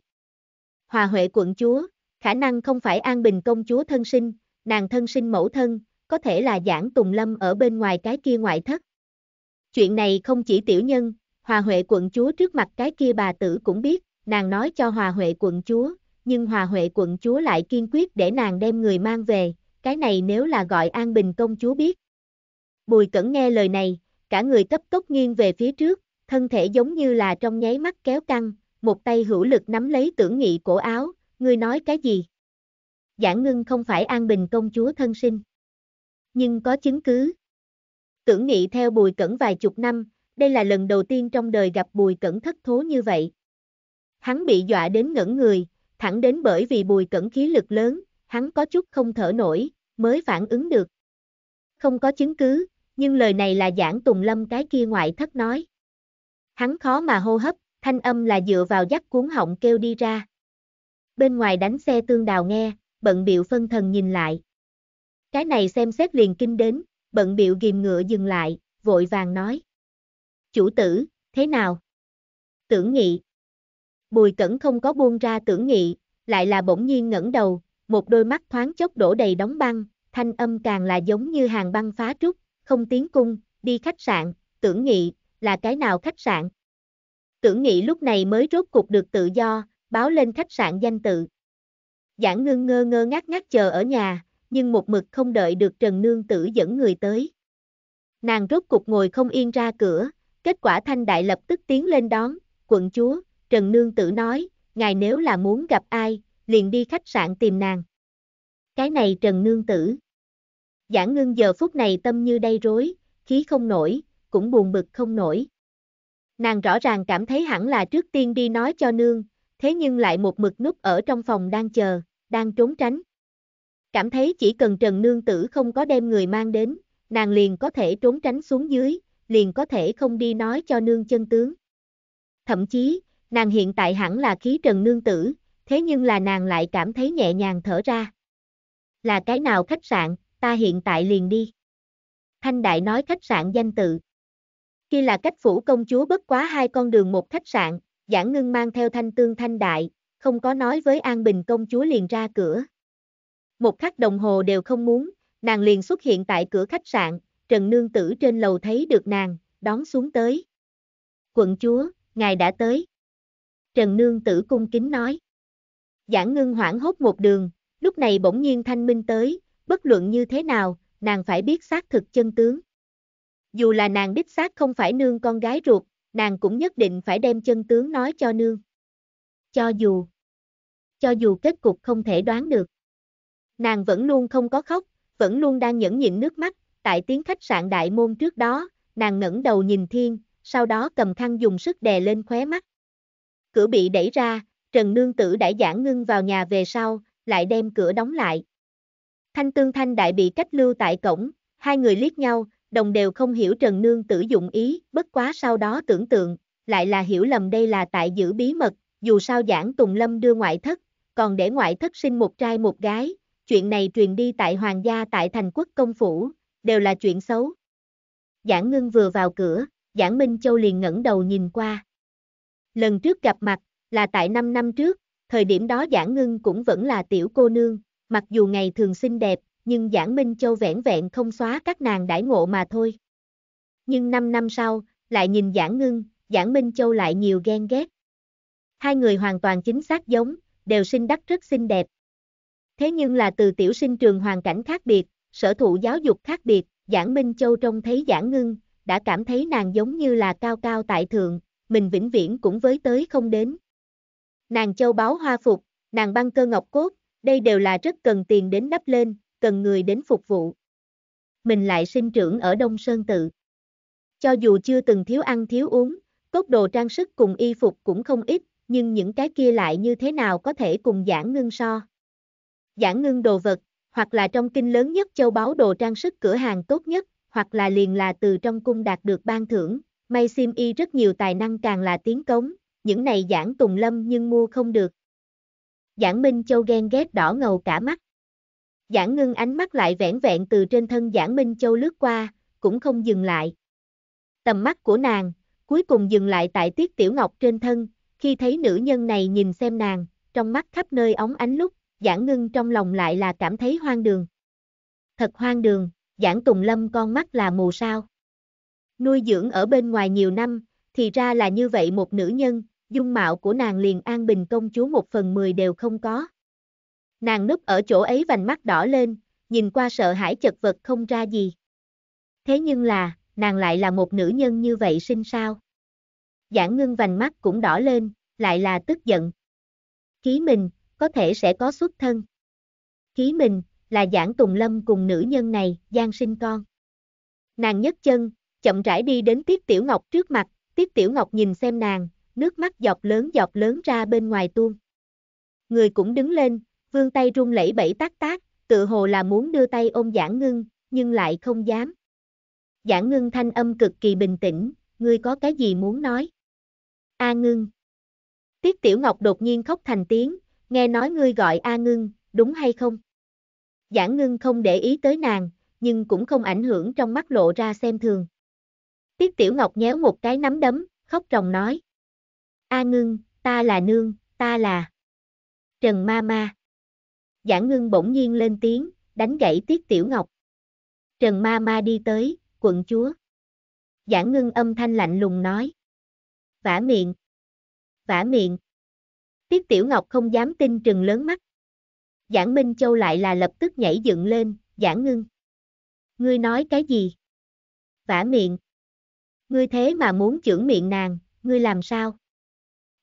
Hòa Huệ quận chúa, Khả năng không phải An Bình công chúa thân sinh, nàng thân sinh mẫu thân, có thể là giảng Tùng Lâm ở bên ngoài cái kia ngoại thất. Chuyện này không chỉ tiểu nhân, Hòa Huệ quận chúa trước mặt cái kia bà tử cũng biết, nàng nói cho Hòa Huệ quận chúa, nhưng Hòa Huệ quận chúa lại kiên quyết để nàng đem người mang về, cái này nếu là gọi An Bình công chúa biết. Bùi Cẩn nghe lời này, cả người cấp tốc nghiêng về phía trước, thân thể giống như là trong nháy mắt kéo căng, một tay hữu lực nắm lấy tưởng nghị cổ áo, ngươi nói cái gì? Giảng ngưng không phải an bình công chúa thân sinh. Nhưng có chứng cứ. Tưởng nghị theo bùi cẩn vài chục năm, đây là lần đầu tiên trong đời gặp bùi cẩn thất thố như vậy. Hắn bị dọa đến ngẩn người, thẳng đến bởi vì bùi cẩn khí lực lớn, hắn có chút không thở nổi, mới phản ứng được. Không có chứng cứ, nhưng lời này là giảng tùng lâm cái kia ngoại thất nói. Hắn khó mà hô hấp, thanh âm là dựa vào dắt cuốn họng kêu đi ra bên ngoài đánh xe tương đào nghe, bận biệu phân thần nhìn lại. Cái này xem xét liền kinh đến, bận biệu ghim ngựa dừng lại, vội vàng nói. Chủ tử, thế nào? Tưởng nghị. Bùi cẩn không có buông ra tưởng nghị, lại là bỗng nhiên ngẩng đầu, một đôi mắt thoáng chốc đổ đầy đóng băng, thanh âm càng là giống như hàng băng phá trúc, không tiếng cung, đi khách sạn, tưởng nghị, là cái nào khách sạn? Tưởng nghị lúc này mới rốt cục được tự do, báo lên khách sạn danh tự. Giảng ngưng ngơ ngơ ngác ngác chờ ở nhà, nhưng một mực không đợi được Trần Nương Tử dẫn người tới. Nàng rốt cục ngồi không yên ra cửa, kết quả Thanh Đại lập tức tiến lên đón, quận chúa, Trần Nương Tử nói, ngài nếu là muốn gặp ai, liền đi khách sạn tìm nàng. Cái này Trần Nương Tử. Giảng ngưng giờ phút này tâm như đầy rối, khí không nổi, cũng buồn bực không nổi. Nàng rõ ràng cảm thấy hẳn là trước tiên đi nói cho nương, thế nhưng lại một mực núp ở trong phòng đang chờ, đang trốn tránh. Cảm thấy chỉ cần Trần Nương Tử không có đem người mang đến, nàng liền có thể trốn tránh xuống dưới, liền có thể không đi nói cho nương chân tướng. Thậm chí, nàng hiện tại hẳn là khí Trần Nương Tử, thế nhưng là nàng lại cảm thấy nhẹ nhàng thở ra. Là cái nào khách sạn, ta hiện tại liền đi. Thanh Đại nói khách sạn danh tự. khi là cách phủ công chúa bất quá hai con đường một khách sạn, Giảng Ngưng mang theo thanh tương thanh đại, không có nói với An Bình công chúa liền ra cửa. Một khắc đồng hồ đều không muốn, nàng liền xuất hiện tại cửa khách sạn, Trần Nương Tử trên lầu thấy được nàng, đón xuống tới. Quận chúa, ngài đã tới. Trần Nương Tử cung kính nói. Giảng Ngưng hoảng hốt một đường, lúc này bỗng nhiên thanh minh tới, bất luận như thế nào, nàng phải biết xác thực chân tướng. Dù là nàng đích xác không phải nương con gái ruột, nàng cũng nhất định phải đem chân tướng nói cho nương. Cho dù, cho dù kết cục không thể đoán được, nàng vẫn luôn không có khóc, vẫn luôn đang nhẫn nhịn nước mắt, tại tiếng khách sạn đại môn trước đó, nàng ngẩng đầu nhìn thiên, sau đó cầm khăn dùng sức đè lên khóe mắt. Cửa bị đẩy ra, Trần Nương Tử đã giảng ngưng vào nhà về sau, lại đem cửa đóng lại. Thanh Tương Thanh Đại bị cách lưu tại cổng, hai người liếc nhau, đồng đều không hiểu Trần Nương tử dụng ý, bất quá sau đó tưởng tượng, lại là hiểu lầm đây là tại giữ bí mật, dù sao giảng Tùng Lâm đưa ngoại thất, còn để ngoại thất sinh một trai một gái, chuyện này truyền đi tại hoàng gia tại thành quốc công phủ, đều là chuyện xấu. Giảng Ngưng vừa vào cửa, Giảng Minh Châu liền ngẩng đầu nhìn qua. Lần trước gặp mặt, là tại 5 năm trước, thời điểm đó Giảng Ngưng cũng vẫn là tiểu cô nương, mặc dù ngày thường xinh đẹp, nhưng Giảng Minh Châu vẻn vẹn không xóa các nàng đãi ngộ mà thôi. Nhưng 5 năm sau, lại nhìn Giảng Ngưng, Giảng Minh Châu lại nhiều ghen ghét. Hai người hoàn toàn chính xác giống, đều sinh đắc rất xinh đẹp. Thế nhưng là từ tiểu sinh trường hoàn cảnh khác biệt, sở thụ giáo dục khác biệt, Giảng Minh Châu trông thấy Giảng Ngưng, đã cảm thấy nàng giống như là cao cao tại thượng, mình vĩnh viễn cũng với tới không đến. Nàng châu báo hoa phục, nàng băng cơ ngọc cốt, đây đều là rất cần tiền đến đắp lên, cần người đến phục vụ. Mình lại sinh trưởng ở Đông Sơn Tự. Cho dù chưa từng thiếu ăn thiếu uống, cốt đồ trang sức cùng y phục cũng không ít, nhưng những cái kia lại như thế nào có thể cùng giảng ngưng so. Giảng ngưng đồ vật, hoặc là trong kinh lớn nhất châu báu đồ trang sức cửa hàng tốt nhất, hoặc là liền là từ trong cung đạt được ban thưởng, may sim y rất nhiều tài năng càng là tiến cống, những này giảng tùng lâm nhưng mua không được. Giảng Minh Châu ghen ghét đỏ ngầu cả mắt. Giảng ngưng ánh mắt lại vẻn vẹn từ trên thân Giảng Minh Châu lướt qua, cũng không dừng lại. Tầm mắt của nàng, cuối cùng dừng lại tại Tiết Tiểu Ngọc trên thân, khi thấy nữ nhân này nhìn xem nàng, trong mắt khắp nơi óng ánh lúc, Giảng ngưng trong lòng lại là cảm thấy hoang đường. Thật hoang đường, Giảng Tùng Lâm con mắt là mù sao. Nuôi dưỡng ở bên ngoài nhiều năm, thì ra là như vậy một nữ nhân, dung mạo của nàng liền an bình công chúa một phần mười đều không có. Nàng núp ở chỗ ấy vành mắt đỏ lên, nhìn qua sợ hãi chật vật không ra gì. Thế nhưng là, nàng lại là một nữ nhân như vậy sinh sao? Giảng ngưng vành mắt cũng đỏ lên, lại là tức giận. Khí mình, có thể sẽ có xuất thân. Khí mình, là giảng tùng lâm cùng nữ nhân này, gian sinh con. Nàng nhấc chân, chậm rãi đi đến Tiết Tiểu Ngọc trước mặt, Tiết Tiểu Ngọc nhìn xem nàng, nước mắt giọt lớn giọt lớn ra bên ngoài tuôn. Người cũng đứng lên, Vương tay run lẩy bẩy tác tác, tự hồ là muốn đưa tay ôm Giảng Ngưng, nhưng lại không dám. Giảng Ngưng thanh âm cực kỳ bình tĩnh, ngươi có cái gì muốn nói? A Ngưng. Tiết Tiểu Ngọc đột nhiên khóc thành tiếng, nghe nói ngươi gọi A Ngưng, đúng hay không? Giảng Ngưng không để ý tới nàng, nhưng cũng không ảnh hưởng trong mắt lộ ra xem thường. Tiết Tiểu Ngọc nhéo một cái nắm đấm, khóc ròng nói. A Ngưng, ta là nương, ta là... Trần Ma Ma. Giảng ngưng bỗng nhiên lên tiếng, đánh gãy Tiết Tiểu Ngọc. Trần ma ma đi tới, quận chúa. Giảng ngưng âm thanh lạnh lùng nói. Vả miệng. Vả miệng. Tiết Tiểu Ngọc không dám tin trừng lớn mắt. Giảng Minh Châu lại là lập tức nhảy dựng lên, giảng ngưng. Ngươi nói cái gì? Vả miệng. Ngươi thế mà muốn chưởng miệng nàng, ngươi làm sao?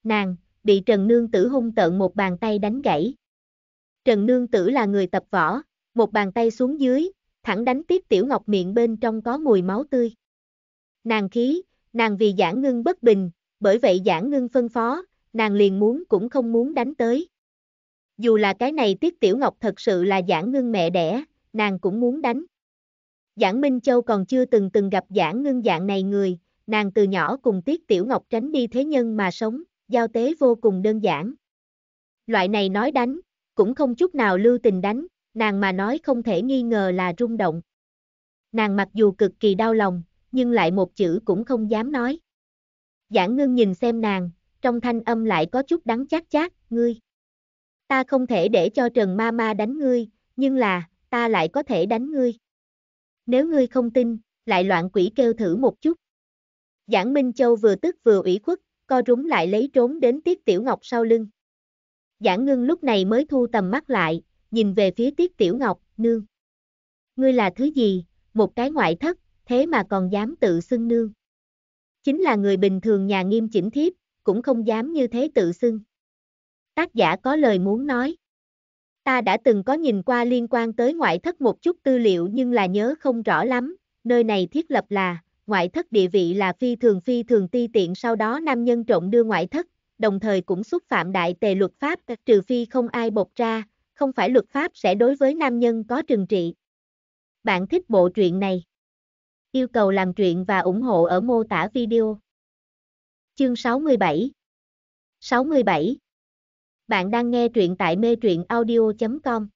Nàng, bị Trần Nương tử hung tợn một bàn tay đánh gãy. Trần Nương Tử là người tập võ, một bàn tay xuống dưới, thẳng đánh tiếp Tiểu Ngọc miệng bên trong có mùi máu tươi. Nàng khí, nàng vì giảng ngưng bất bình, bởi vậy giảng ngưng phân phó, nàng liền muốn cũng không muốn đánh tới. Dù là cái này Tiết Tiểu Ngọc thật sự là giảng ngưng mẹ đẻ, nàng cũng muốn đánh. Giảng Minh Châu còn chưa từng từng gặp giảng ngưng dạng này người, nàng từ nhỏ cùng Tiết Tiểu Ngọc tránh đi thế nhân mà sống, giao tế vô cùng đơn giản. Loại này nói đánh, cũng không chút nào lưu tình đánh, nàng mà nói không thể nghi ngờ là rung động. Nàng mặc dù cực kỳ đau lòng, nhưng lại một chữ cũng không dám nói. Giảng ngưng nhìn xem nàng, trong thanh âm lại có chút đắng chát chát, ngươi. Ta không thể để cho Trần Ma Ma đánh ngươi, nhưng là, ta lại có thể đánh ngươi. Nếu ngươi không tin, lại loạn quỷ kêu thử một chút. Giảng Minh Châu vừa tức vừa ủy khuất, co rúng lại lấy trốn đến Tiết Tiểu Ngọc sau lưng. Giảng ngưng lúc này mới thu tầm mắt lại, nhìn về phía tiết tiểu ngọc, nương. Ngươi là thứ gì, một cái ngoại thất, thế mà còn dám tự xưng nương. Chính là người bình thường nhà nghiêm chỉnh thiếp, cũng không dám như thế tự xưng. Tác giả có lời muốn nói. Ta đã từng có nhìn qua liên quan tới ngoại thất một chút tư liệu nhưng là nhớ không rõ lắm, nơi này thiết lập là, ngoại thất địa vị là phi thường phi thường ti tiện sau đó nam nhân trộn đưa ngoại thất, đồng thời cũng xúc phạm đại tề luật pháp trừ phi không ai bộc ra, không phải luật pháp sẽ đối với nam nhân có trừng trị. Bạn thích bộ truyện này? Yêu cầu làm truyện và ủng hộ ở mô tả video. Chương 67 67 Bạn đang nghe truyện tại mê truyện audio.com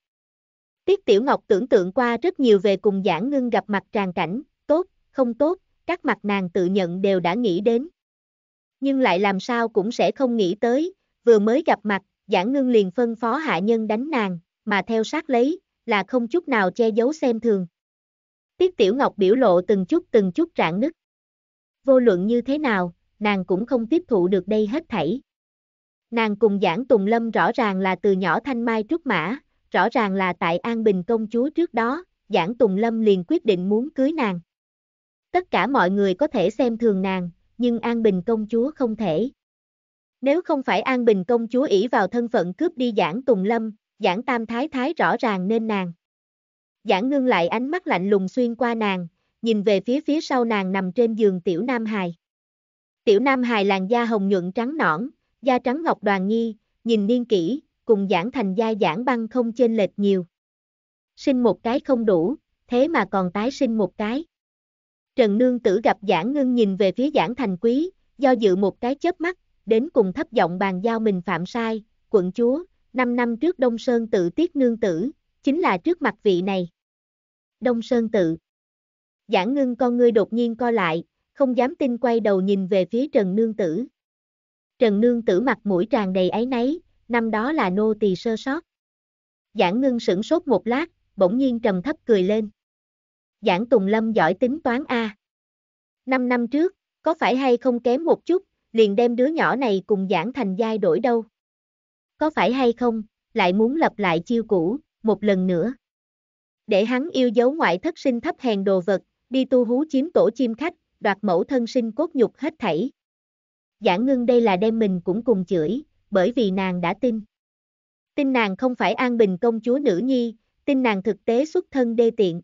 Tiết Tiểu Ngọc tưởng tượng qua rất nhiều về cùng giảng ngưng gặp mặt tràn cảnh, tốt, không tốt, các mặt nàng tự nhận đều đã nghĩ đến nhưng lại làm sao cũng sẽ không nghĩ tới, vừa mới gặp mặt, Giảng Ngưng liền phân phó hạ nhân đánh nàng, mà theo sát lấy, là không chút nào che giấu xem thường. Tiết Tiểu Ngọc biểu lộ từng chút từng chút rạn nứt. Vô luận như thế nào, nàng cũng không tiếp thụ được đây hết thảy. Nàng cùng Giảng Tùng Lâm rõ ràng là từ nhỏ thanh mai trúc mã, rõ ràng là tại An Bình công chúa trước đó, Giảng Tùng Lâm liền quyết định muốn cưới nàng. Tất cả mọi người có thể xem thường nàng, nhưng An Bình công chúa không thể. Nếu không phải An Bình công chúa ỷ vào thân phận cướp đi giảng Tùng Lâm, giảng Tam Thái Thái rõ ràng nên nàng. Giảng ngưng lại ánh mắt lạnh lùng xuyên qua nàng, nhìn về phía phía sau nàng nằm trên giường Tiểu Nam Hài. Tiểu Nam Hài làn da hồng nhuận trắng nõn, da trắng ngọc đoàn nghi, nhìn niên kỹ, cùng giảng thành da giảng băng không chênh lệch nhiều. Sinh một cái không đủ, thế mà còn tái sinh một cái. Trần Nương Tử gặp Giảng Ngưng nhìn về phía Giảng Thành Quý, do dự một cái chớp mắt, đến cùng thấp giọng bàn giao mình phạm sai, quận chúa, 5 năm trước Đông Sơn tự tiết nương tử, chính là trước mặt vị này. Đông Sơn tự Giảng ngưng con ngươi đột nhiên co lại, không dám tin quay đầu nhìn về phía Trần Nương Tử. Trần Nương Tử mặt mũi tràn đầy áy náy, năm đó là nô tỳ sơ sót. Giảng ngưng sửng sốt một lát, bỗng nhiên trầm thấp cười lên. Giảng Tùng Lâm giỏi tính toán A. Năm năm trước, có phải hay không kém một chút, liền đem đứa nhỏ này cùng Giảng Thành Giai đổi đâu. Có phải hay không, lại muốn lập lại chiêu cũ, một lần nữa. Để hắn yêu dấu ngoại thất sinh thấp hèn đồ vật, đi tu hú chiếm tổ chim khách, đoạt mẫu thân sinh cốt nhục hết thảy. Giảng ngưng đây là đem mình cũng cùng chửi, bởi vì nàng đã tin. Tin nàng không phải an bình công chúa nữ nhi, tin nàng thực tế xuất thân đê tiện.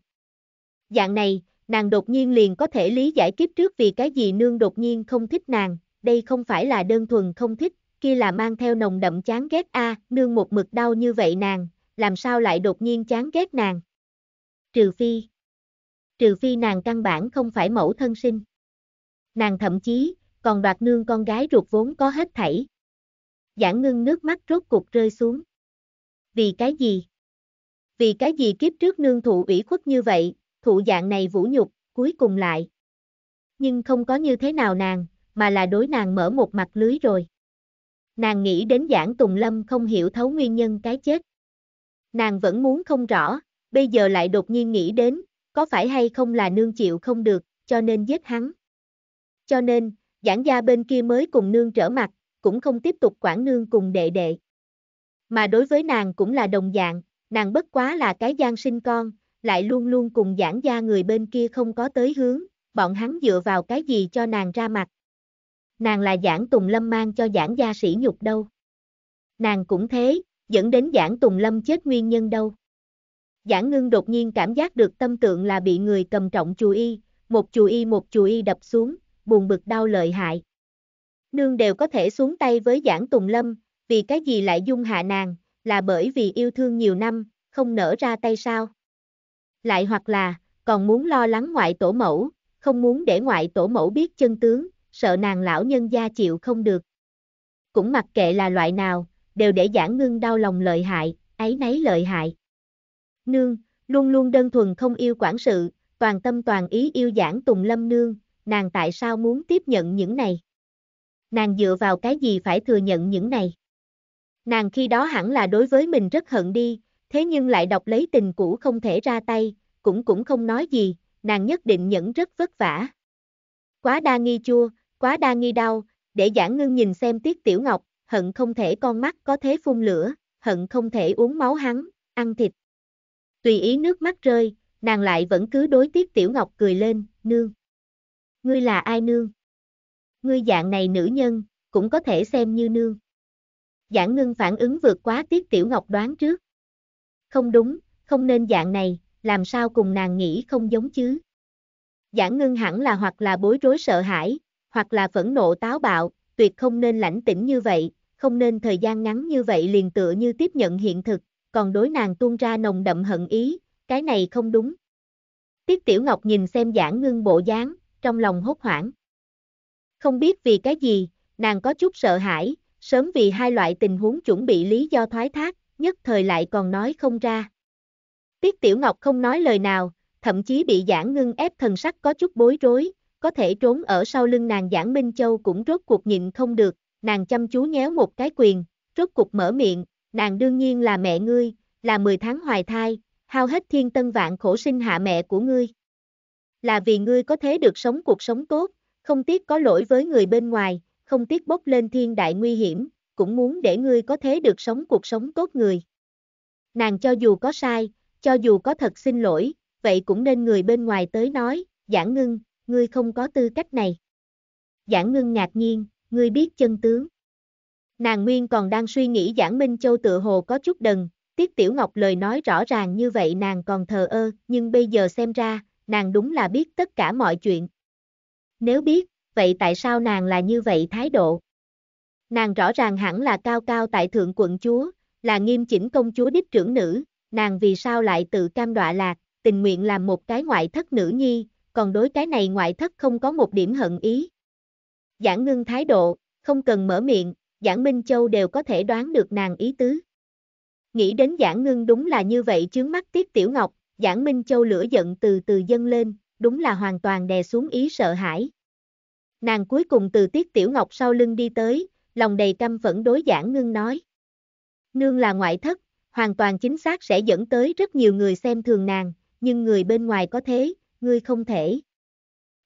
Dạng này, nàng đột nhiên liền có thể lý giải kiếp trước vì cái gì nương đột nhiên không thích nàng, đây không phải là đơn thuần không thích, kia là mang theo nồng đậm chán ghét a, nương một mực đau như vậy nàng, làm sao lại đột nhiên chán ghét nàng. Trừ phi, trừ phi nàng căn bản không phải mẫu thân sinh. Nàng thậm chí, còn đoạt nương con gái ruột vốn có hết thảy. Giảng ngưng nước mắt rốt cục rơi xuống. Vì cái gì? Vì cái gì kiếp trước nương thụ ủy khuất như vậy, thụ dạng này vũ nhục, cuối cùng lại. Nhưng không có như thế nào nàng, mà là đối nàng mở một mặt lưới rồi. Nàng nghĩ đến giảng Tùng Lâm không hiểu thấu nguyên nhân cái chết. Nàng vẫn muốn không rõ, bây giờ lại đột nhiên nghĩ đến, có phải hay không là nương chịu không được, cho nên giết hắn. Cho nên, giảng gia bên kia mới cùng nương trở mặt, cũng không tiếp tục quản nương cùng đệ đệ. Mà đối với nàng cũng là đồng dạng, nàng bất quá là cái gian sinh con, lại luôn luôn cùng giảng gia người bên kia không có tới hướng, bọn hắn dựa vào cái gì cho nàng ra mặt. Nàng là giảng Tùng Lâm mang cho giảng gia sĩ nhục đâu. Nàng cũng thế, dẫn đến giảng Tùng Lâm chết nguyên nhân đâu. Giảng ngưng đột nhiên cảm giác được tâm tượng là bị người cầm trọng chú y, một chú y một chú y đập xuống, buồn bực đau lợi hại. Nương đều có thể xuống tay với giảng Tùng Lâm, vì cái gì lại dung hạ nàng, là bởi vì yêu thương nhiều năm, không nở ra tay sao lại hoặc là, còn muốn lo lắng ngoại tổ mẫu, không muốn để ngoại tổ mẫu biết chân tướng, sợ nàng lão nhân gia chịu không được. Cũng mặc kệ là loại nào, đều để giảng ngưng đau lòng lợi hại, ấy nấy lợi hại. Nương, luôn luôn đơn thuần không yêu quản sự, toàn tâm toàn ý yêu giảng Tùng Lâm Nương, nàng tại sao muốn tiếp nhận những này? Nàng dựa vào cái gì phải thừa nhận những này? Nàng khi đó hẳn là đối với mình rất hận đi, thế nhưng lại đọc lấy tình cũ không thể ra tay, cũng cũng không nói gì, nàng nhất định nhẫn rất vất vả. Quá đa nghi chua, quá đa nghi đau, để giảng ngưng nhìn xem tiết tiểu ngọc, hận không thể con mắt có thế phun lửa, hận không thể uống máu hắn, ăn thịt. Tùy ý nước mắt rơi, nàng lại vẫn cứ đối tiết tiểu ngọc cười lên, nương. Ngươi là ai nương? Ngươi dạng này nữ nhân, cũng có thể xem như nương. Giảng ngưng phản ứng vượt quá tiết tiểu ngọc đoán trước không đúng, không nên dạng này, làm sao cùng nàng nghĩ không giống chứ. Giảng ngưng hẳn là hoặc là bối rối sợ hãi, hoặc là phẫn nộ táo bạo, tuyệt không nên lãnh tĩnh như vậy, không nên thời gian ngắn như vậy liền tựa như tiếp nhận hiện thực, còn đối nàng tuôn ra nồng đậm hận ý, cái này không đúng. Tiết Tiểu Ngọc nhìn xem giảng ngưng bộ dáng, trong lòng hốt hoảng. Không biết vì cái gì, nàng có chút sợ hãi, sớm vì hai loại tình huống chuẩn bị lý do thoái thác, nhất thời lại còn nói không ra. Tiết Tiểu Ngọc không nói lời nào, thậm chí bị Giảng Ngưng ép thần sắc có chút bối rối, có thể trốn ở sau lưng nàng Giảng Minh Châu cũng rốt cuộc nhịn không được, nàng chăm chú nhéo một cái quyền, rốt cuộc mở miệng, nàng đương nhiên là mẹ ngươi, là 10 tháng hoài thai, hao hết thiên tân vạn khổ sinh hạ mẹ của ngươi. Là vì ngươi có thế được sống cuộc sống tốt, không tiếc có lỗi với người bên ngoài, không tiếc bốc lên thiên đại nguy hiểm, cũng muốn để ngươi có thế được sống cuộc sống tốt người. Nàng cho dù có sai, cho dù có thật xin lỗi, vậy cũng nên người bên ngoài tới nói, giảng ngưng, ngươi không có tư cách này. Giảng ngưng ngạc nhiên, ngươi biết chân tướng. Nàng nguyên còn đang suy nghĩ giảng Minh Châu tự hồ có chút đần, Tiết Tiểu Ngọc lời nói rõ ràng như vậy nàng còn thờ ơ, nhưng bây giờ xem ra, nàng đúng là biết tất cả mọi chuyện. Nếu biết, vậy tại sao nàng là như vậy thái độ? nàng rõ ràng hẳn là cao cao tại thượng quận chúa, là nghiêm chỉnh công chúa đích trưởng nữ, nàng vì sao lại tự cam đọa lạc, tình nguyện làm một cái ngoại thất nữ nhi, còn đối cái này ngoại thất không có một điểm hận ý. Giảng ngưng thái độ, không cần mở miệng, Giảng Minh Châu đều có thể đoán được nàng ý tứ. Nghĩ đến Giảng Ngưng đúng là như vậy chướng mắt Tiết Tiểu Ngọc, Giảng Minh Châu lửa giận từ từ dâng lên, đúng là hoàn toàn đè xuống ý sợ hãi. Nàng cuối cùng từ Tiết Tiểu Ngọc sau lưng đi tới, lòng đầy căm phẫn đối giảng ngưng nói. Nương là ngoại thất, hoàn toàn chính xác sẽ dẫn tới rất nhiều người xem thường nàng, nhưng người bên ngoài có thế, ngươi không thể.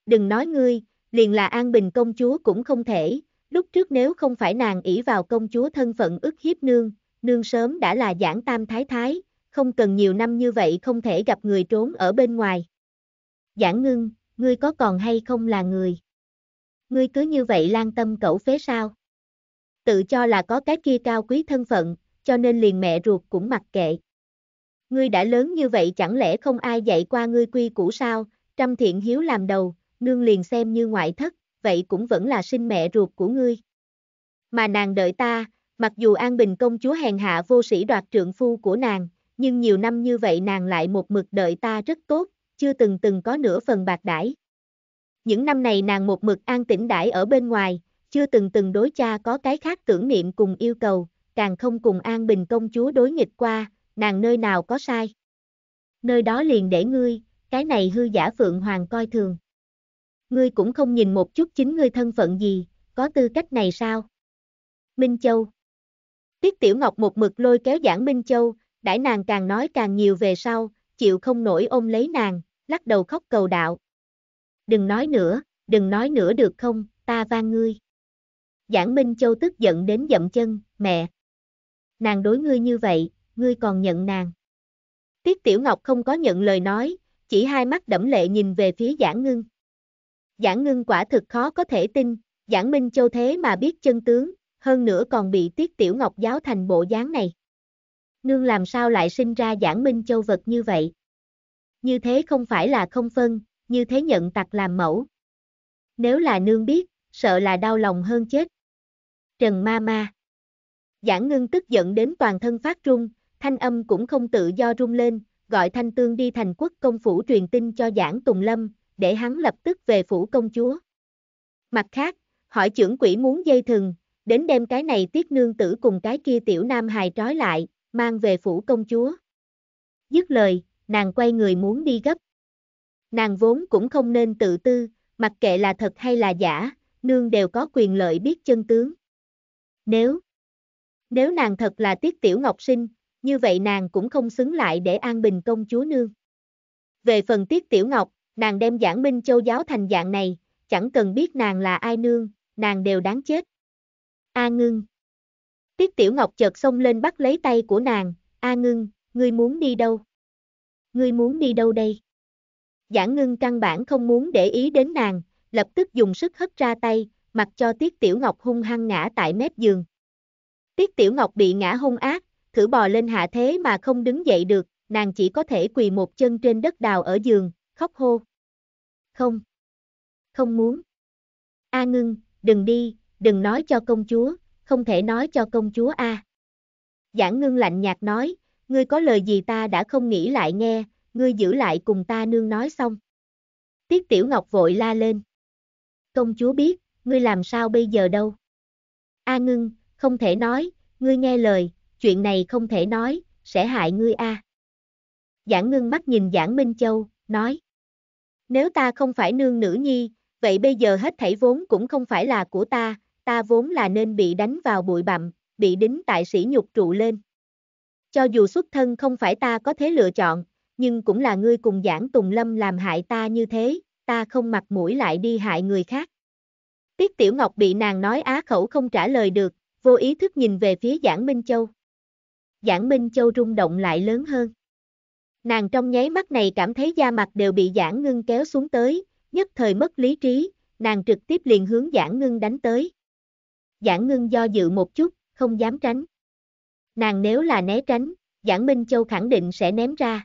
Đừng nói ngươi, liền là an bình công chúa cũng không thể, lúc trước nếu không phải nàng ỷ vào công chúa thân phận ức hiếp nương, nương sớm đã là giảng tam thái thái, không cần nhiều năm như vậy không thể gặp người trốn ở bên ngoài. Giảng ngưng, ngươi có còn hay không là người? Ngươi cứ như vậy lan tâm cẩu phế sao? tự cho là có cái kia cao quý thân phận, cho nên liền mẹ ruột cũng mặc kệ. Ngươi đã lớn như vậy chẳng lẽ không ai dạy qua ngươi quy củ sao, trăm thiện hiếu làm đầu, nương liền xem như ngoại thất, vậy cũng vẫn là sinh mẹ ruột của ngươi. Mà nàng đợi ta, mặc dù An Bình công chúa hèn hạ vô sĩ đoạt trượng phu của nàng, nhưng nhiều năm như vậy nàng lại một mực đợi ta rất tốt, chưa từng từng có nửa phần bạc đãi. Những năm này nàng một mực an tĩnh đãi ở bên ngoài, chưa từng từng đối cha có cái khác tưởng niệm cùng yêu cầu, càng không cùng An Bình công chúa đối nghịch qua, nàng nơi nào có sai. Nơi đó liền để ngươi, cái này hư giả Phượng Hoàng coi thường. Ngươi cũng không nhìn một chút chính ngươi thân phận gì, có tư cách này sao? Minh Châu Tiết Tiểu Ngọc một mực lôi kéo giảng Minh Châu, đãi nàng càng nói càng nhiều về sau, chịu không nổi ôm lấy nàng, lắc đầu khóc cầu đạo. Đừng nói nữa, đừng nói nữa được không, ta van ngươi. Giảng Minh Châu tức giận đến dậm chân, mẹ. Nàng đối ngươi như vậy, ngươi còn nhận nàng. Tiết Tiểu Ngọc không có nhận lời nói, chỉ hai mắt đẫm lệ nhìn về phía Giảng Ngưng. Giảng Ngưng quả thực khó có thể tin, Giảng Minh Châu thế mà biết chân tướng, hơn nữa còn bị Tiết Tiểu Ngọc giáo thành bộ dáng này. Nương làm sao lại sinh ra Giảng Minh Châu vật như vậy? Như thế không phải là không phân, như thế nhận tặc làm mẫu. Nếu là nương biết, sợ là đau lòng hơn chết. Trần Ma Ma. Giảng ngưng tức giận đến toàn thân phát run, thanh âm cũng không tự do rung lên, gọi Thanh Tương đi thành quốc công phủ truyền tin cho Giảng Tùng Lâm, để hắn lập tức về phủ công chúa. Mặt khác, hỏi trưởng quỷ muốn dây thừng, đến đem cái này tiết nương tử cùng cái kia tiểu nam hài trói lại, mang về phủ công chúa. Dứt lời, nàng quay người muốn đi gấp. Nàng vốn cũng không nên tự tư, mặc kệ là thật hay là giả, nương đều có quyền lợi biết chân tướng. Nếu, nếu nàng thật là tiết tiểu ngọc sinh, như vậy nàng cũng không xứng lại để an bình công chúa nương. Về phần tiết tiểu ngọc, nàng đem giảng minh châu giáo thành dạng này, chẳng cần biết nàng là ai nương, nàng đều đáng chết. A ngưng. Tiết tiểu ngọc chợt xông lên bắt lấy tay của nàng, A ngưng, ngươi muốn đi đâu? Ngươi muốn đi đâu đây? Giảng ngưng căn bản không muốn để ý đến nàng, lập tức dùng sức hất ra tay, mặc cho Tiết Tiểu Ngọc hung hăng ngã tại mép giường. Tiết Tiểu Ngọc bị ngã hung ác, thử bò lên hạ thế mà không đứng dậy được, nàng chỉ có thể quỳ một chân trên đất đào ở giường, khóc hô. Không, không muốn. A ngưng, đừng đi, đừng nói cho công chúa, không thể nói cho công chúa A. À. Giảng ngưng lạnh nhạt nói, ngươi có lời gì ta đã không nghĩ lại nghe, ngươi giữ lại cùng ta nương nói xong. Tiết Tiểu Ngọc vội la lên. Công chúa biết, ngươi làm sao bây giờ đâu? A à ngưng, không thể nói, ngươi nghe lời, chuyện này không thể nói, sẽ hại ngươi a. À. Giảng ngưng mắt nhìn Giảng Minh Châu, nói. Nếu ta không phải nương nữ nhi, vậy bây giờ hết thảy vốn cũng không phải là của ta, ta vốn là nên bị đánh vào bụi bặm, bị đính tại sĩ nhục trụ lên. Cho dù xuất thân không phải ta có thế lựa chọn, nhưng cũng là ngươi cùng Giảng Tùng Lâm làm hại ta như thế, ta không mặc mũi lại đi hại người khác. Tiết Tiểu Ngọc bị nàng nói á khẩu không trả lời được, vô ý thức nhìn về phía Giảng Minh Châu. Giảng Minh Châu rung động lại lớn hơn. Nàng trong nháy mắt này cảm thấy da mặt đều bị Giảng Ngưng kéo xuống tới, nhất thời mất lý trí, nàng trực tiếp liền hướng Giảng Ngưng đánh tới. Giảng Ngưng do dự một chút, không dám tránh. Nàng nếu là né tránh, Giảng Minh Châu khẳng định sẽ ném ra.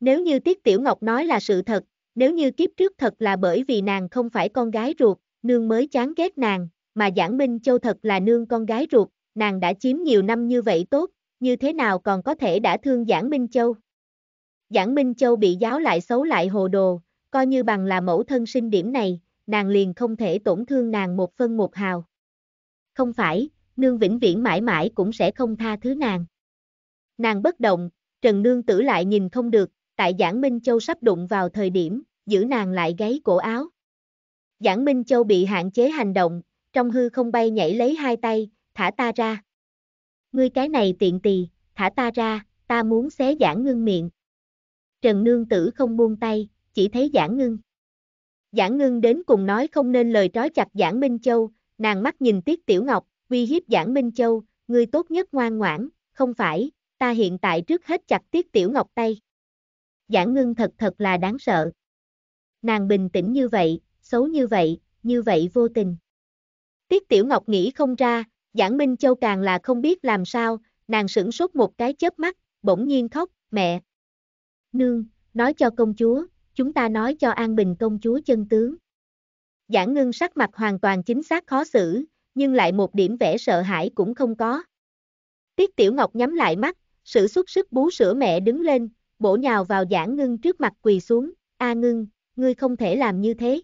Nếu như Tiết Tiểu Ngọc nói là sự thật, nếu như kiếp trước thật là bởi vì nàng không phải con gái ruột, nương mới chán ghét nàng, mà Giảng Minh Châu thật là nương con gái ruột, nàng đã chiếm nhiều năm như vậy tốt, như thế nào còn có thể đã thương Giảng Minh Châu. Giảng Minh Châu bị giáo lại xấu lại hồ đồ, coi như bằng là mẫu thân sinh điểm này, nàng liền không thể tổn thương nàng một phân một hào. Không phải, nương vĩnh viễn mãi mãi cũng sẽ không tha thứ nàng. Nàng bất động, Trần Nương Tử lại nhìn không được, tại Giảng Minh Châu sắp đụng vào thời điểm, giữ nàng lại gáy cổ áo. Giảng Minh Châu bị hạn chế hành động, trong hư không bay nhảy lấy hai tay, thả ta ra. Ngươi cái này tiện tì, thả ta ra, ta muốn xé giảng ngưng miệng. Trần Nương Tử không buông tay, chỉ thấy giảng ngưng. Giảng ngưng đến cùng nói không nên lời trói chặt giảng Minh Châu, nàng mắt nhìn Tiết Tiểu Ngọc, uy hiếp giảng Minh Châu, ngươi tốt nhất ngoan ngoãn, không phải, ta hiện tại trước hết chặt Tiết Tiểu Ngọc tay. Giảng ngưng thật thật là đáng sợ. Nàng bình tĩnh như vậy, xấu như vậy, như vậy vô tình. Tiết Tiểu Ngọc nghĩ không ra, Giảng Minh Châu càng là không biết làm sao, nàng sửng sốt một cái chớp mắt, bỗng nhiên khóc, mẹ. Nương, nói cho công chúa, chúng ta nói cho An Bình công chúa chân tướng. Giảng ngưng sắc mặt hoàn toàn chính xác khó xử, nhưng lại một điểm vẻ sợ hãi cũng không có. Tiết Tiểu Ngọc nhắm lại mắt, sử xuất sức bú sữa mẹ đứng lên, bổ nhào vào giảng ngưng trước mặt quỳ xuống, a ngưng, ngươi không thể làm như thế.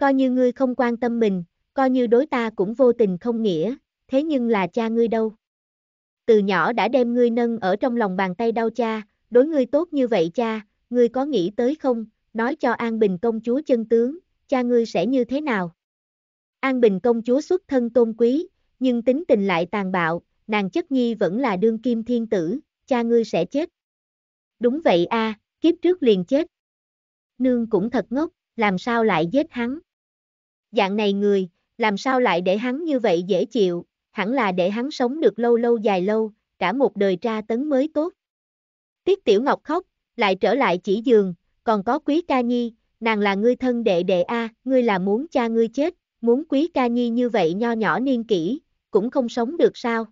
Coi như ngươi không quan tâm mình, coi như đối ta cũng vô tình không nghĩa, thế nhưng là cha ngươi đâu. Từ nhỏ đã đem ngươi nâng ở trong lòng bàn tay đau cha, đối ngươi tốt như vậy cha, ngươi có nghĩ tới không, nói cho An Bình công chúa chân tướng, cha ngươi sẽ như thế nào. An Bình công chúa xuất thân tôn quý, nhưng tính tình lại tàn bạo, nàng chất nhi vẫn là đương kim thiên tử, cha ngươi sẽ chết. Đúng vậy a, kiếp trước liền chết. Nương cũng thật ngốc, làm sao lại giết hắn. Dạng này người, làm sao lại để hắn như vậy dễ chịu, hẳn là để hắn sống được lâu lâu dài lâu, cả một đời tra tấn mới tốt. Tiết Tiểu Ngọc khóc, lại trở lại chỉ giường, còn có Quý Ca Nhi, nàng là ngươi thân đệ đệ A, ngươi là muốn cha ngươi chết, muốn Quý Ca Nhi như vậy nho nhỏ niên kỷ, cũng không sống được sao.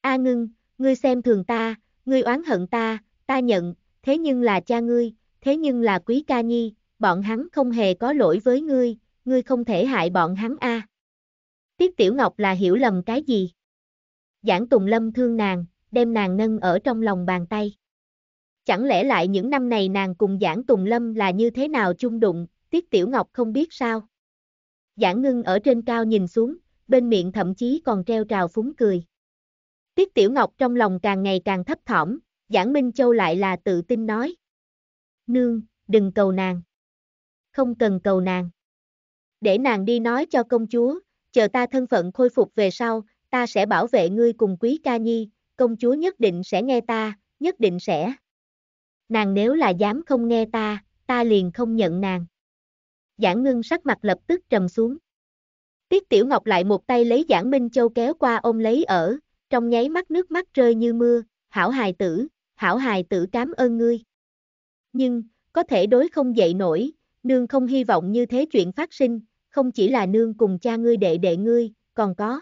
A ngưng, ngươi xem thường ta, ngươi oán hận ta, ta nhận, thế nhưng là cha ngươi, thế nhưng là Quý Ca Nhi, bọn hắn không hề có lỗi với ngươi, ngươi không thể hại bọn hắn a. À. Tiết Tiểu Ngọc là hiểu lầm cái gì? Giảng Tùng Lâm thương nàng, đem nàng nâng ở trong lòng bàn tay. Chẳng lẽ lại những năm này nàng cùng Giảng Tùng Lâm là như thế nào chung đụng, Tiết Tiểu Ngọc không biết sao. Giảng Ngưng ở trên cao nhìn xuống, bên miệng thậm chí còn treo trào phúng cười. Tiết Tiểu Ngọc trong lòng càng ngày càng thấp thỏm, Giảng Minh Châu lại là tự tin nói. Nương, đừng cầu nàng. Không cần cầu nàng để nàng đi nói cho công chúa, chờ ta thân phận khôi phục về sau, ta sẽ bảo vệ ngươi cùng quý ca nhi, công chúa nhất định sẽ nghe ta, nhất định sẽ. Nàng nếu là dám không nghe ta, ta liền không nhận nàng. Giảng ngưng sắc mặt lập tức trầm xuống. Tiết Tiểu Ngọc lại một tay lấy Giảng Minh Châu kéo qua ôm lấy ở, trong nháy mắt nước mắt rơi như mưa, hảo hài tử, hảo hài tử cám ơn ngươi. Nhưng, có thể đối không dậy nổi, nương không hy vọng như thế chuyện phát sinh, không chỉ là nương cùng cha ngươi đệ đệ ngươi, còn có.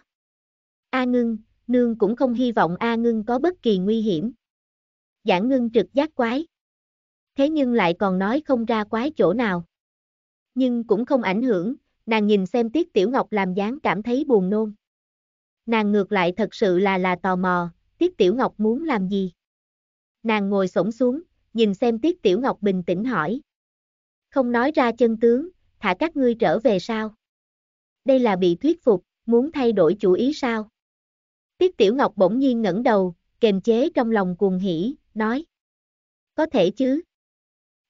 A ngưng, nương cũng không hy vọng A ngưng có bất kỳ nguy hiểm. Giảng ngưng trực giác quái. Thế nhưng lại còn nói không ra quái chỗ nào. Nhưng cũng không ảnh hưởng, nàng nhìn xem tiết tiểu ngọc làm dáng cảm thấy buồn nôn. Nàng ngược lại thật sự là là tò mò, tiết tiểu ngọc muốn làm gì? Nàng ngồi sổng xuống, nhìn xem tiết tiểu ngọc bình tĩnh hỏi. Không nói ra chân tướng, thả các ngươi trở về sao? Đây là bị thuyết phục, muốn thay đổi chủ ý sao? Tiết Tiểu Ngọc bỗng nhiên ngẩng đầu, kềm chế trong lòng cuồng hỉ, nói. Có thể chứ.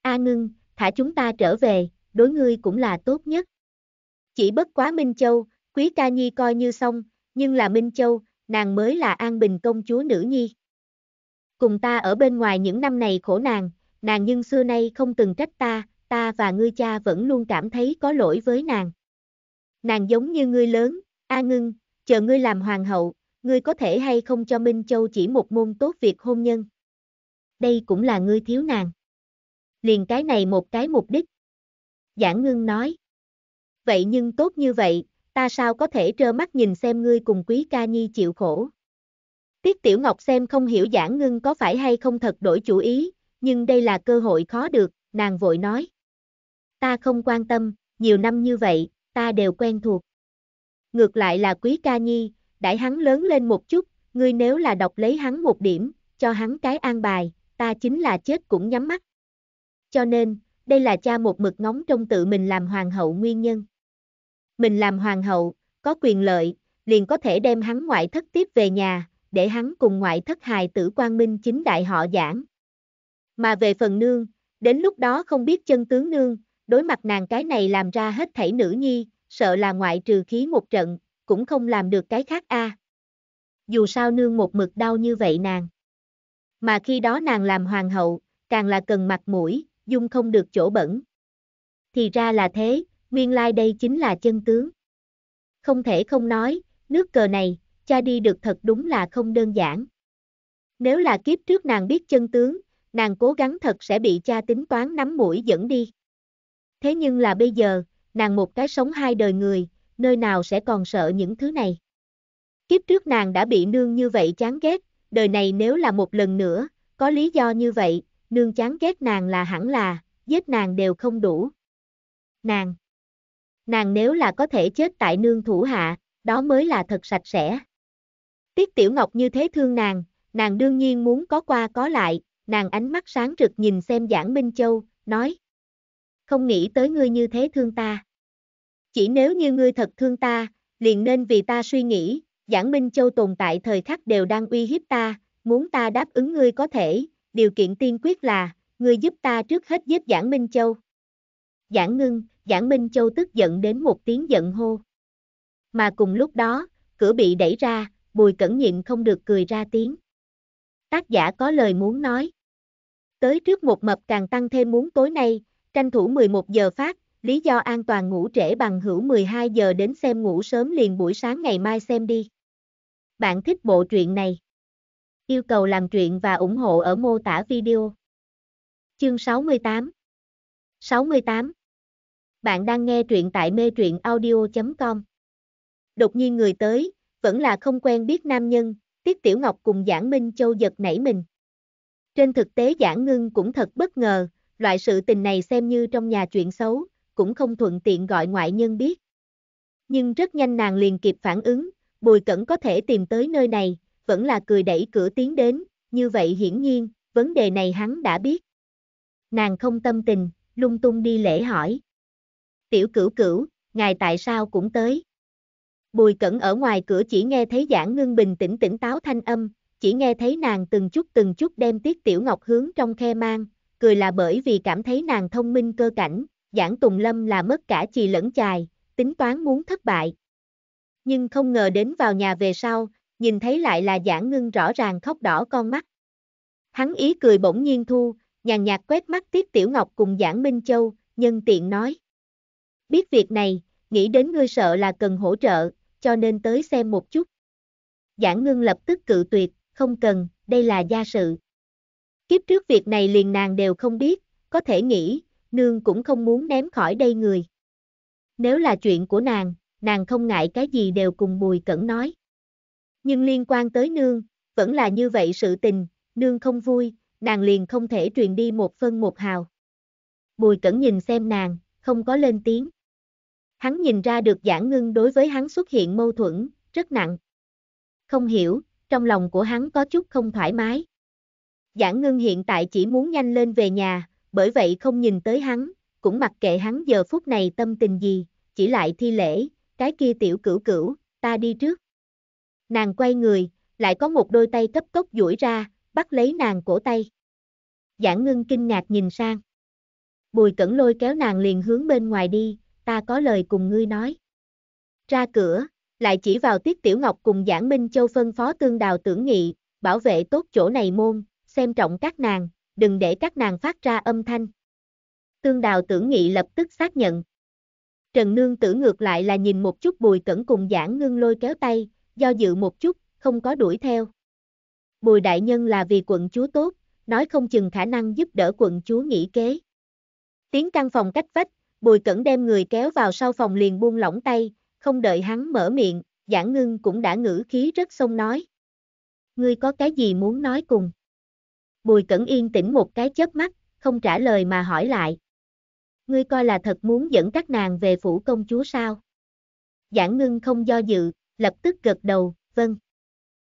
A à ngưng, thả chúng ta trở về, đối ngươi cũng là tốt nhất. Chỉ bất quá Minh Châu, Quý Ca Nhi coi như xong, nhưng là Minh Châu, nàng mới là An Bình công chúa nữ nhi. Cùng ta ở bên ngoài những năm này khổ nàng, nàng nhưng xưa nay không từng trách ta, ta và ngươi cha vẫn luôn cảm thấy có lỗi với nàng. Nàng giống như ngươi lớn, A Ngưng, chờ ngươi làm hoàng hậu, ngươi có thể hay không cho Minh Châu chỉ một môn tốt việc hôn nhân. Đây cũng là ngươi thiếu nàng. Liền cái này một cái mục đích. Giảng Ngưng nói. Vậy nhưng tốt như vậy, ta sao có thể trơ mắt nhìn xem ngươi cùng quý ca nhi chịu khổ. Tiết Tiểu Ngọc xem không hiểu Giảng Ngưng có phải hay không thật đổi chủ ý, nhưng đây là cơ hội khó được, nàng vội nói ta không quan tâm, nhiều năm như vậy, ta đều quen thuộc. Ngược lại là quý ca nhi, đãi hắn lớn lên một chút, ngươi nếu là đọc lấy hắn một điểm, cho hắn cái an bài, ta chính là chết cũng nhắm mắt. Cho nên, đây là cha một mực ngóng trong tự mình làm hoàng hậu nguyên nhân. Mình làm hoàng hậu, có quyền lợi, liền có thể đem hắn ngoại thất tiếp về nhà, để hắn cùng ngoại thất hài tử quang minh chính đại họ giảng. Mà về phần nương, đến lúc đó không biết chân tướng nương, đối mặt nàng cái này làm ra hết thảy nữ nhi, sợ là ngoại trừ khí một trận, cũng không làm được cái khác a. Dù sao nương một mực đau như vậy nàng. Mà khi đó nàng làm hoàng hậu, càng là cần mặt mũi, dung không được chỗ bẩn. Thì ra là thế, nguyên lai like đây chính là chân tướng. Không thể không nói, nước cờ này, cha đi được thật đúng là không đơn giản. Nếu là kiếp trước nàng biết chân tướng, nàng cố gắng thật sẽ bị cha tính toán nắm mũi dẫn đi. Thế nhưng là bây giờ, nàng một cái sống hai đời người, nơi nào sẽ còn sợ những thứ này. Kiếp trước nàng đã bị nương như vậy chán ghét, đời này nếu là một lần nữa, có lý do như vậy, nương chán ghét nàng là hẳn là, giết nàng đều không đủ. Nàng Nàng nếu là có thể chết tại nương thủ hạ, đó mới là thật sạch sẽ. Tiết Tiểu Ngọc như thế thương nàng, nàng đương nhiên muốn có qua có lại, nàng ánh mắt sáng rực nhìn xem Giảng Minh Châu, nói không nghĩ tới ngươi như thế thương ta. Chỉ nếu như ngươi thật thương ta, liền nên vì ta suy nghĩ, Giảng Minh Châu tồn tại thời khắc đều đang uy hiếp ta, muốn ta đáp ứng ngươi có thể, điều kiện tiên quyết là, ngươi giúp ta trước hết giết Giảng Minh Châu. Giảng ngưng, Giảng Minh Châu tức giận đến một tiếng giận hô. Mà cùng lúc đó, cửa bị đẩy ra, bùi cẩn nhịn không được cười ra tiếng. Tác giả có lời muốn nói. Tới trước một mập càng tăng thêm muốn tối nay, Tranh thủ 11 giờ phát, lý do an toàn ngủ trễ bằng hữu 12 giờ đến xem ngủ sớm liền buổi sáng ngày mai xem đi. Bạn thích bộ truyện này? Yêu cầu làm truyện và ủng hộ ở mô tả video. Chương 68 68 Bạn đang nghe truyện tại mê truyện audio.com Đột nhiên người tới, vẫn là không quen biết nam nhân, Tiết Tiểu Ngọc cùng Giảng Minh Châu giật nảy mình. Trên thực tế Giảng Ngưng cũng thật bất ngờ, loại sự tình này xem như trong nhà chuyện xấu, cũng không thuận tiện gọi ngoại nhân biết. Nhưng rất nhanh nàng liền kịp phản ứng, Bùi Cẩn có thể tìm tới nơi này, vẫn là cười đẩy cửa tiến đến, như vậy hiển nhiên, vấn đề này hắn đã biết. Nàng không tâm tình, lung tung đi lễ hỏi. Tiểu cửu cửu, ngài tại sao cũng tới? Bùi Cẩn ở ngoài cửa chỉ nghe thấy giảng ngưng bình tĩnh tỉnh táo thanh âm, chỉ nghe thấy nàng từng chút từng chút đem Tiết Tiểu Ngọc hướng trong khe mang, cười là bởi vì cảm thấy nàng thông minh cơ cảnh, giảng Tùng Lâm là mất cả chì lẫn chài, tính toán muốn thất bại. Nhưng không ngờ đến vào nhà về sau, nhìn thấy lại là giảng ngưng rõ ràng khóc đỏ con mắt. Hắn ý cười bỗng nhiên thu, nhàn nhạt quét mắt tiếp Tiểu Ngọc cùng giảng Minh Châu, nhân tiện nói. Biết việc này, nghĩ đến ngươi sợ là cần hỗ trợ, cho nên tới xem một chút. Giảng ngưng lập tức cự tuyệt, không cần, đây là gia sự. Kiếp trước việc này liền nàng đều không biết, có thể nghĩ, nương cũng không muốn ném khỏi đây người. Nếu là chuyện của nàng, nàng không ngại cái gì đều cùng Bùi Cẩn nói. Nhưng liên quan tới nương, vẫn là như vậy sự tình, nương không vui, nàng liền không thể truyền đi một phân một hào. Bùi Cẩn nhìn xem nàng, không có lên tiếng. Hắn nhìn ra được giảng ngưng đối với hắn xuất hiện mâu thuẫn, rất nặng. Không hiểu, trong lòng của hắn có chút không thoải mái. Giảng ngưng hiện tại chỉ muốn nhanh lên về nhà, bởi vậy không nhìn tới hắn, cũng mặc kệ hắn giờ phút này tâm tình gì, chỉ lại thi lễ, cái kia tiểu cửu cửu, ta đi trước. Nàng quay người, lại có một đôi tay cấp tốc duỗi ra, bắt lấy nàng cổ tay. Giảng ngưng kinh ngạc nhìn sang. Bùi cẩn lôi kéo nàng liền hướng bên ngoài đi, ta có lời cùng ngươi nói. Ra cửa, lại chỉ vào tiết tiểu ngọc cùng giảng Minh Châu phân phó tương đào tưởng nghị, bảo vệ tốt chỗ này môn, xem trọng các nàng, đừng để các nàng phát ra âm thanh. Tương đào tưởng nghị lập tức xác nhận. Trần Nương tử ngược lại là nhìn một chút bùi cẩn cùng giảng ngưng lôi kéo tay, do dự một chút, không có đuổi theo. Bùi đại nhân là vì quận chúa tốt, nói không chừng khả năng giúp đỡ quận chúa nghỉ kế. Tiếng căn phòng cách vách, bùi cẩn đem người kéo vào sau phòng liền buông lỏng tay, không đợi hắn mở miệng, giảng ngưng cũng đã ngữ khí rất xông nói. Ngươi có cái gì muốn nói cùng? Bùi Cẩn Yên tĩnh một cái chớp mắt, không trả lời mà hỏi lại. Ngươi coi là thật muốn dẫn các nàng về phủ công chúa sao? Giảng ngưng không do dự, lập tức gật đầu, vâng.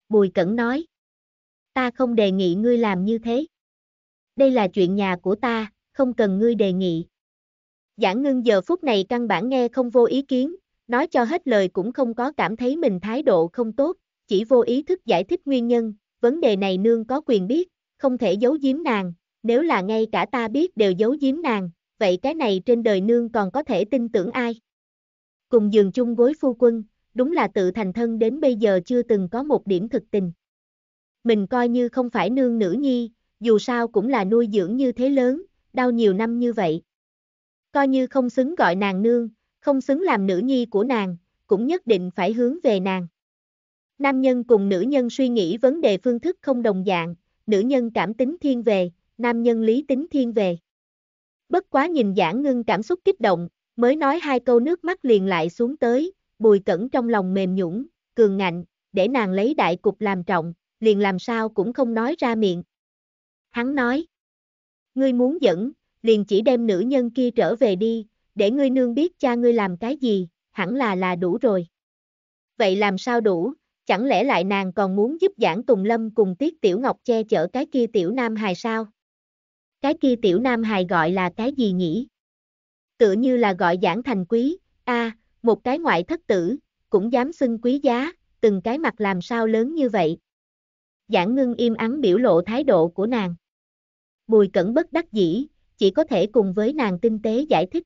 Bùi Cẩn nói. Ta không đề nghị ngươi làm như thế. Đây là chuyện nhà của ta, không cần ngươi đề nghị. Giảng ngưng giờ phút này căn bản nghe không vô ý kiến, nói cho hết lời cũng không có cảm thấy mình thái độ không tốt, chỉ vô ý thức giải thích nguyên nhân, vấn đề này nương có quyền biết, không thể giấu giếm nàng, nếu là ngay cả ta biết đều giấu giếm nàng, vậy cái này trên đời nương còn có thể tin tưởng ai. Cùng giường chung gối phu quân, đúng là tự thành thân đến bây giờ chưa từng có một điểm thực tình. Mình coi như không phải nương nữ nhi, dù sao cũng là nuôi dưỡng như thế lớn, đau nhiều năm như vậy. Coi như không xứng gọi nàng nương, không xứng làm nữ nhi của nàng, cũng nhất định phải hướng về nàng. Nam nhân cùng nữ nhân suy nghĩ vấn đề phương thức không đồng dạng, nữ nhân cảm tính thiên về, nam nhân lý tính thiên về. Bất quá nhìn giảng ngưng cảm xúc kích động, mới nói hai câu nước mắt liền lại xuống tới, bùi cẩn trong lòng mềm nhũng, cường ngạnh, để nàng lấy đại cục làm trọng, liền làm sao cũng không nói ra miệng. Hắn nói, ngươi muốn dẫn, liền chỉ đem nữ nhân kia trở về đi, để ngươi nương biết cha ngươi làm cái gì, hẳn là là đủ rồi. Vậy làm sao đủ, chẳng lẽ lại nàng còn muốn giúp Giảng Tùng Lâm cùng Tiết Tiểu Ngọc che chở cái kia Tiểu Nam Hài sao? Cái kia Tiểu Nam Hài gọi là cái gì nhỉ? Tựa như là gọi Giảng Thành Quý, a một cái ngoại thất tử, cũng dám xưng quý giá, từng cái mặt làm sao lớn như vậy? Giảng ngưng im ắng biểu lộ thái độ của nàng. Bùi cẩn bất đắc dĩ, chỉ có thể cùng với nàng tinh tế giải thích.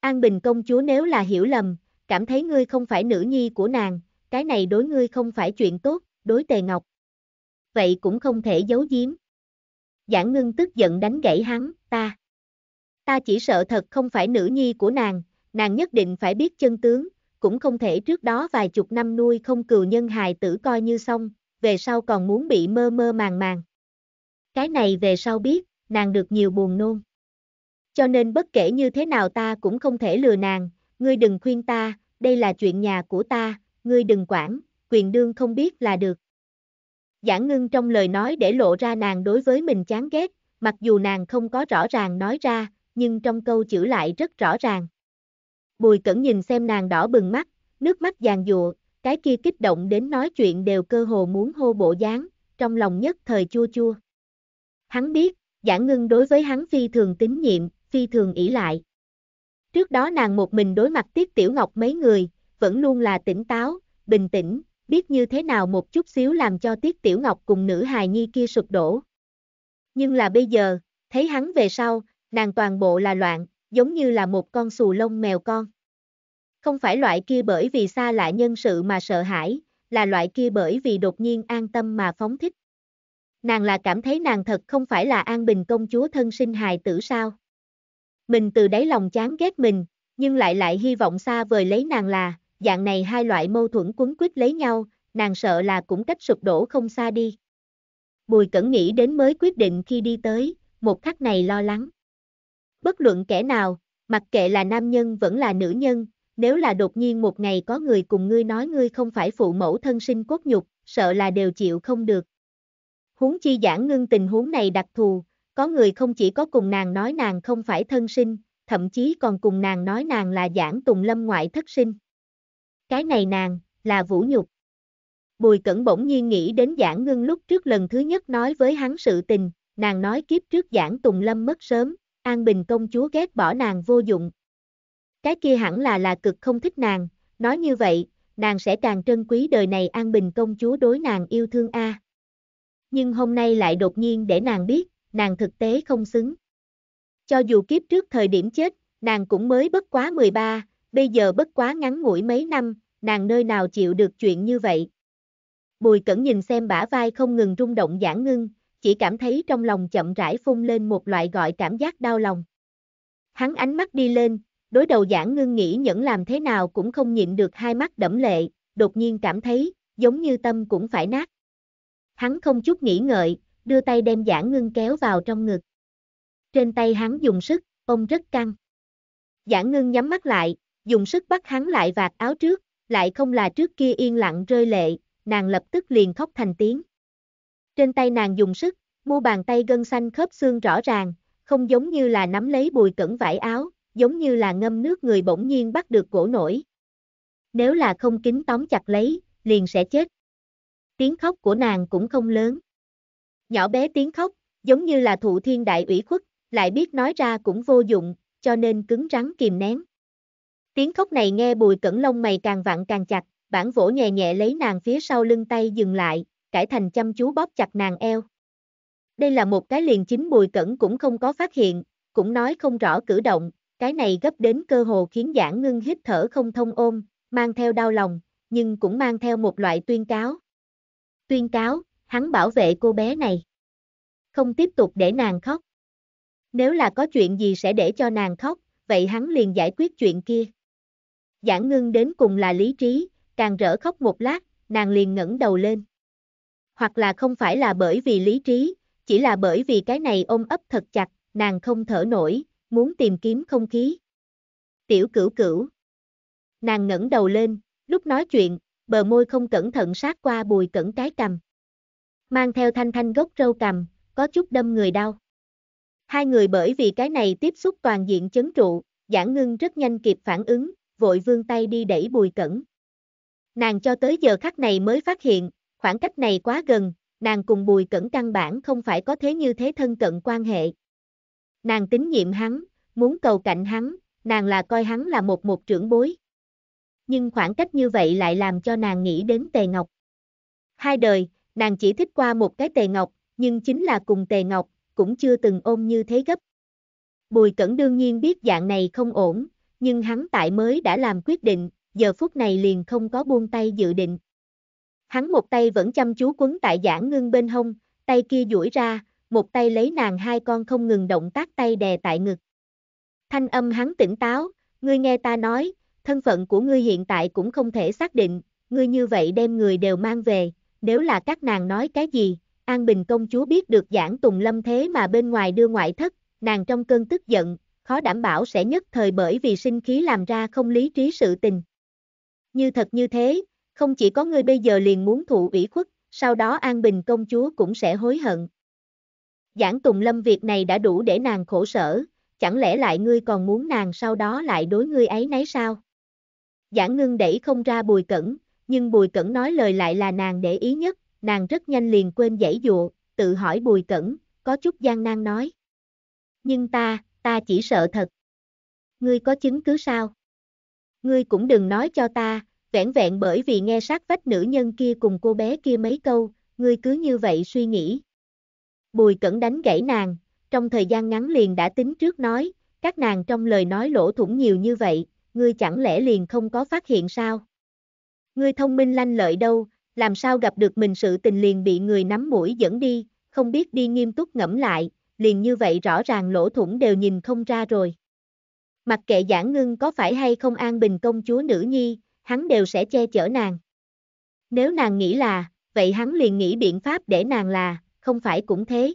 An Bình công chúa nếu là hiểu lầm, cảm thấy ngươi không phải nữ nhi của nàng, cái này đối ngươi không phải chuyện tốt, đối tề ngọc. Vậy cũng không thể giấu giếm. Giảng ngưng tức giận đánh gãy hắn, ta. Ta chỉ sợ thật không phải nữ nhi của nàng, nàng nhất định phải biết chân tướng, cũng không thể trước đó vài chục năm nuôi không cừu nhân hài tử coi như xong, về sau còn muốn bị mơ mơ màng màng. Cái này về sau biết, nàng được nhiều buồn nôn. Cho nên bất kể như thế nào ta cũng không thể lừa nàng, ngươi đừng khuyên ta, đây là chuyện nhà của ta, ngươi đừng quản, quyền đương không biết là được. Giả ngưng trong lời nói để lộ ra nàng đối với mình chán ghét, mặc dù nàng không có rõ ràng nói ra, nhưng trong câu chữ lại rất rõ ràng. Bùi cẩn nhìn xem nàng đỏ bừng mắt, nước mắt giàn dụa, cái kia kích động đến nói chuyện đều cơ hồ muốn hô bộ dáng, trong lòng nhất thời chua chua. Hắn biết, giả ngưng đối với hắn phi thường tín nhiệm, phi thường ỷ lại. Trước đó nàng một mình đối mặt Tiết Tiểu Ngọc mấy người, vẫn luôn là tỉnh táo, bình tĩnh, biết như thế nào một chút xíu làm cho Tiết Tiểu Ngọc cùng nữ hài nhi kia sụp đổ. Nhưng là bây giờ, thấy hắn về sau, nàng toàn bộ là loạn, giống như là một con xù lông mèo con. Không phải loại kia bởi vì xa lạ nhân sự mà sợ hãi, là loại kia bởi vì đột nhiên an tâm mà phóng thích. Nàng là cảm thấy nàng thật không phải là an bình công chúa thân sinh hài tử sao. Mình từ đáy lòng chán ghét mình, nhưng lại lại hy vọng xa vời lấy nàng là, dạng này hai loại mâu thuẫn cuốn quýt lấy nhau, nàng sợ là cũng cách sụp đổ không xa đi. Bùi Cẩn nghĩ đến mới quyết định khi đi tới, một khắc này lo lắng. Bất luận kẻ nào, mặc kệ là nam nhân vẫn là nữ nhân, nếu là đột nhiên một ngày có người cùng ngươi nói ngươi không phải phụ mẫu thân sinh cốt nhục, sợ là đều chịu không được. Huống chi giảng ngưng tình huống này đặc thù, có người không chỉ có cùng nàng nói nàng không phải thân sinh, thậm chí còn cùng nàng nói nàng là giảng tùng lâm ngoại thất sinh. Cái này nàng, là vũ nhục. Bùi Cẩn bỗng nhiên nghĩ đến Giảng Ngưng lúc trước lần thứ nhất nói với hắn sự tình, nàng nói kiếp trước Giảng Tùng Lâm mất sớm, An Bình công chúa ghét bỏ nàng vô dụng. Cái kia hẳn là là cực không thích nàng, nói như vậy, nàng sẽ càng trân quý đời này An Bình công chúa đối nàng yêu thương a. Nhưng hôm nay lại đột nhiên để nàng biết, nàng thực tế không xứng. Cho dù kiếp trước thời điểm chết, nàng cũng mới bất quá 13, bây giờ bất quá ngắn ngủi mấy năm, nàng nơi nào chịu được chuyện như vậy. Bùi cẩn nhìn xem bả vai không ngừng rung động giãn ngưng, chỉ cảm thấy trong lòng chậm rãi phun lên một loại gọi cảm giác đau lòng. Hắn ánh mắt đi lên, đối đầu giãn ngưng nghĩ nhẫn làm thế nào cũng không nhịn được hai mắt đẫm lệ, đột nhiên cảm thấy, giống như tâm cũng phải nát. Hắn không chút nghĩ ngợi, đưa tay đem giãn ngưng kéo vào trong ngực. Trên tay hắn dùng sức, ông rất căng. Giãn ngưng nhắm mắt lại, dùng sức bắt hắn lại vạt áo trước, lại không là trước kia yên lặng rơi lệ, nàng lập tức liền khóc thành tiếng. Trên tay nàng dùng sức, mu bàn tay gân xanh khớp xương rõ ràng, không giống như là nắm lấy bùi cẩn vải áo, giống như là ngâm nước người bỗng nhiên bắt được gỗ nổi. Nếu là không kính tóm chặt lấy, liền sẽ chết. Tiếng khóc của nàng cũng không lớn. Nhỏ bé tiếng khóc, giống như là thụ thiên đại ủy khuất, lại biết nói ra cũng vô dụng, cho nên cứng rắn kìm nén. Tiếng khóc này nghe Bùi Cẩn lông mày càng vặn càng chặt, bản vỗ nhẹ nhẹ lấy nàng phía sau lưng tay dừng lại, cải thành chăm chú bóp chặt nàng eo. Đây là một cái liền chính Bùi Cẩn cũng không có phát hiện, cũng nói không rõ cử động, cái này gấp đến cơ hồ khiến giảng ngưng hít thở không thông ôm, mang theo đau lòng, nhưng cũng mang theo một loại tuyên cáo. Tuyên cáo, hắn bảo vệ cô bé này. Không tiếp tục để nàng khóc. Nếu là có chuyện gì sẽ để cho nàng khóc, vậy hắn liền giải quyết chuyện kia. Giảng ngưng đến cùng là lý trí, càng rỡ khóc một lát, nàng liền ngẩng đầu lên. Hoặc là không phải là bởi vì lý trí, chỉ là bởi vì cái này ôm ấp thật chặt, nàng không thở nổi, muốn tìm kiếm không khí. Tiểu cửu cửu. Nàng ngẩng đầu lên, lúc nói chuyện, bờ môi không cẩn thận sát qua bùi cẩn cái cầm. Mang theo thanh thanh gốc râu cầm, có chút đâm người đau. Hai người bởi vì cái này tiếp xúc toàn diện chấn trụ, giảng ngưng rất nhanh kịp phản ứng, vội vươn tay đi đẩy Bùi Cẩn. Nàng cho tới giờ khắc này mới phát hiện, khoảng cách này quá gần, nàng cùng Bùi Cẩn căn bản không phải có thế như thế thân cận quan hệ. Nàng tín nhiệm hắn, muốn cầu cạnh hắn, nàng là coi hắn là một một trưởng bối. Nhưng khoảng cách như vậy lại làm cho nàng nghĩ đến Tề Ngọc. Hai đời, nàng chỉ thích qua một cái Tề Ngọc, nhưng chính là cùng Tề Ngọc, cũng chưa từng ôm như thế gấp. Bùi Cẩn đương nhiên biết dạng này không ổn, nhưng hắn tại mới đã làm quyết định, giờ phút này liền không có buông tay dự định. Hắn một tay vẫn chăm chú quấn tại giảng ngưng bên hông, tay kia duỗi ra, một tay lấy nàng hai con không ngừng động tác tay đè tại ngực. Thanh âm hắn tỉnh táo, ngươi nghe ta nói, thân phận của ngươi hiện tại cũng không thể xác định, ngươi như vậy đem người đều mang về, nếu là các nàng nói cái gì, An Bình công chúa biết được giảng Tùng Lâm thế mà bên ngoài đưa ngoại thất, nàng trong cơn tức giận, khó đảm bảo sẽ nhất thời bởi vì sinh khí làm ra không lý trí sự tình. Như thật như thế, không chỉ có ngươi bây giờ liền muốn thụ ủy khuất, sau đó An Bình công chúa cũng sẽ hối hận. Giảng Tùng Lâm việc này đã đủ để nàng khổ sở, chẳng lẽ lại ngươi còn muốn nàng sau đó lại đối ngươi ấy nấy sao? Giảng ngưng đẩy không ra bùi cẩn, nhưng bùi cẩn nói lời lại là nàng để ý nhất, nàng rất nhanh liền quên dãy dụa, tự hỏi bùi cẩn, có chút gian nan nói. Nhưng ta, ta chỉ sợ thật. Ngươi có chứng cứ sao? Ngươi cũng đừng nói cho ta, vẻn vẹn bởi vì nghe sát vách nữ nhân kia cùng cô bé kia mấy câu, ngươi cứ như vậy suy nghĩ. Bùi cẩn đánh gãy nàng, trong thời gian ngắn liền đã tính trước nói, các nàng trong lời nói lỗ thủng nhiều như vậy, ngươi chẳng lẽ liền không có phát hiện sao? Ngươi thông minh lanh lợi đâu, làm sao gặp được mình sự tình liền bị người nắm mũi dẫn đi, không biết đi nghiêm túc ngẫm lại, liền như vậy rõ ràng lỗ thủng đều nhìn không ra rồi. Mặc kệ giảng ngưng có phải hay không an bình công chúa nữ nhi, hắn đều sẽ che chở nàng. Nếu nàng nghĩ là, vậy hắn liền nghĩ biện pháp để nàng là, không phải cũng thế.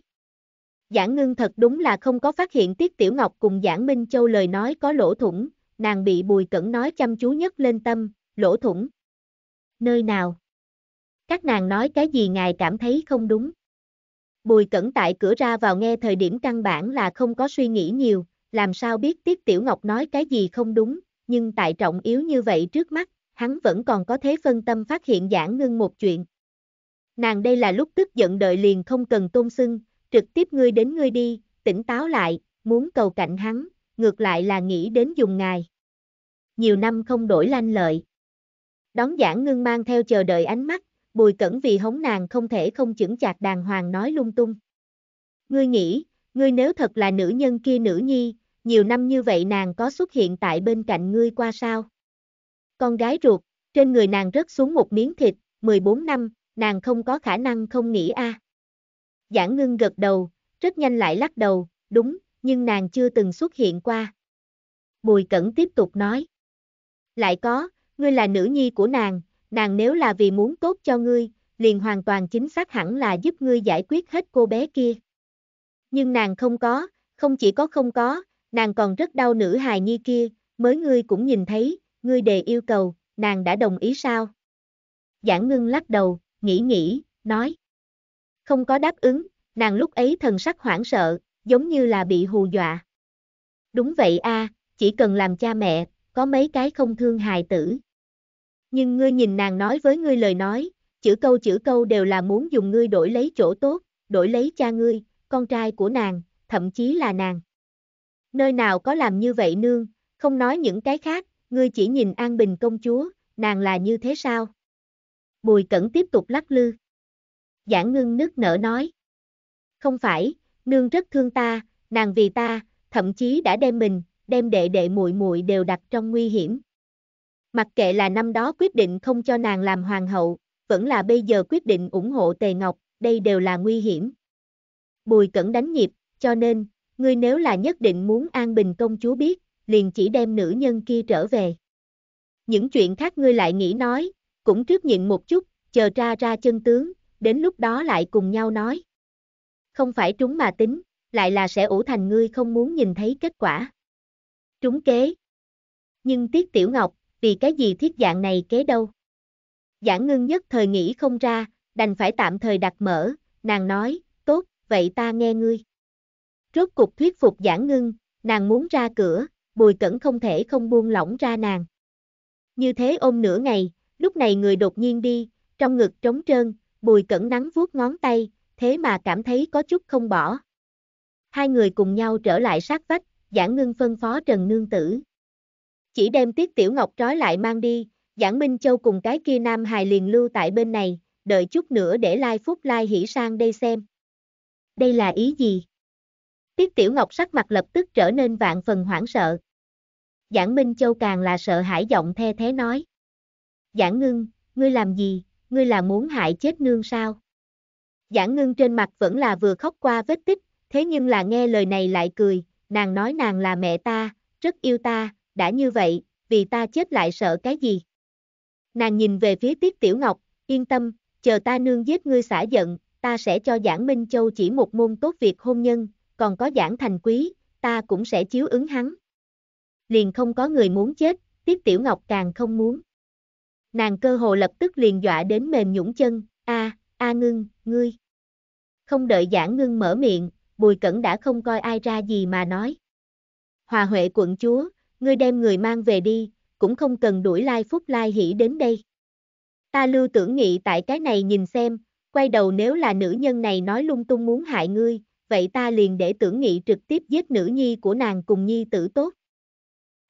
giản ngưng thật đúng là không có phát hiện Tiết Tiểu Ngọc cùng giản Minh Châu lời nói có lỗ thủng, nàng bị Bùi Cẩn nói chăm chú nhất lên tâm, lỗ thủng. Nơi nào? Các nàng nói cái gì ngài cảm thấy không đúng? Bùi Cẩn tại cửa ra vào nghe thời điểm căn bản là không có suy nghĩ nhiều, làm sao biết Tiết Tiểu Ngọc nói cái gì không đúng, nhưng tại trọng yếu như vậy trước mắt, hắn vẫn còn có thế phân tâm phát hiện giảng ngưng một chuyện. Nàng đây là lúc tức giận đợi liền không cần tôn xưng, trực tiếp ngươi đến ngươi đi, tỉnh táo lại, muốn cầu cạnh hắn, ngược lại là nghĩ đến dùng ngài. Nhiều năm không đổi lanh lợi. Đón giảng ngưng mang theo chờ đợi ánh mắt, Bùi Cẩn vì hống nàng không thể không chững chạc đàng hoàng nói lung tung. Ngươi nghĩ, ngươi nếu thật là nữ nhân kia nữ nhi, nhiều năm như vậy nàng có xuất hiện tại bên cạnh ngươi qua sao? Con gái ruột, trên người nàng rớt xuống một miếng thịt, 14 năm, nàng không có khả năng không nghĩ a. À. Giảng ngưng gật đầu, rất nhanh lại lắc đầu, đúng, nhưng nàng chưa từng xuất hiện qua. Bùi Cẩn tiếp tục nói. Lại có, ngươi là nữ nhi của nàng, nàng nếu là vì muốn tốt cho ngươi, liền hoàn toàn chính xác hẳn là giúp ngươi giải quyết hết cô bé kia. Nhưng nàng không có, không chỉ có không có, nàng còn rất đau nữ hài nhi kia, mới ngươi cũng nhìn thấy, ngươi đề yêu cầu, nàng đã đồng ý sao? Giảng ngưng lắc đầu, nghĩ nghĩ, nói. Không có đáp ứng, nàng lúc ấy thần sắc hoảng sợ, giống như là bị hù dọa. Đúng vậy a, chỉ cần làm cha mẹ, có mấy cái không thương hài tử. Nhưng ngươi nhìn nàng nói với ngươi lời nói, chữ câu chữ câu đều là muốn dùng ngươi đổi lấy chỗ tốt, đổi lấy cha ngươi, con trai của nàng, thậm chí là nàng. Nơi nào có làm như vậy nương, không nói những cái khác, ngươi chỉ nhìn An Bình công chúa, nàng là như thế sao? Bùi Cẩn tiếp tục lắc lư. Giảng ngưng nức nở nói. Không phải, nương rất thương ta, nàng vì ta, thậm chí đã đem mình, đem đệ đệ muội muội đều đặt trong nguy hiểm. Mặc kệ là năm đó quyết định không cho nàng làm hoàng hậu, vẫn là bây giờ quyết định ủng hộ Tề Ngọc, đây đều là nguy hiểm. Bùi Cẩn đánh nhịp, cho nên, ngươi nếu là nhất định muốn An Bình công chúa biết, liền chỉ đem nữ nhân kia trở về. Những chuyện khác ngươi lại nghĩ nói, cũng trước nhịn một chút, chờ ra ra chân tướng, đến lúc đó lại cùng nhau nói. Không phải trúng mà tính, lại là sẽ ủ thành ngươi không muốn nhìn thấy kết quả. Trúng kế. Nhưng Tiết Tiểu Ngọc, vì cái gì thiết dạng này kế đâu. giản ngưng nhất thời nghĩ không ra, đành phải tạm thời đặt mở, nàng nói, tốt, vậy ta nghe ngươi. Rốt cục thuyết phục giản ngưng, nàng muốn ra cửa, bùi cẩn không thể không buông lỏng ra nàng. Như thế ôm nửa ngày, lúc này người đột nhiên đi, trong ngực trống trơn, bùi cẩn nắng vuốt ngón tay, thế mà cảm thấy có chút không bỏ. Hai người cùng nhau trở lại sát vách, giảng ngưng phân phó Trần Nương Tử, chỉ đem Tiết Tiểu Ngọc trói lại mang đi, Giảng Minh Châu cùng cái kia Nam Hài liền lưu tại bên này, đợi chút nữa để Lai Phúc Lai hỉ sang đây xem. Đây là ý gì? Tiết Tiểu Ngọc sắc mặt lập tức trở nên vạn phần hoảng sợ. Giảng Minh Châu càng là sợ hãi giọng the thế nói. Giảng ngưng, ngươi làm gì, ngươi là muốn hại chết nương sao? Giảng ngưng trên mặt vẫn là vừa khóc qua vết tích, thế nhưng là nghe lời này lại cười, nàng nói nàng là mẹ ta, rất yêu ta, đã như vậy, vì ta chết lại sợ cái gì? Nàng nhìn về phía Tiết Tiểu Ngọc, yên tâm, chờ ta nương giết ngươi xả giận, ta sẽ cho Giảng Minh Châu chỉ một môn tốt việc hôn nhân, còn có Giảng Thành Quý, ta cũng sẽ chiếu ứng hắn. Liền không có người muốn chết, Tiết Tiểu Ngọc càng không muốn. Nàng cơ hồ lập tức liền dọa đến mềm nhũng chân, a, a ngưng, ngươi. Không đợi Giảng Ngưng mở miệng, Bùi Cẩn đã không coi ai ra gì mà nói. Hòa Huệ quận chúa, ngươi đem người mang về đi, cũng không cần đuổi Lai Phúc Lai Hỷ đến đây. Ta lưu tưởng nghị tại cái này nhìn xem, quay đầu nếu là nữ nhân này nói lung tung muốn hại ngươi, vậy ta liền để tưởng nghị trực tiếp giết nữ nhi của nàng cùng nhi tử tốt.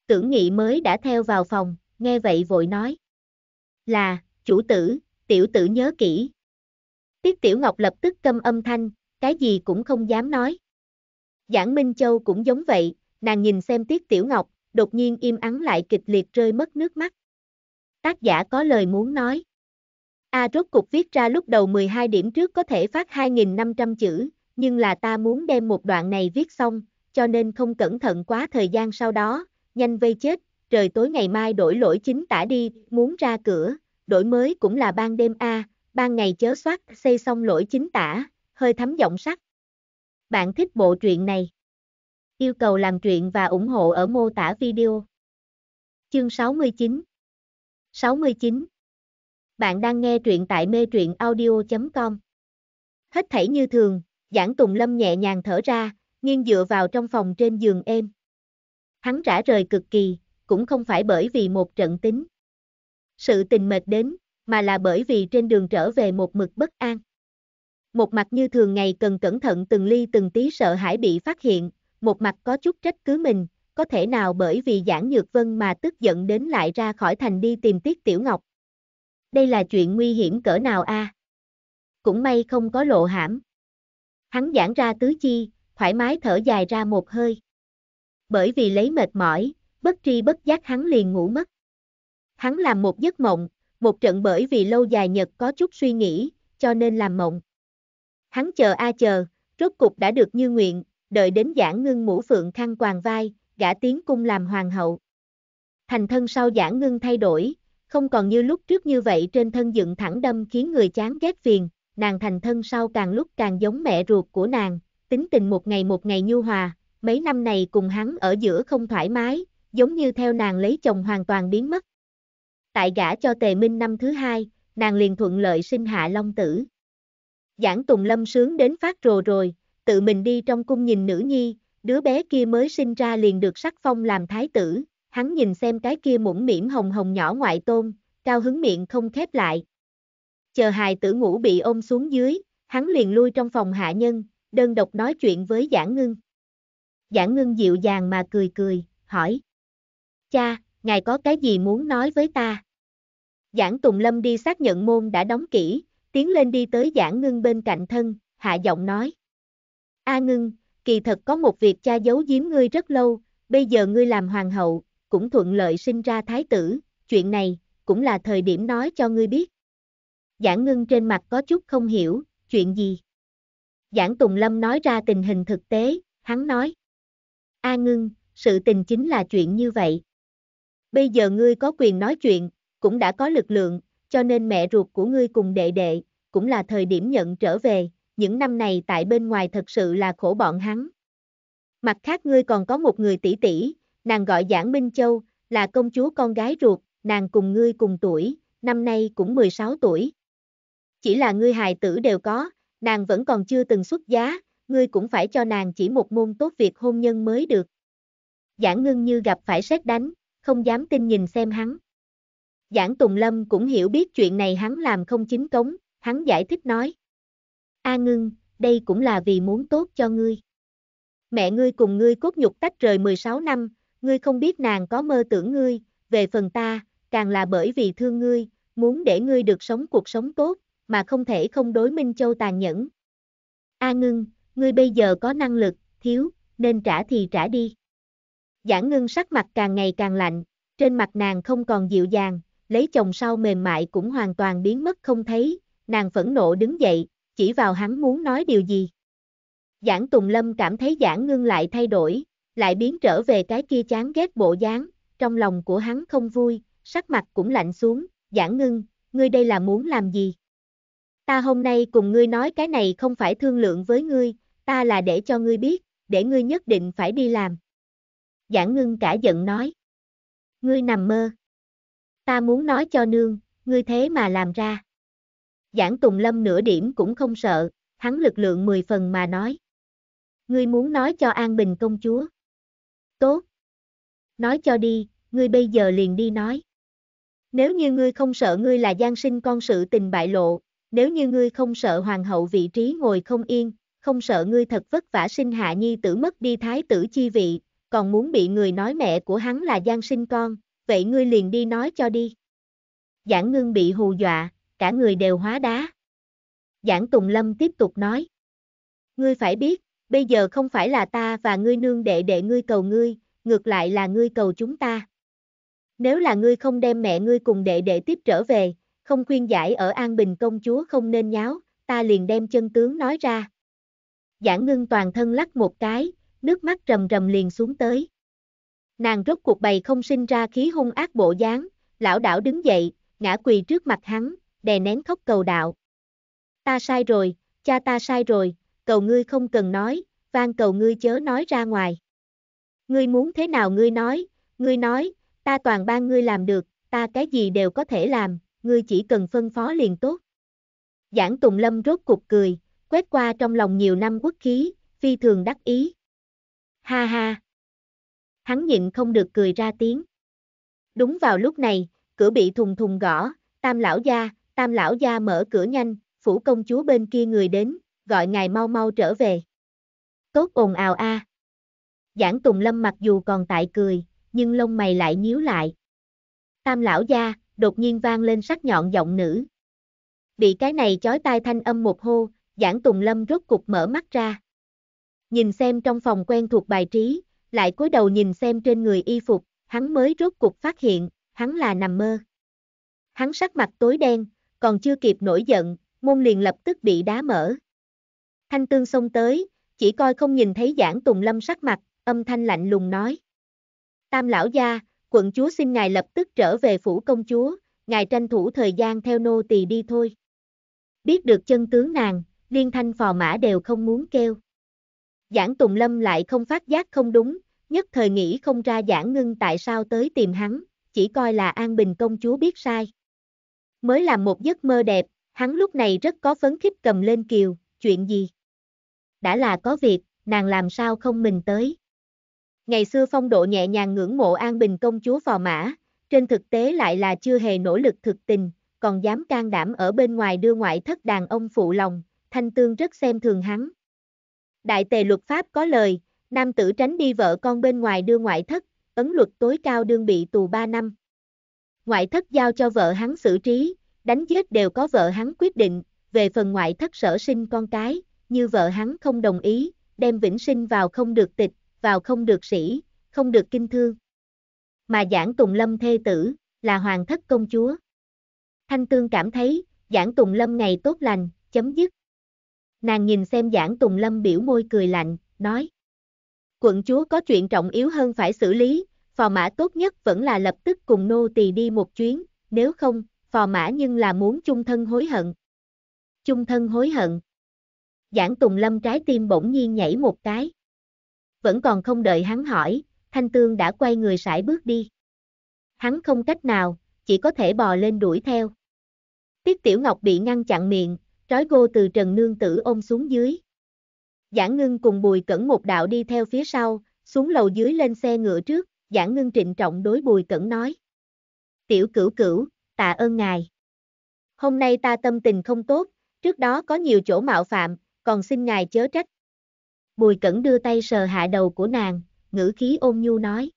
Tưởng nghị mới đã theo vào phòng, nghe vậy vội nói. Là, chủ tử, tiểu tử nhớ kỹ. Tiết tiểu ngọc lập tức câm âm thanh, cái gì cũng không dám nói. Giảng Minh Châu cũng giống vậy, nàng nhìn xem Tiết Tiểu Ngọc, đột nhiên im ắng lại kịch liệt rơi mất nước mắt. Tác giả có lời muốn nói. A rốt cục viết ra lúc đầu 12 điểm trước có thể phát 2.500 chữ, nhưng là ta muốn đem một đoạn này viết xong, cho nên không cẩn thận quá thời gian sau đó, nhanh vây chết, trời tối ngày mai đổi lỗi chính tả đi, muốn ra cửa, đổi mới cũng là ban đêm A, ban ngày chớ soát, xây xong lỗi chính tả, hơi thấm giọng sắc. Bạn thích bộ truyện này? Yêu cầu làm truyện và ủng hộ ở mô tả video. Chương 69 69 Bạn đang nghe truyện tại mê truyện audio.com Hết thảy như thường, Giảng Tùng Lâm nhẹ nhàng thở ra, nghiêng dựa vào trong phòng trên giường êm. Hắn rã rời cực kỳ, cũng không phải bởi vì một trận tính. Sự tình mệt đến, mà là bởi vì trên đường trở về một mực bất an. Một mặt như thường ngày cần cẩn thận từng ly từng tí sợ hãi bị phát hiện, một mặt có chút trách cứ mình, có thể nào bởi vì Giảng Nhược Vân mà tức giận đến lại ra khỏi thành đi tìm Tiết Tiểu Ngọc. Đây là chuyện nguy hiểm cỡ nào a? À? Cũng may không có lộ hãm. Hắn giãn ra tứ chi, thoải mái thở dài ra một hơi. Bởi vì lấy mệt mỏi, bất tri bất giác hắn liền ngủ mất. Hắn làm một giấc mộng, một trận bởi vì lâu dài nhật có chút suy nghĩ, cho nên làm mộng. Hắn chờ a chờ, rốt cục đã được như nguyện, đợi đến giảng ngưng mũ phượng khăn quàng vai, gã tiến cung làm hoàng hậu. Thành thân sau giảng ngưng thay đổi, không còn như lúc trước như vậy trên thân dựng thẳng đâm khiến người chán ghét phiền, nàng thành thân sau càng lúc càng giống mẹ ruột của nàng, tính tình một ngày một ngày nhu hòa, mấy năm này cùng hắn ở giữa không thoải mái, giống như theo nàng lấy chồng hoàn toàn biến mất. Tại gã cho tề minh năm thứ hai, nàng liền thuận lợi sinh hạ long tử. Giảng Tùng Lâm sướng đến phát rồ rồi, tự mình đi trong cung nhìn nữ nhi, đứa bé kia mới sinh ra liền được sắc phong làm thái tử, hắn nhìn xem cái kia mũm mỉm hồng hồng nhỏ ngoại tôn, cao hứng miệng không khép lại. Chờ hài tử ngủ bị ôm xuống dưới, hắn liền lui trong phòng hạ nhân, đơn độc nói chuyện với Giảng Ngưng. Giảng Ngưng dịu dàng mà cười cười, hỏi. Cha, ngài có cái gì muốn nói với ta? Giảng Tùng Lâm đi xác nhận môn đã đóng kỹ, tiến lên đi tới Giảng Ngưng bên cạnh thân, hạ giọng nói. A ngưng, kỳ thật có một việc cha giấu giếm ngươi rất lâu, bây giờ ngươi làm hoàng hậu, cũng thuận lợi sinh ra thái tử, chuyện này, cũng là thời điểm nói cho ngươi biết. Giảng ngưng trên mặt có chút không hiểu, chuyện gì? Giảng Tùng Lâm nói ra tình hình thực tế, hắn nói. A ngưng, sự tình chính là chuyện như vậy. Bây giờ ngươi có quyền nói chuyện, cũng đã có lực lượng, cho nên mẹ ruột của ngươi cùng đệ đệ, cũng là thời điểm nhận trở về, những năm này tại bên ngoài thật sự là khổ bọn hắn. Mặt khác ngươi còn có một người tỷ tỷ, nàng gọi Giảng Minh Châu, là công chúa con gái ruột, nàng cùng ngươi cùng tuổi, năm nay cũng 16 tuổi. Chỉ là ngươi hài tử đều có, nàng vẫn còn chưa từng xuất giá, ngươi cũng phải cho nàng chỉ một môn tốt việc hôn nhân mới được. Giảng ngưng như gặp phải xét đánh, không dám tin nhìn xem hắn. Giảng Tùng Lâm cũng hiểu biết chuyện này hắn làm không chính cống, hắn giải thích nói. A ngưng, đây cũng là vì muốn tốt cho ngươi. Mẹ ngươi cùng ngươi cốt nhục tách rời 16 năm, ngươi không biết nàng có mơ tưởng ngươi, về phần ta, càng là bởi vì thương ngươi, muốn để ngươi được sống cuộc sống tốt, mà không thể không đối Minh Châu tàn nhẫn. A ngưng, ngươi bây giờ có năng lực, thiếu, nên trả thì trả đi. Giảng ngưng sắc mặt càng ngày càng lạnh, trên mặt nàng không còn dịu dàng, lấy chồng sau mềm mại cũng hoàn toàn biến mất không thấy, nàng phẫn nộ đứng dậy, chỉ vào hắn muốn nói điều gì. Giảng Tùng Lâm cảm thấy Giảng Ngưng lại thay đổi, lại biến trở về cái kia chán ghét bộ dáng, trong lòng của hắn không vui, sắc mặt cũng lạnh xuống, Giảng Ngưng, ngươi đây là muốn làm gì? Ta hôm nay cùng ngươi nói cái này không phải thương lượng với ngươi, ta là để cho ngươi biết, để ngươi nhất định phải đi làm. Giảng Ngưng cả giận nói. Ngươi nằm mơ. Ta muốn nói cho nương, ngươi thế mà làm ra. Giảng Tùng Lâm nửa điểm cũng không sợ, hắn lực lượng mười phần mà nói. Ngươi muốn nói cho An Bình công chúa. Tốt. Nói cho đi, ngươi bây giờ liền đi nói. Nếu như ngươi không sợ ngươi là gian sinh con sự tình bại lộ, nếu như ngươi không sợ hoàng hậu vị trí ngồi không yên, không sợ ngươi thật vất vả sinh hạ nhi tử mất đi thái tử chi vị, còn muốn bị người nói mẹ của hắn là gian sinh con, vậy ngươi liền đi nói cho đi. Giảng ngưng bị hù dọa, cả người đều hóa đá. Giảng Tùng Lâm tiếp tục nói. Ngươi phải biết, bây giờ không phải là ta và ngươi nương đệ đệ ngươi cầu ngươi, ngược lại là ngươi cầu chúng ta. Nếu là ngươi không đem mẹ ngươi cùng đệ đệ tiếp trở về, không khuyên giải ở An Bình công chúa không nên nháo, ta liền đem chân tướng nói ra. Giảng ngưng toàn thân lắc một cái, nước mắt rầm rầm liền xuống tới. Nàng rốt cuộc bày không sinh ra khí hung ác bộ dáng, lão đảo đứng dậy, ngã quỳ trước mặt hắn, đè nén khóc cầu đạo. Ta sai rồi, cha ta sai rồi, cầu ngươi không cần nói, van cầu ngươi chớ nói ra ngoài. Ngươi muốn thế nào ngươi nói, ngươi nói, ta toàn ban ngươi làm được, ta cái gì đều có thể làm, ngươi chỉ cần phân phó liền tốt. Giảng Tùng Lâm rốt cục cười, quét qua trong lòng nhiều năm quốc khí, phi thường đắc ý. Ha ha! Hắn nhịn không được cười ra tiếng. Đúng vào lúc này, cửa bị thùng thùng gõ, tam lão gia, Tam lão gia mở cửa nhanh, phủ công chúa bên kia người đến, gọi ngài mau mau trở về. Tốt ồn ào a. À. Giảng Tùng Lâm mặc dù còn tại cười, nhưng lông mày lại nhíu lại. Tam lão gia, đột nhiên vang lên sắc nhọn giọng nữ. Bị cái này chói tai thanh âm một hô, Giảng Tùng Lâm rốt cục mở mắt ra. Nhìn xem trong phòng quen thuộc bài trí, lại cúi đầu nhìn xem trên người y phục, hắn mới rốt cục phát hiện, hắn là nằm mơ. Hắn sắc mặt tối đen, còn chưa kịp nổi giận, môn liền lập tức bị đá mở. Thanh tương xông tới, chỉ coi không nhìn thấy giảng tùng lâm sắc mặt, âm thanh lạnh lùng nói. Tam lão gia, quận chúa xin ngài lập tức trở về phủ công chúa, ngài tranh thủ thời gian theo nô tỳ đi thôi. Biết được chân tướng nàng, liên thanh phò mã đều không muốn kêu. Giảng Tùng Lâm lại không phát giác không đúng, nhất thời nghĩ không ra giảng ngưng tại sao tới tìm hắn, chỉ coi là An Bình công chúa biết sai mới là một giấc mơ đẹp, hắn lúc này rất có phấn khích cầm lên kiều, chuyện gì? Đã là có việc, nàng làm sao không mình tới? Ngày xưa phong độ nhẹ nhàng ngưỡng mộ An Bình công chúa phò mã, trên thực tế lại là chưa hề nỗ lực thực tình, còn dám can đảm ở bên ngoài đưa ngoại thất đàn ông phụ lòng, thanh tương rất xem thường hắn. Đại tề luật pháp có lời, nam tử tránh đi vợ con bên ngoài đưa ngoại thất, ấn luật tối cao đương bị tù 3 năm. Ngoại thất giao cho vợ hắn xử trí, đánh giết đều có vợ hắn quyết định, về phần ngoại thất sở sinh con cái, như vợ hắn không đồng ý, đem vĩnh sinh vào không được tịch, vào không được sĩ, không được kinh thương. Mà Giảng Tùng Lâm thê tử, là hoàng thất công chúa. Thanh Tương cảm thấy, Giảng Tùng Lâm ngày tốt lành, chấm dứt. Nàng nhìn xem Giảng Tùng Lâm biểu môi cười lạnh, nói. Quận chúa có chuyện trọng yếu hơn phải xử lý, phò mã tốt nhất vẫn là lập tức cùng nô tỳ đi một chuyến, nếu không, phò mã nhưng là muốn chung thân hối hận. Chung thân hối hận. Giảng Tùng Lâm trái tim bỗng nhiên nhảy một cái. Vẫn còn không đợi hắn hỏi, Thanh Tương đã quay người sải bước đi. Hắn không cách nào, chỉ có thể bò lên đuổi theo. Tiết Tiểu Ngọc bị ngăn chặn miệng, trói gô từ Trần Nương Tử ôm xuống dưới. Giảng Ngưng cùng Bùi Cẩn một đạo đi theo phía sau, xuống lầu dưới lên xe ngựa trước, Giảng ngưng trịnh trọng đối bùi cẩn nói. Tiểu cửu cửu, tạ ơn ngài. Hôm nay ta tâm tình không tốt, trước đó có nhiều chỗ mạo phạm, còn xin ngài chớ trách. Bùi cẩn đưa tay sờ hạ đầu của nàng, ngữ khí ôn nhu nói.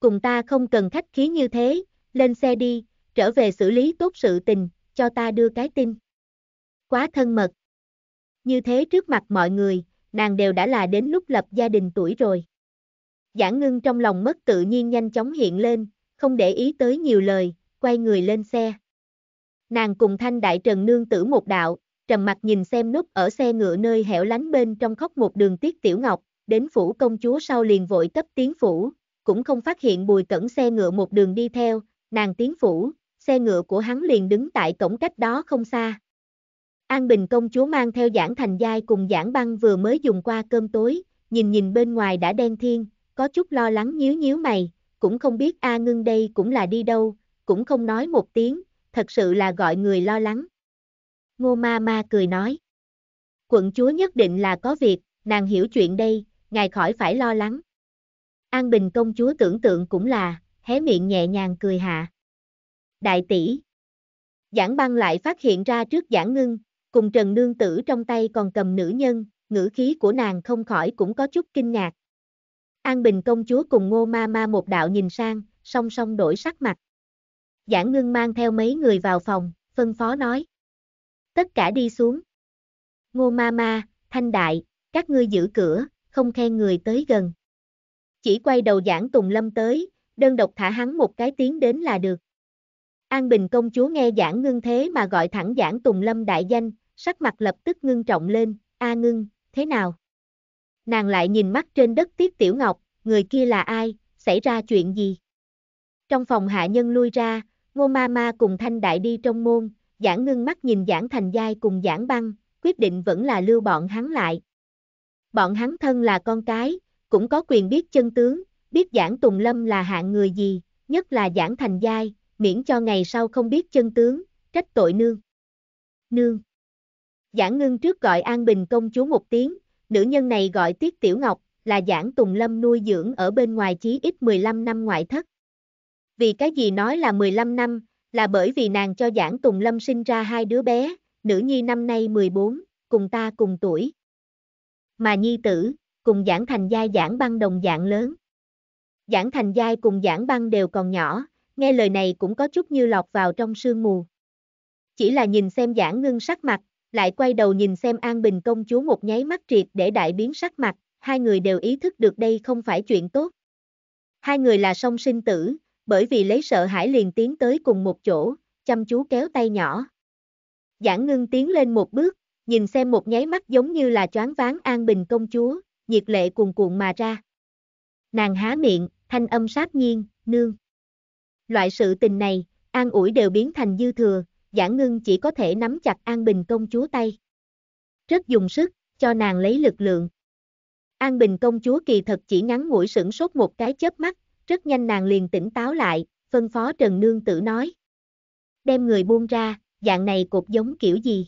Cùng ta không cần khách khí như thế, lên xe đi, trở về xử lý tốt sự tình, cho ta đưa cái tin. Quá thân mật. Như thế trước mặt mọi người, nàng đều đã là đến lúc lập gia đình tuổi rồi. Giả ngưng trong lòng mất tự nhiên nhanh chóng hiện lên, không để ý tới nhiều lời, quay người lên xe. Nàng cùng thanh đại trần nương tử một đạo, trầm mặt nhìn xem nút ở xe ngựa nơi hẻo lánh bên trong khóc một đường tiết tiểu ngọc, đến phủ công chúa sau liền vội tấp tiếng phủ, cũng không phát hiện bùi cẩn xe ngựa một đường đi theo, nàng tiến phủ, xe ngựa của hắn liền đứng tại cổng cách đó không xa. An Bình công chúa mang theo giảng thành giai cùng giảng băng vừa mới dùng qua cơm tối, nhìn nhìn bên ngoài đã đen thiên, có chút lo lắng nhíu nhíu mày, cũng không biết A Ngưng đây cũng là đi đâu, cũng không nói một tiếng, thật sự là gọi người lo lắng. Ngô ma ma cười nói. Quận chúa nhất định là có việc, nàng hiểu chuyện đây, ngài khỏi phải lo lắng. An Bình công chúa tưởng tượng cũng là, hé miệng nhẹ nhàng cười hạ. Đại tỷ. Giảng băng lại phát hiện ra trước giảng ngưng, cùng Trần Nương Tử trong tay còn cầm nữ nhân, ngữ khí của nàng không khỏi cũng có chút kinh ngạc. An Bình công chúa cùng ngô ma ma một đạo nhìn sang, song song đổi sắc mặt. Giảng ngưng mang theo mấy người vào phòng, phân phó nói. Tất cả đi xuống. Ngô ma ma, thanh đại, các ngươi giữ cửa, không khen người tới gần. Chỉ quay đầu giảng Tùng Lâm tới, đơn độc thả hắn một cái tiếng đến là được. An Bình công chúa nghe giảng ngưng thế mà gọi thẳng giảng Tùng Lâm đại danh, sắc mặt lập tức ngưng trọng lên, a ngưng, thế nào? nàng lại nhìn mắt trên đất tiếp Tiểu Ngọc, người kia là ai, xảy ra chuyện gì. Trong phòng hạ nhân lui ra, ngô ma ma cùng thanh đại đi trong môn, giảng ngưng mắt nhìn giảng thành giai cùng giảng băng, quyết định vẫn là lưu bọn hắn lại. Bọn hắn thân là con cái, cũng có quyền biết chân tướng, biết giảng Tùng Lâm là hạng người gì, nhất là giảng thành giai, miễn cho ngày sau không biết chân tướng, trách tội nương. Nương. Giảng ngưng trước gọi An Bình công chúa một tiếng, Nữ nhân này gọi Tiết Tiểu Ngọc, là giảng Tùng Lâm nuôi dưỡng ở bên ngoài chí ít 15 năm ngoại thất. Vì cái gì nói là 15 năm, là bởi vì nàng cho giảng Tùng Lâm sinh ra hai đứa bé, nữ nhi năm nay 14, cùng ta cùng tuổi. Mà nhi tử, cùng giảng thành giai giảng băng đồng dạng lớn. Giảng thành giai cùng giảng băng đều còn nhỏ, nghe lời này cũng có chút như lọt vào trong sương mù. Chỉ là nhìn xem giảng ngưng sắc mặt, lại quay đầu nhìn xem An Bình công chúa một nháy mắt triệt để đại biến sắc mặt, hai người đều ý thức được đây không phải chuyện tốt. Hai người là song sinh tử, bởi vì lấy sợ hãi liền tiến tới cùng một chỗ, chăm chú kéo tay nhỏ. Giảng ngưng tiến lên một bước, nhìn xem một nháy mắt giống như là choáng ván An Bình công chúa, nhiệt lệ cuồn cuộn mà ra. Nàng há miệng, thanh âm sát nhiên, nương. Loại sự tình này, an ủi đều biến thành dư thừa, Giảng Ngưng chỉ có thể nắm chặt An Bình công chúa tay. Rất dùng sức, cho nàng lấy lực lượng. An Bình công chúa kỳ thật chỉ ngắn ngủi sửng sốt một cái chớp mắt, rất nhanh nàng liền tỉnh táo lại, phân phó Trần Nương Tử nói. Đem người buông ra, dạng này cột giống kiểu gì?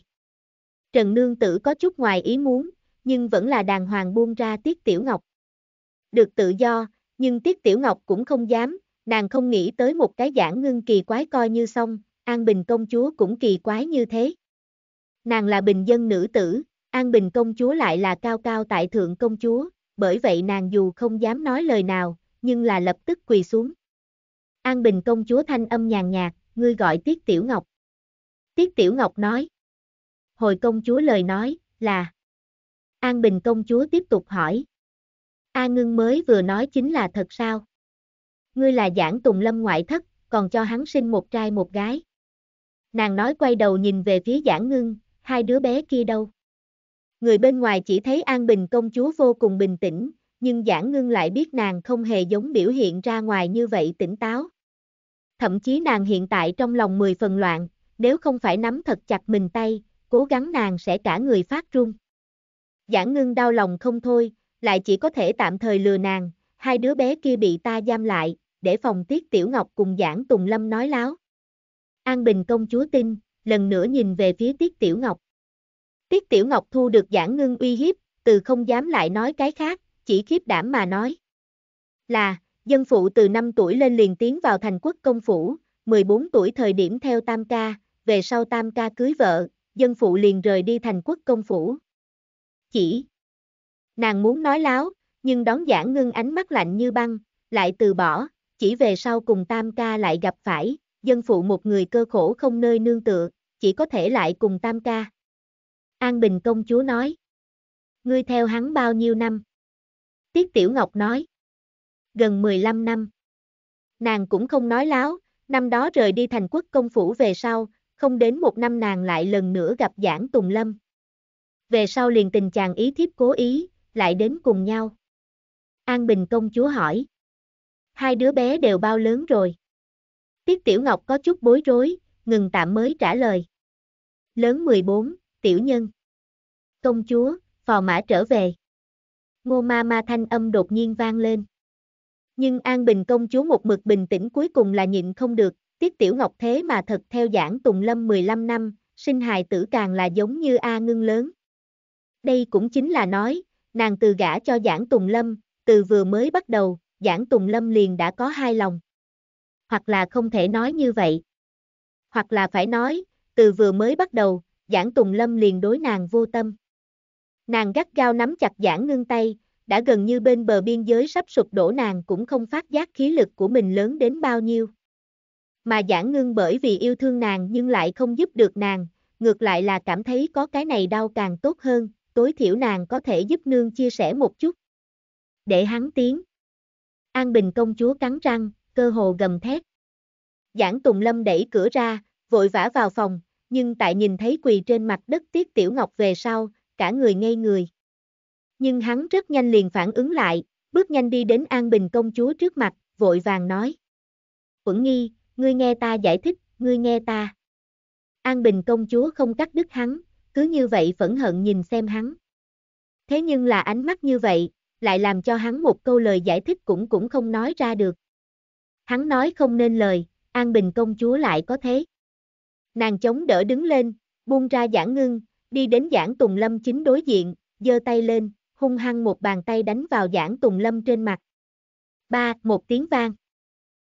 Trần Nương Tử có chút ngoài ý muốn, nhưng vẫn là đàng hoàng buông ra Tiết Tiểu Ngọc. Được tự do, nhưng Tiết Tiểu Ngọc cũng không dám, nàng không nghĩ tới một cái giảng ngưng kỳ quái coi như xong, An Bình công chúa cũng kỳ quái như thế. Nàng là bình dân nữ tử, An Bình công chúa lại là cao cao tại thượng công chúa, bởi vậy nàng dù không dám nói lời nào, nhưng là lập tức quỳ xuống. An Bình công chúa thanh âm nhàn nhạt, ngươi gọi Tiết Tiểu Ngọc. Tiết Tiểu Ngọc nói. Hồi công chúa lời nói, là. An Bình công chúa tiếp tục hỏi. A Ngưng mới vừa nói chính là thật sao? Ngươi là giảng tùng lâm ngoại thất, còn cho hắn sinh một trai một gái. Nàng nói quay đầu nhìn về phía giảng ngưng, hai đứa bé kia đâu. Người bên ngoài chỉ thấy An Bình công chúa vô cùng bình tĩnh, nhưng giảng ngưng lại biết nàng không hề giống biểu hiện ra ngoài như vậy tỉnh táo. Thậm chí nàng hiện tại trong lòng mười phần loạn, nếu không phải nắm thật chặt mình tay, cố gắng nàng sẽ cả người phát run. Giảng ngưng đau lòng không thôi, lại chỉ có thể tạm thời lừa nàng, hai đứa bé kia bị ta giam lại, để phòng tiết tiểu ngọc cùng giảng Tùng Lâm nói láo. An Bình công chúa tin, lần nữa nhìn về phía Tiết Tiểu Ngọc. Tiết Tiểu Ngọc thu được giảng ngưng uy hiếp, từ không dám lại nói cái khác, chỉ khiếp đảm mà nói. Là, dân phụ từ 5 tuổi lên liền tiến vào thành quốc công phủ, 14 tuổi thời điểm theo tam ca, về sau tam ca cưới vợ, dân phụ liền rời đi thành quốc công phủ. Chỉ. Nàng muốn nói láo, nhưng đón giảng ngưng ánh mắt lạnh như băng, lại từ bỏ, chỉ về sau cùng tam ca lại gặp phải, dân phụ một người cơ khổ không nơi nương tựa, chỉ có thể lại cùng tam ca. An Bình công chúa nói. Ngươi theo hắn bao nhiêu năm? Tiết Tiểu Ngọc nói. Gần 15 năm. Nàng cũng không nói láo, năm đó rời đi thành quốc công phủ về sau, không đến một năm nàng lại lần nữa gặp giảng Tùng Lâm. Về sau liền tình chàng ý thiếp cố ý, lại đến cùng nhau. An Bình công chúa hỏi. Hai đứa bé đều bao lớn rồi. Tiết Tiểu Ngọc có chút bối rối, ngừng tạm mới trả lời. Lớn 14, Tiểu Nhân. Công chúa, phò mã trở về. Ngô ma ma thanh âm đột nhiên vang lên. Nhưng An Bình công chúa một mực bình tĩnh cuối cùng là nhịn không được, Tiết Tiểu Ngọc thế mà thật theo giảng Tùng Lâm 15 năm, sinh hài tử càng là giống như A ngưng lớn. Đây cũng chính là nói, nàng từ gã cho giảng Tùng Lâm, từ vừa mới bắt đầu, giảng Tùng Lâm liền đã có hai lòng hoặc là không thể nói như vậy. Hoặc là phải nói, từ vừa mới bắt đầu, Giảng Tùng Lâm liền đối nàng vô tâm. Nàng gắt gao nắm chặt Giảng Ngưng tay, đã gần như bên bờ biên giới sắp sụp đổ nàng cũng không phát giác khí lực của mình lớn đến bao nhiêu. Mà Giảng Ngưng bởi vì yêu thương nàng nhưng lại không giúp được nàng, ngược lại là cảm thấy có cái này đau càng tốt hơn, tối thiểu nàng có thể giúp nương chia sẻ một chút. Để hắn tiến. An Bình công chúa cắn răng, cơ hồ gầm thét. Giảng Tùng Lâm đẩy cửa ra, vội vã vào phòng, nhưng tại nhìn thấy quỳ trên mặt đất Tiết Tiểu Ngọc về sau, cả người ngây người. Nhưng hắn rất nhanh liền phản ứng lại, bước nhanh đi đến An Bình công chúa trước mặt, vội vàng nói. Quẩn nghi, ngươi nghe ta giải thích, ngươi nghe ta. An Bình công chúa không cắt đứt hắn, cứ như vậy phẫn hận nhìn xem hắn. Thế nhưng là ánh mắt như vậy, lại làm cho hắn một câu lời giải thích cũng cũng không nói ra được hắn nói không nên lời, An Bình công chúa lại có thế. Nàng chống đỡ đứng lên, buông ra giảng ngưng, đi đến giảng Tùng Lâm chính đối diện, giơ tay lên, hung hăng một bàn tay đánh vào giảng Tùng Lâm trên mặt. Ba, một tiếng vang.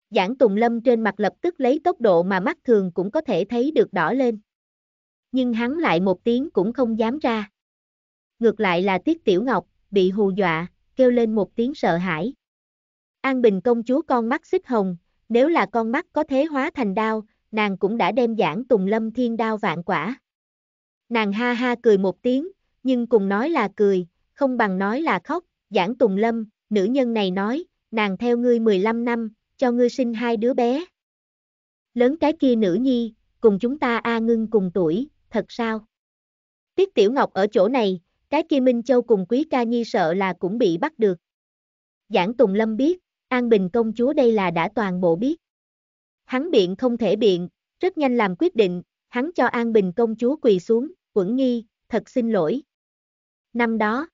Giảng Tùng Lâm trên mặt lập tức lấy tốc độ mà mắt thường cũng có thể thấy được đỏ lên. Nhưng hắn lại một tiếng cũng không dám ra. Ngược lại là Tiết Tiểu Ngọc, bị hù dọa, kêu lên một tiếng sợ hãi. An Bình công chúa con mắt xích hồng, nếu là con mắt có thế hóa thành đao, nàng cũng đã đem giảng tùng lâm thiên đao vạn quả. Nàng ha ha cười một tiếng, nhưng cùng nói là cười, không bằng nói là khóc, giảng tùng lâm, nữ nhân này nói, nàng theo ngươi 15 năm, cho ngươi sinh hai đứa bé. Lớn cái kia nữ nhi, cùng chúng ta A à ngưng cùng tuổi, thật sao? Tiết Tiểu Ngọc ở chỗ này, cái kia Minh Châu cùng Quý Ca Nhi sợ là cũng bị bắt được. Giảng Tùng Lâm biết, An Bình công chúa đây là đã toàn bộ biết. Hắn biện không thể biện, rất nhanh làm quyết định, hắn cho An Bình công chúa quỳ xuống, quẩn nghi, thật xin lỗi. Năm đó,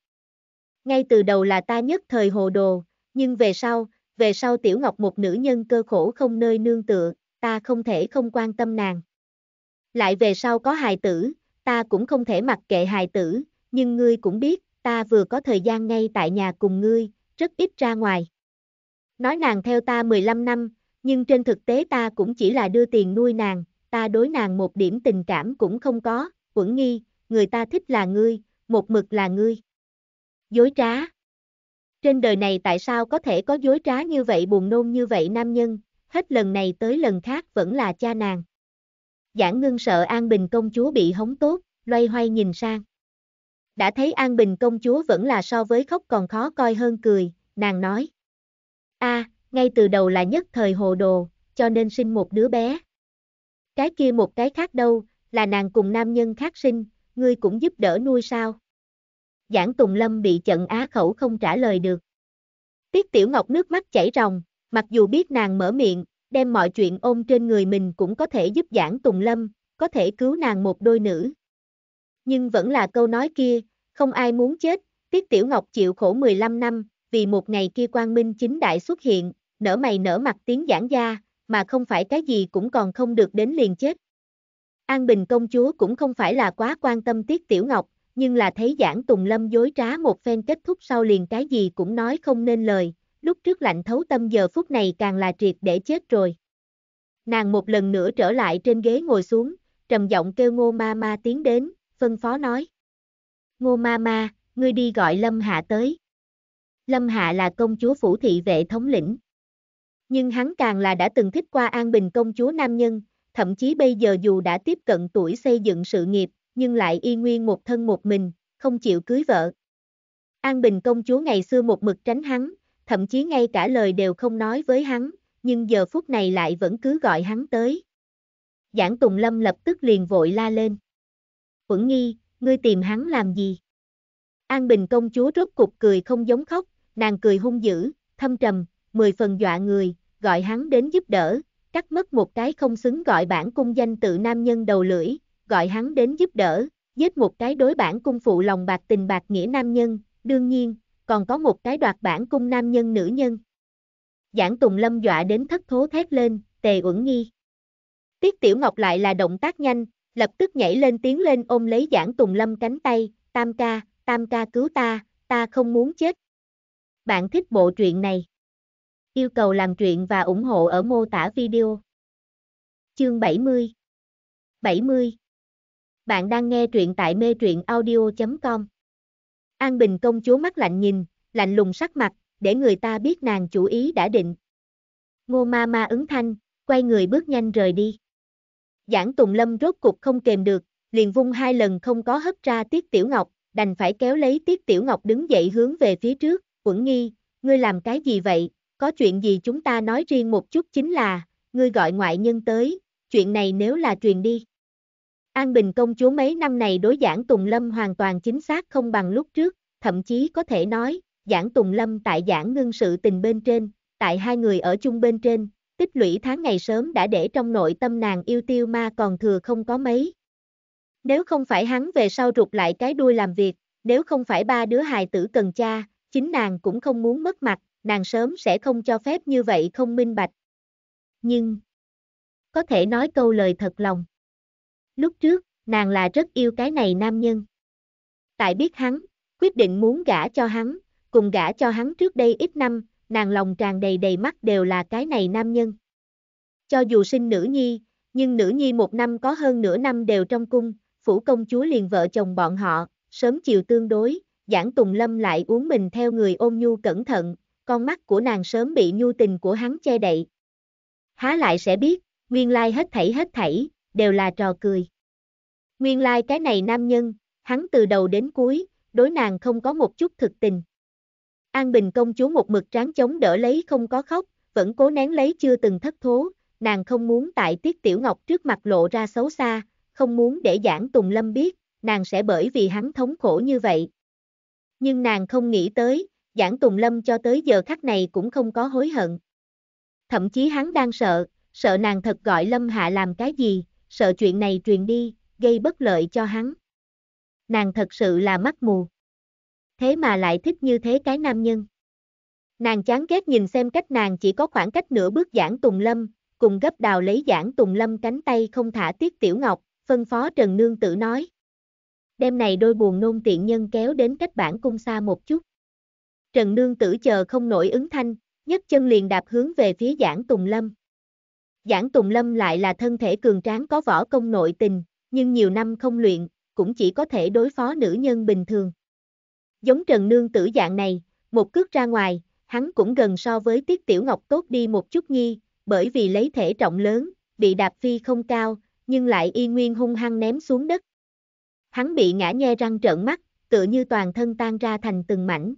ngay từ đầu là ta nhất thời hồ đồ, nhưng về sau, về sau Tiểu Ngọc một nữ nhân cơ khổ không nơi nương tựa, ta không thể không quan tâm nàng. Lại về sau có hài tử, ta cũng không thể mặc kệ hài tử, nhưng ngươi cũng biết, ta vừa có thời gian ngay tại nhà cùng ngươi, rất ít ra ngoài. Nói nàng theo ta 15 năm, nhưng trên thực tế ta cũng chỉ là đưa tiền nuôi nàng, ta đối nàng một điểm tình cảm cũng không có, quẩn nghi, người ta thích là ngươi, một mực là ngươi. Dối trá. Trên đời này tại sao có thể có dối trá như vậy buồn nôn như vậy nam nhân, hết lần này tới lần khác vẫn là cha nàng. Giảng ngưng sợ An Bình công chúa bị hống tốt, loay hoay nhìn sang. Đã thấy An Bình công chúa vẫn là so với khóc còn khó coi hơn cười, nàng nói a, à, ngay từ đầu là nhất thời hồ đồ, cho nên sinh một đứa bé. Cái kia một cái khác đâu, là nàng cùng nam nhân khác sinh, ngươi cũng giúp đỡ nuôi sao? Giảng Tùng Lâm bị chận á khẩu không trả lời được. Tiết Tiểu Ngọc nước mắt chảy ròng, mặc dù biết nàng mở miệng, đem mọi chuyện ôm trên người mình cũng có thể giúp Giảng Tùng Lâm, có thể cứu nàng một đôi nữ. Nhưng vẫn là câu nói kia, không ai muốn chết, Tiết Tiểu Ngọc chịu khổ 15 năm, vì một ngày kia quang minh chính đại xuất hiện, nở mày nở mặt tiếng giảng gia, mà không phải cái gì cũng còn không được đến liền chết. An Bình công chúa cũng không phải là quá quan tâm Tiết Tiểu Ngọc, nhưng là thấy giảng Tùng Lâm dối trá một phen kết thúc sau liền cái gì cũng nói không nên lời, lúc trước lạnh thấu tâm giờ phút này càng là triệt để chết rồi. Nàng một lần nữa trở lại trên ghế ngồi xuống, trầm giọng kêu ngô ma ma tiến đến, phân phó nói. Ngô ma ma, ngươi đi gọi Lâm Hạ tới. Lâm Hạ là công chúa phủ thị vệ thống lĩnh. Nhưng hắn càng là đã từng thích qua An Bình công chúa nam nhân, thậm chí bây giờ dù đã tiếp cận tuổi xây dựng sự nghiệp, nhưng lại y nguyên một thân một mình, không chịu cưới vợ. An Bình công chúa ngày xưa một mực tránh hắn, thậm chí ngay cả lời đều không nói với hắn, nhưng giờ phút này lại vẫn cứ gọi hắn tới. Giảng Tùng Lâm lập tức liền vội la lên. Quẩn nghi, ngươi tìm hắn làm gì? An Bình công chúa rốt cục cười không giống khóc, nàng cười hung dữ, thâm trầm, mười phần dọa người, gọi hắn đến giúp đỡ, cắt mất một cái không xứng gọi bản cung danh tự nam nhân đầu lưỡi, gọi hắn đến giúp đỡ, giết một cái đối bản cung phụ lòng bạc tình bạc nghĩa nam nhân, đương nhiên, còn có một cái đoạt bản cung nam nhân nữ nhân. Giảng Tùng Lâm dọa đến thất thố thét lên, tề uẩn nghi. Tiết Tiểu Ngọc lại là động tác nhanh, lập tức nhảy lên tiếng lên ôm lấy Giảng Tùng Lâm cánh tay, tam ca, tam ca cứu ta, ta không muốn chết. Bạn thích bộ truyện này? Yêu cầu làm truyện và ủng hộ ở mô tả video. Chương 70 70 Bạn đang nghe truyện tại mê truyện audio.com An Bình công chúa mắt lạnh nhìn, lạnh lùng sắc mặt, để người ta biết nàng chủ ý đã định. Ngô ma ma ứng thanh, quay người bước nhanh rời đi. Giảng Tùng Lâm rốt cục không kềm được, liền vung hai lần không có hất ra Tiết Tiểu Ngọc, đành phải kéo lấy Tiết Tiểu Ngọc đứng dậy hướng về phía trước, Uẩn nghi, ngươi làm cái gì vậy, có chuyện gì chúng ta nói riêng một chút chính là, ngươi gọi ngoại nhân tới, chuyện này nếu là truyền đi. An Bình công chúa mấy năm này đối giảng Tùng Lâm hoàn toàn chính xác không bằng lúc trước, thậm chí có thể nói, giảng Tùng Lâm tại giảng ngưng sự tình bên trên, tại hai người ở chung bên trên, tích lũy tháng ngày sớm đã để trong nội tâm nàng yêu tiêu ma còn thừa không có mấy. Nếu không phải hắn về sau rụt lại cái đuôi làm việc, nếu không phải ba đứa hài tử cần cha, chính nàng cũng không muốn mất mặt, nàng sớm sẽ không cho phép như vậy không minh bạch. Nhưng, có thể nói câu lời thật lòng. Lúc trước, nàng là rất yêu cái này nam nhân. Tại biết hắn, quyết định muốn gả cho hắn, cùng gả cho hắn trước đây ít năm, nàng lòng tràn đầy đầy mắt đều là cái này nam nhân. Cho dù sinh nữ nhi, nhưng nữ nhi một năm có hơn nửa năm đều trong cung, phủ công chúa liền vợ chồng bọn họ, sớm chiều tương đối, Giảng Tùng Lâm lại uống mình theo người ôn nhu cẩn thận, con mắt của nàng sớm bị nhu tình của hắn che đậy. Há lại sẽ biết, nguyên lai hết thảy hết thảy, đều là trò cười. Nguyên lai cái này nam nhân, hắn từ đầu đến cuối, đối nàng không có một chút thực tình. An Bình công chúa một mực tráng chống đỡ lấy không có khóc, vẫn cố nén lấy chưa từng thất thố, nàng không muốn tại Tiết Tiểu Ngọc trước mặt lộ ra xấu xa, không muốn để giảng Tùng Lâm biết, nàng sẽ bởi vì hắn thống khổ như vậy nhưng nàng không nghĩ tới, Giảng Tùng Lâm cho tới giờ khắc này cũng không có hối hận. Thậm chí hắn đang sợ, sợ nàng thật gọi Lâm Hạ làm cái gì, sợ chuyện này truyền đi, gây bất lợi cho hắn. Nàng thật sự là mắt mù. Thế mà lại thích như thế cái nam nhân. Nàng chán ghét nhìn xem cách nàng chỉ có khoảng cách nửa bước giảng Tùng Lâm, cùng gấp đào lấy giảng Tùng Lâm cánh tay không thả Tiết Tiểu Ngọc, phân phó Trần Nương tự nói đêm này đôi buồn nôn tiện nhân kéo đến cách bản cung xa một chút. Trần Nương tử chờ không nổi ứng thanh, nhấc chân liền đạp hướng về phía Giảng Tùng Lâm. Giảng Tùng Lâm lại là thân thể cường tráng có võ công nội tình, nhưng nhiều năm không luyện, cũng chỉ có thể đối phó nữ nhân bình thường. Giống Trần Nương tử dạng này, một cước ra ngoài, hắn cũng gần so với Tiết Tiểu Ngọc tốt đi một chút nhi, bởi vì lấy thể trọng lớn, bị đạp phi không cao, nhưng lại y nguyên hung hăng ném xuống đất, hắn bị ngã nhe răng trợn mắt, tựa như toàn thân tan ra thành từng mảnh.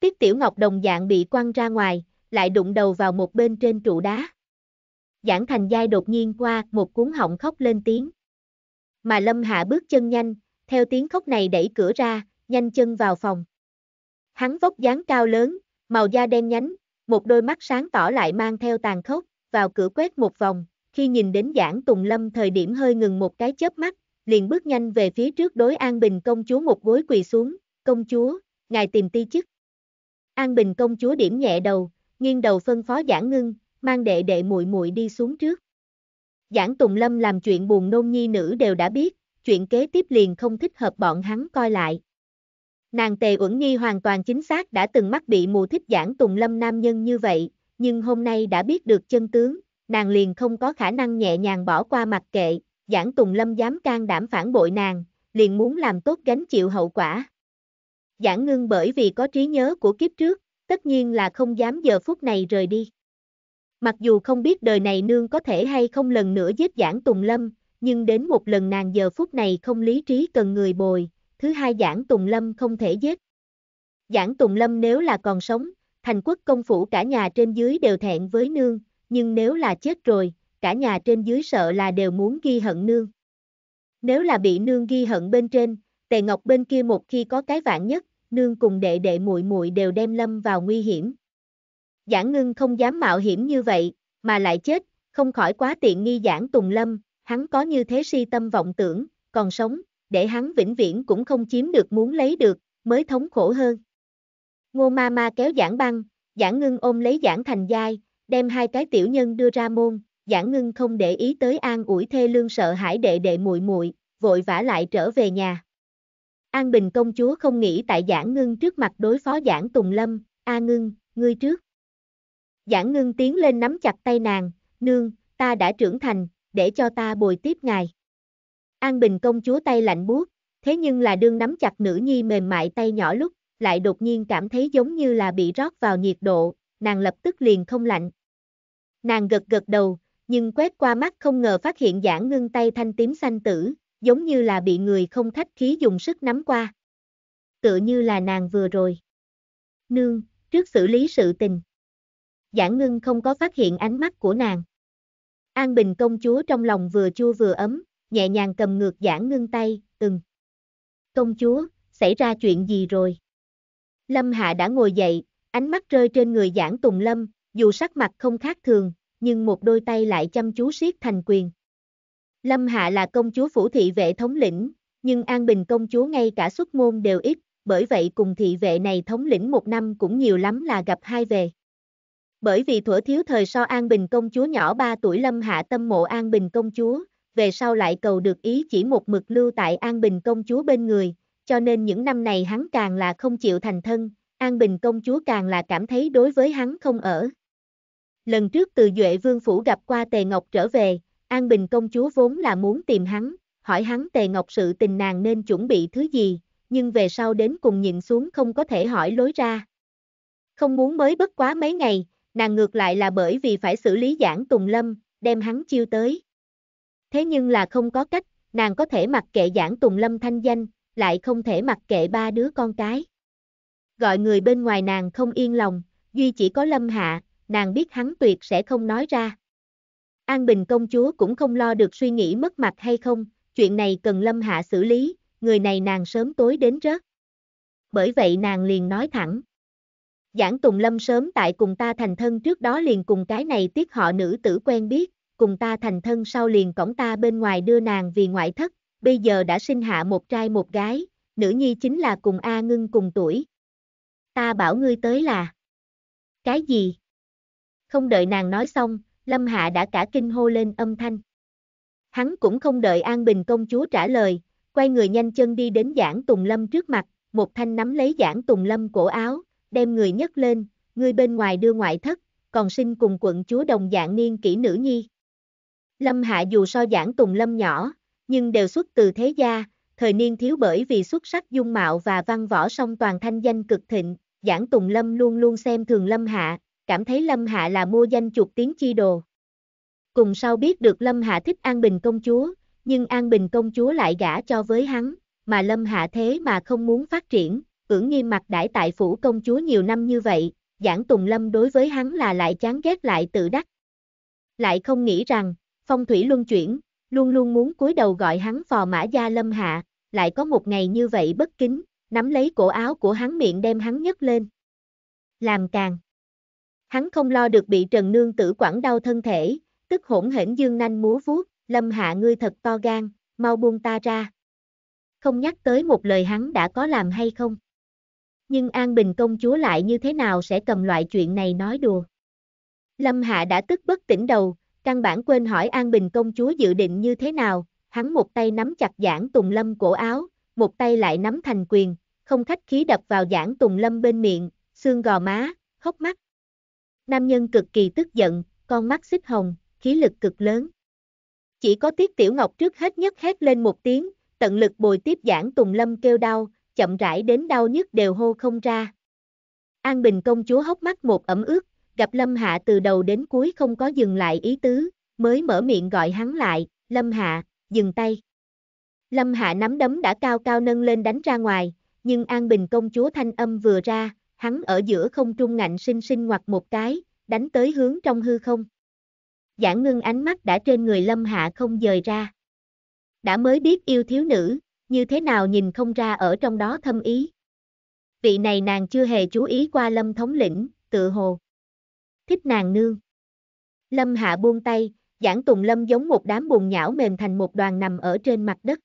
Tiết Tiểu Ngọc đồng dạng bị quăng ra ngoài, lại đụng đầu vào một bên trên trụ đá. Giảng Thành Giai đột nhiên qua một cuốn họng khóc lên tiếng. Mà Lâm Hạ bước chân nhanh, theo tiếng khóc này đẩy cửa ra, nhanh chân vào phòng. Hắn vóc dáng cao lớn, màu da đen nhánh, một đôi mắt sáng tỏ lại mang theo tàn khốc, vào cửa quét một vòng, khi nhìn đến giảng Tùng Lâm thời điểm hơi ngừng một cái chớp mắt, liền bước nhanh về phía trước đối An Bình công chúa một gối quỳ xuống, công chúa, ngài tìm ti chức. An Bình công chúa điểm nhẹ đầu, nghiêng đầu phân phó giảng ngưng, mang đệ đệ muội muội đi xuống trước. Giảng Tùng Lâm làm chuyện buồn nôn nhi nữ đều đã biết, chuyện kế tiếp liền không thích hợp bọn hắn coi lại. Nàng tề uẩn nghi hoàn toàn chính xác đã từng mắc bị mù thích giảng Tùng Lâm nam nhân như vậy, nhưng hôm nay đã biết được chân tướng, nàng liền không có khả năng nhẹ nhàng bỏ qua mặt kệ, Giảng Tùng Lâm dám can đảm phản bội nàng, liền muốn làm tốt gánh chịu hậu quả. Giảng ngưng bởi vì có trí nhớ của kiếp trước, tất nhiên là không dám giờ phút này rời đi. Mặc dù không biết đời này nương có thể hay không lần nữa giết giảng Tùng Lâm, nhưng đến một lần nàng giờ phút này không lý trí cần người bồi, thứ hai giảng Tùng Lâm không thể giết. Giảng Tùng Lâm nếu là còn sống, thành quốc công phủ cả nhà trên dưới đều thẹn với nương, nhưng nếu là chết rồi, cả nhà trên dưới sợ là đều muốn ghi hận nương. Nếu là bị nương ghi hận bên trên, Tề Ngọc bên kia một khi có cái vạn nhất, nương cùng đệ đệ muội muội đều đem lâm vào nguy hiểm. Giảng Ngưng không dám mạo hiểm như vậy, mà lại chết, không khỏi quá tiện nghi giảng Tùng Lâm, hắn có như thế si tâm vọng tưởng, còn sống, để hắn vĩnh viễn cũng không chiếm được muốn lấy được, mới thống khổ hơn. Ngô ma ma kéo giảng băng, giảng ngưng ôm lấy giảng thành giai, đem hai cái tiểu nhân đưa ra môn, Giản Ngưng không để ý tới an ủi thê lương sợ hãi đệ đệ muội muội, vội vã lại trở về nhà. An Bình công chúa không nghĩ tại Giản Ngưng trước mặt đối phó Giản Tùng Lâm, "A Ngưng, ngươi trước." Giản Ngưng tiến lên nắm chặt tay nàng, "Nương, ta đã trưởng thành, để cho ta bồi tiếp ngài." An Bình công chúa tay lạnh buốt, thế nhưng là đương nắm chặt nữ nhi mềm mại tay nhỏ lúc, lại đột nhiên cảm thấy giống như là bị rót vào nhiệt độ, nàng lập tức liền không lạnh. Nàng gật gật đầu, nhưng quét qua mắt không ngờ phát hiện giảng ngưng tay thanh tím xanh tử, giống như là bị người không khách khí dùng sức nắm qua. Tựa như là nàng vừa rồi. Nương, trước xử lý sự tình. Giảng ngưng không có phát hiện ánh mắt của nàng. An Bình công chúa trong lòng vừa chua vừa ấm, nhẹ nhàng cầm ngược giảng ngưng tay, ừm. Công chúa, xảy ra chuyện gì rồi? Lâm Hạ đã ngồi dậy, ánh mắt rơi trên người giảng Tùng Lâm, dù sắc mặt không khác thường, nhưng một đôi tay lại chăm chú siết thành quyền. Lâm Hạ là công chúa phủ thị vệ thống lĩnh, nhưng An Bình công chúa ngay cả xuất môn đều ít, bởi vậy cùng thị vệ này thống lĩnh một năm cũng nhiều lắm là gặp hai về. Bởi vì thuở thiếu thời so An Bình công chúa nhỏ 3 tuổi Lâm Hạ tâm mộ An Bình công chúa, về sau lại cầu được ý chỉ một mực lưu tại An Bình công chúa bên người, cho nên những năm này hắn càng là không chịu thành thân, An Bình công chúa càng là cảm thấy đối với hắn không ở lần trước từ Duệ Vương Phủ gặp qua Tề Ngọc trở về, An Bình công chúa vốn là muốn tìm hắn, hỏi hắn Tề Ngọc sự tình nàng nên chuẩn bị thứ gì, nhưng về sau đến cùng nhìn xuống không có thể hỏi lối ra. Không muốn mới bất quá mấy ngày, nàng ngược lại là bởi vì phải xử lý giảng Tùng Lâm, đem hắn chiêu tới. Thế nhưng là không có cách, nàng có thể mặc kệ giảng Tùng Lâm thanh danh, lại không thể mặc kệ ba đứa con cái. Gọi người bên ngoài nàng không yên lòng, duy chỉ có Lâm Hạ, nàng biết hắn tuyệt sẽ không nói ra. An Bình công chúa cũng không lo được suy nghĩ mất mặt hay không, chuyện này cần Lâm Hạ xử lý, người này nàng sớm tối đến rớt. Bởi vậy nàng liền nói thẳng. Giảng Tùng Lâm sớm tại cùng ta thành thân trước đó liền cùng cái này tiếc họ nữ tử quen biết, cùng ta thành thân sau liền cổng ta bên ngoài đưa nàng vì ngoại thất, bây giờ đã sinh hạ một trai một gái, nữ nhi chính là cùng A ngưng cùng tuổi. Ta bảo ngươi tới là... Cái gì? Không đợi nàng nói xong, Lâm Hạ đã cả kinh hô lên âm thanh. Hắn cũng không đợi An Bình công chúa trả lời, quay người nhanh chân đi đến Giảng Tùng Lâm trước mặt, một thanh nắm lấy Giảng Tùng Lâm cổ áo, đem người nhấc lên, người bên ngoài đưa ngoại thất, còn sinh cùng quận chúa đồng dạng niên kỹ nữ nhi. Lâm Hạ dù so Giảng Tùng Lâm nhỏ, nhưng đều xuất từ thế gia, thời niên thiếu bởi vì xuất sắc dung mạo và văn võ song toàn thanh danh cực thịnh, Giảng Tùng Lâm luôn luôn xem thường Lâm Hạ, cảm thấy Lâm Hạ là mua danh chuột tiếng chi đồ. Cùng sau biết được Lâm Hạ thích An Bình công chúa, nhưng An Bình công chúa lại gả cho với hắn, mà Lâm Hạ thế mà không muốn phát triển, ưỡng nghiêm mặt đãi tại phủ công chúa nhiều năm như vậy, giảng Tùng Lâm đối với hắn là lại chán ghét lại tự đắc. Lại không nghĩ rằng, phong thủy luân chuyển, luôn luôn muốn cúi đầu gọi hắn phò mã gia Lâm Hạ, lại có một ngày như vậy bất kính, nắm lấy cổ áo của hắn miệng đem hắn nhấc lên. Làm càng. Hắn không lo được bị Trần Nương tử quẳng đau thân thể, tức hỗn hển dương nanh múa vuốt, lâm hạ ngươi thật to gan, mau buông ta ra. Không nhắc tới một lời hắn đã có làm hay không. Nhưng An Bình công chúa lại như thế nào sẽ cầm loại chuyện này nói đùa. Lâm Hạ đã tức bất tỉnh đầu, căn bản quên hỏi An Bình công chúa dự định như thế nào, hắn một tay nắm chặt giảng tùng lâm cổ áo, một tay lại nắm thành quyền, không khách khí đập vào giảng tùng lâm bên miệng, xương gò má, hốc mắt. Nam nhân cực kỳ tức giận, con mắt xích hồng, khí lực cực lớn. Chỉ có Tiết Tiểu Ngọc trước hết nhất hét lên một tiếng, tận lực bồi tiếp giảng Tùng Lâm kêu đau, chậm rãi đến đau nhất đều hô không ra. An Bình công chúa hốc mắt một ẩm ướt, gặp Lâm Hạ từ đầu đến cuối không có dừng lại ý tứ, mới mở miệng gọi hắn lại, Lâm Hạ, dừng tay. Lâm Hạ nắm đấm đã cao cao nâng lên đánh ra ngoài, nhưng An Bình công chúa thanh âm vừa ra, hắn ở giữa không trung ngạnh sinh sinh ngoặt một cái, đánh tới hướng trong hư không. Giảng ngưng ánh mắt đã trên người lâm hạ không dời ra. Đã mới biết yêu thiếu nữ, như thế nào nhìn không ra ở trong đó thâm ý. Vị này nàng chưa hề chú ý qua lâm thống lĩnh, tự hồ. Thích nàng nương. Lâm hạ buông tay, giảng tùng lâm giống một đám bùn nhão mềm thành một đoàn nằm ở trên mặt đất.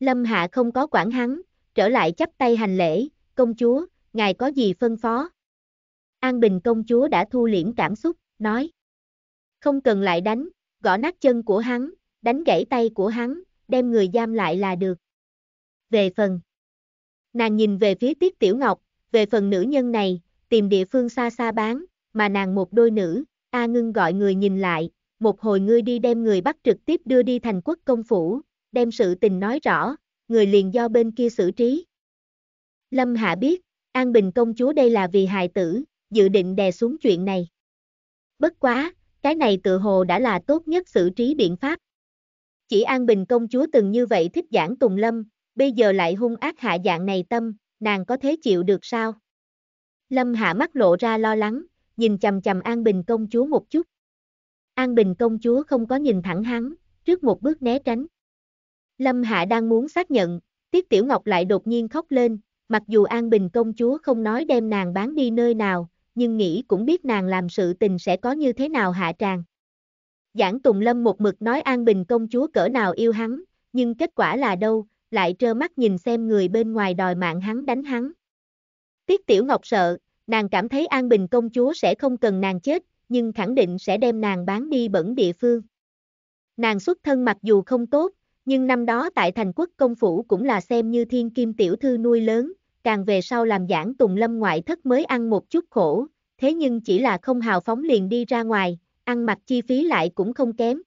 Lâm hạ không có quản hắn, trở lại chắp tay hành lễ, công chúa, ngài có gì phân phó? An Bình công chúa đã thu liễm cảm xúc, nói. Không cần lại đánh, gõ nát chân của hắn, đánh gãy tay của hắn, đem người giam lại là được. Về phần. Nàng nhìn về phía Tiết Tiểu Ngọc, về phần nữ nhân này, tìm địa phương xa xa bán, mà nàng một đôi nữ, A Ngưng gọi người nhìn lại, một hồi ngươi đi đem người bắt trực tiếp đưa đi thành quốc công phủ, đem sự tình nói rõ, người liền do bên kia xử trí. Lâm Hạ biết, An Bình công chúa đây là vì hài tử, dự định đè xuống chuyện này. Bất quá, cái này tự hồ đã là tốt nhất xử trí biện pháp. Chỉ An Bình công chúa từng như vậy thích giảng Tùng Lâm, bây giờ lại hung ác hạ dạng này tâm, nàng có thế chịu được sao? Lâm hạ mắt lộ ra lo lắng, nhìn chầm chầm An Bình công chúa một chút. An Bình công chúa không có nhìn thẳng hắn, trước một bước né tránh. Lâm hạ đang muốn xác nhận, Tiết Tiểu Ngọc lại đột nhiên khóc lên, Mặc dù An Bình công chúa không nói đem nàng bán đi nơi nào, nhưng nghĩ cũng biết nàng làm sự tình sẽ có như thế nào hạ tràng. Giảng Tùng Lâm một mực nói An Bình công chúa cỡ nào yêu hắn, nhưng kết quả là đâu, lại trơ mắt nhìn xem người bên ngoài đòi mạng hắn đánh hắn. Tiết Tiểu Ngọc sợ, nàng cảm thấy An Bình công chúa sẽ không cần nàng chết, nhưng khẳng định sẽ đem nàng bán đi bẩn địa phương. Nàng xuất thân mặc dù không tốt, nhưng năm đó tại thành quốc công phủ cũng là xem như thiên kim tiểu thư nuôi lớn, càng về sau làm giảng tùng lâm ngoại thất mới ăn một chút khổ, thế nhưng chỉ là không hào phóng liền đi ra ngoài, ăn mặc chi phí lại cũng không kém.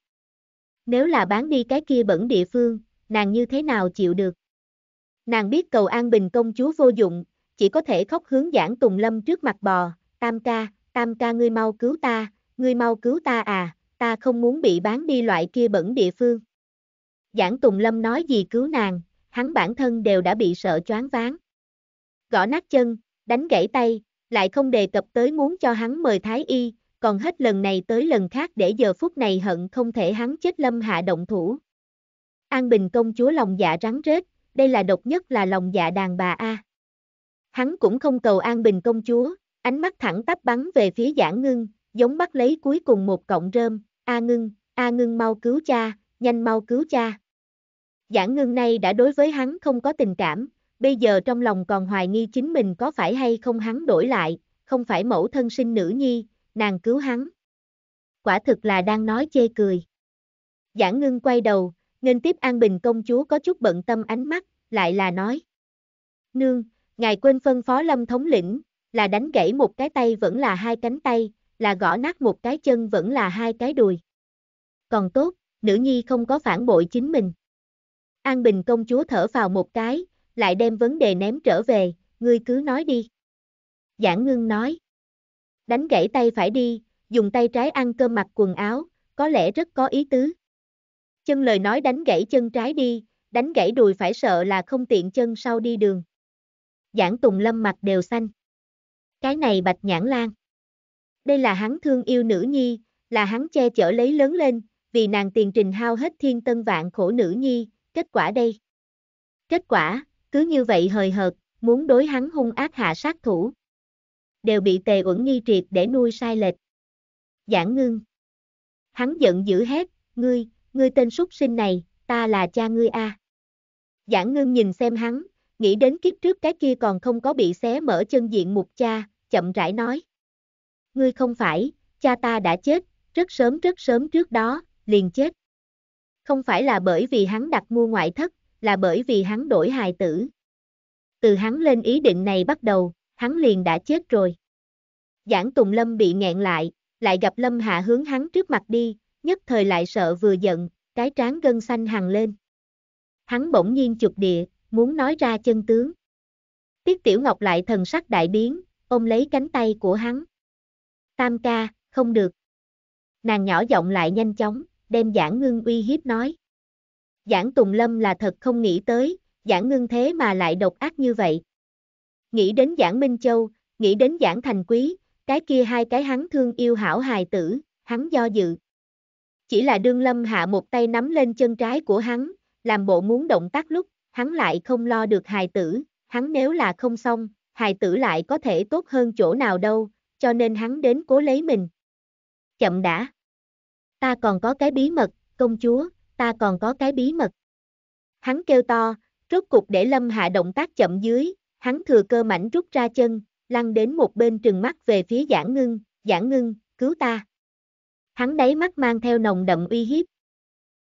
Nếu là bán đi cái kia bẩn địa phương, nàng như thế nào chịu được? Nàng biết cầu an bình công chúa vô dụng, chỉ có thể khóc hướng giảng tùng lâm trước mặt bò, tam ca, tam ca ngươi mau cứu ta, ngươi mau cứu ta à, ta không muốn bị bán đi loại kia bẩn địa phương. Giảng Tùng Lâm nói gì cứu nàng, hắn bản thân đều đã bị sợ choáng váng. Gõ nát chân, đánh gãy tay, lại không đề cập tới muốn cho hắn mời Thái Y, còn hết lần này tới lần khác để giờ phút này hận không thể hắn chết lâm hạ động thủ. An Bình công chúa lòng dạ rắn rết, đây là độc nhất là lòng dạ đàn bà A. Hắn cũng không cầu An Bình công chúa, ánh mắt thẳng tắp bắn về phía giảng ngưng, giống bắt lấy cuối cùng một cọng rơm, A ngưng, A ngưng mau cứu cha, nhanh mau cứu cha. Giảng ngưng nay đã đối với hắn không có tình cảm, bây giờ trong lòng còn hoài nghi chính mình có phải hay không hắn đổi lại, không phải mẫu thân sinh nữ nhi, nàng cứu hắn. Quả thực là đang nói chê cười. Giảng ngưng quay đầu, nên tiếp An Bình công chúa có chút bận tâm ánh mắt, lại là nói. Nương, ngài quên phân phó lâm thống lĩnh, là đánh gãy một cái tay vẫn là hai cánh tay, là gõ nát một cái chân vẫn là hai cái đùi. Còn tốt, nữ nhi không có phản bội chính mình. An Bình công chúa thở vào một cái, lại đem vấn đề ném trở về, ngươi cứ nói đi. Giảng ngưng nói. Đánh gãy tay phải đi, dùng tay trái ăn cơm mặc quần áo, có lẽ rất có ý tứ. Chân lời nói đánh gãy chân trái đi, đánh gãy đùi phải sợ là không tiện chân sau đi đường. Giảng Tùng Lâm mặt đều xanh. Cái này bạch nhãn lan. Đây là hắn thương yêu nữ nhi, là hắn che chở lấy lớn lên, vì nàng tiền trình hao hết thiên tân vạn khổ nữ nhi, kết quả đây. Kết quả, cứ như vậy hời hợt, muốn đối hắn hung ác hạ sát thủ. Đều bị tề uẩn nghi triệt để nuôi sai lệch. Giảng ngưng. Hắn giận dữ hết ngươi, ngươi tên súc sinh này, ta là cha ngươi a. À. Giảng ngưng nhìn xem hắn, nghĩ đến kiếp trước cái kia còn không có bị xé mở chân diện mục cha, chậm rãi nói. Ngươi không phải, cha ta đã chết, rất sớm rất sớm trước đó, liền chết. Không phải là bởi vì hắn đặt mua ngoại thất, là bởi vì hắn đổi hài tử. Từ hắn lên ý định này bắt đầu, hắn liền đã chết rồi. Giảng Tùng Lâm bị nghẹn lại, lại gặp Lâm Hạ hướng hắn trước mặt đi, nhất thời lại sợ vừa giận, cái trán gân xanh hằng lên. Hắn bỗng nhiên chụp địa, muốn nói ra chân tướng. Tiết Tiểu Ngọc lại thần sắc đại biến, ôm lấy cánh tay của hắn. Tam ca, không được. Nàng nhỏ giọng lại nhanh chóng đem Giảng Ngưng uy hiếp nói. Giảng Tùng Lâm là thật không nghĩ tới, Giảng Ngưng thế mà lại độc ác như vậy. Nghĩ đến Giảng Minh Châu, nghĩ đến Giảng Thành Quý, cái kia hai cái hắn thương yêu hảo hài tử, hắn do dự. Chỉ là đương lâm hạ một tay nắm lên chân trái của hắn, làm bộ muốn động tác lúc, hắn lại không lo được hài tử, hắn nếu là không xong, hài tử lại có thể tốt hơn chỗ nào đâu, cho nên hắn đến cố lấy mình. Chậm đã ta còn có cái bí mật, công chúa, ta còn có cái bí mật. Hắn kêu to, rốt cục để Lâm Hạ động tác chậm dưới, hắn thừa cơ mảnh rút ra chân, lăn đến một bên trừng mắt về phía giảng ngưng, giảng ngưng, cứu ta. Hắn đáy mắt mang theo nồng đậm uy hiếp.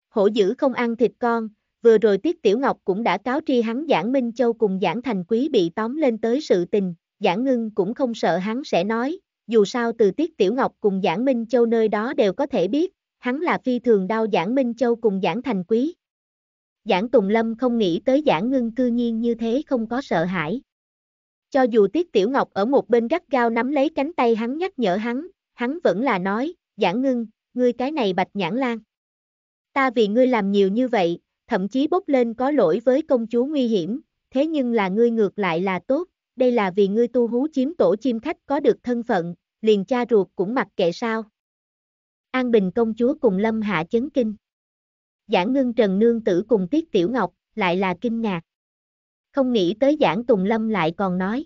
Hổ dữ không ăn thịt con, vừa rồi Tiết Tiểu Ngọc cũng đã cáo tri hắn giảng Minh Châu cùng giảng Thành Quý bị tóm lên tới sự tình, giảng ngưng cũng không sợ hắn sẽ nói, dù sao từ Tiết Tiểu Ngọc cùng giảng Minh Châu nơi đó đều có thể biết, hắn là phi thường đao Giảng Minh Châu cùng Giảng Thành Quý. Giảng Tùng Lâm không nghĩ tới Giảng Ngưng cư nhiên như thế không có sợ hãi. Cho dù Tiết Tiểu Ngọc ở một bên gắt gao nắm lấy cánh tay hắn nhắc nhở hắn, hắn vẫn là nói, Giảng Ngưng, ngươi cái này bạch nhãn lan. Ta vì ngươi làm nhiều như vậy, thậm chí bốc lên có lỗi với công chúa nguy hiểm, thế nhưng là ngươi ngược lại là tốt, đây là vì ngươi tu hú chiếm tổ chim khách có được thân phận, liền cha ruột cũng mặc kệ sao. An Bình công chúa cùng Lâm Hạ chấn kinh. Giảng ngưng Trần Nương Tử cùng Tiết Tiểu Ngọc, lại là kinh ngạc. Không nghĩ tới giảng Tùng Lâm lại còn nói.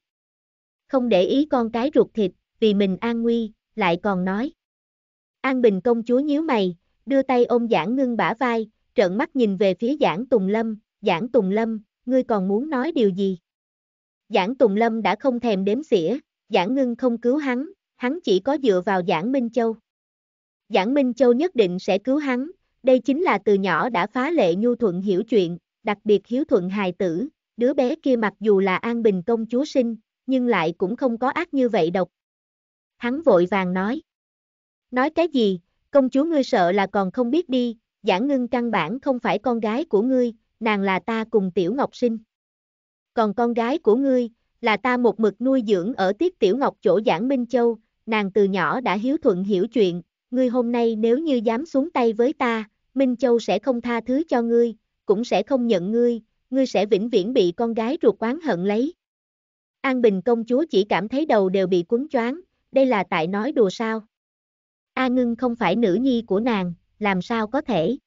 Không để ý con cái ruột thịt, vì mình an nguy, lại còn nói. An Bình công chúa nhíu mày, đưa tay ôm giảng ngưng bả vai, trợn mắt nhìn về phía giảng Tùng Lâm, giảng Tùng Lâm, ngươi còn muốn nói điều gì? Giảng Tùng Lâm đã không thèm đếm xỉa, giảng ngưng không cứu hắn, hắn chỉ có dựa vào giảng Minh Châu. Giảng Minh Châu nhất định sẽ cứu hắn, đây chính là từ nhỏ đã phá lệ nhu thuận hiểu chuyện, đặc biệt hiếu thuận hài tử, đứa bé kia mặc dù là an bình công chúa sinh, nhưng lại cũng không có ác như vậy độc. Hắn vội vàng nói. Nói cái gì, công chúa ngươi sợ là còn không biết đi, giảng ngưng căn bản không phải con gái của ngươi, nàng là ta cùng tiểu ngọc sinh. Còn con gái của ngươi, là ta một mực nuôi dưỡng ở tiết tiểu ngọc chỗ giảng Minh Châu, nàng từ nhỏ đã hiếu thuận hiểu chuyện, ngươi hôm nay nếu như dám xuống tay với ta, Minh Châu sẽ không tha thứ cho ngươi, cũng sẽ không nhận ngươi, ngươi sẽ vĩnh viễn bị con gái ruột oán hận lấy. An Bình công chúa chỉ cảm thấy đầu đều bị cuốn choáng, đây là tại nói đùa sao. A Ngưng không phải nữ nhi của nàng, làm sao có thể.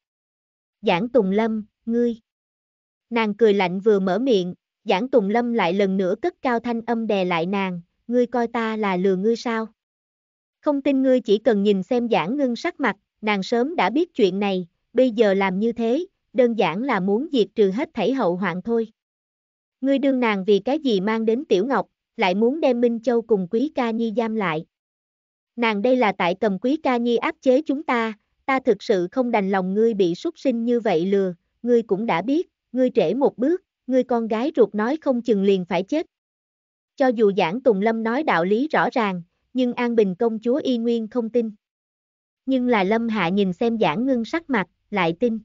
Giảng Tùng Lâm, ngươi. Nàng cười lạnh vừa mở miệng, Giảng Tùng Lâm lại lần nữa cất cao thanh âm đè lại nàng, ngươi coi ta là lừa ngươi sao. Không tin ngươi chỉ cần nhìn xem giảng ngưng sắc mặt, nàng sớm đã biết chuyện này, bây giờ làm như thế, đơn giản là muốn diệt trừ hết thảy hậu hoạn thôi. Ngươi đương nàng vì cái gì mang đến Tiểu Ngọc, lại muốn đem Minh Châu cùng Quý Ca Nhi giam lại. Nàng đây là tại cầm Quý Ca Nhi áp chế chúng ta, ta thực sự không đành lòng ngươi bị xuất sinh như vậy lừa, ngươi cũng đã biết, ngươi trễ một bước, ngươi con gái ruột nói không chừng liền phải chết. Cho dù giảng Tùng Lâm nói đạo lý rõ ràng, nhưng An Bình công chúa y nguyên không tin. Nhưng là Lâm Hạ nhìn xem giảng ngưng sắc mặt, lại tin.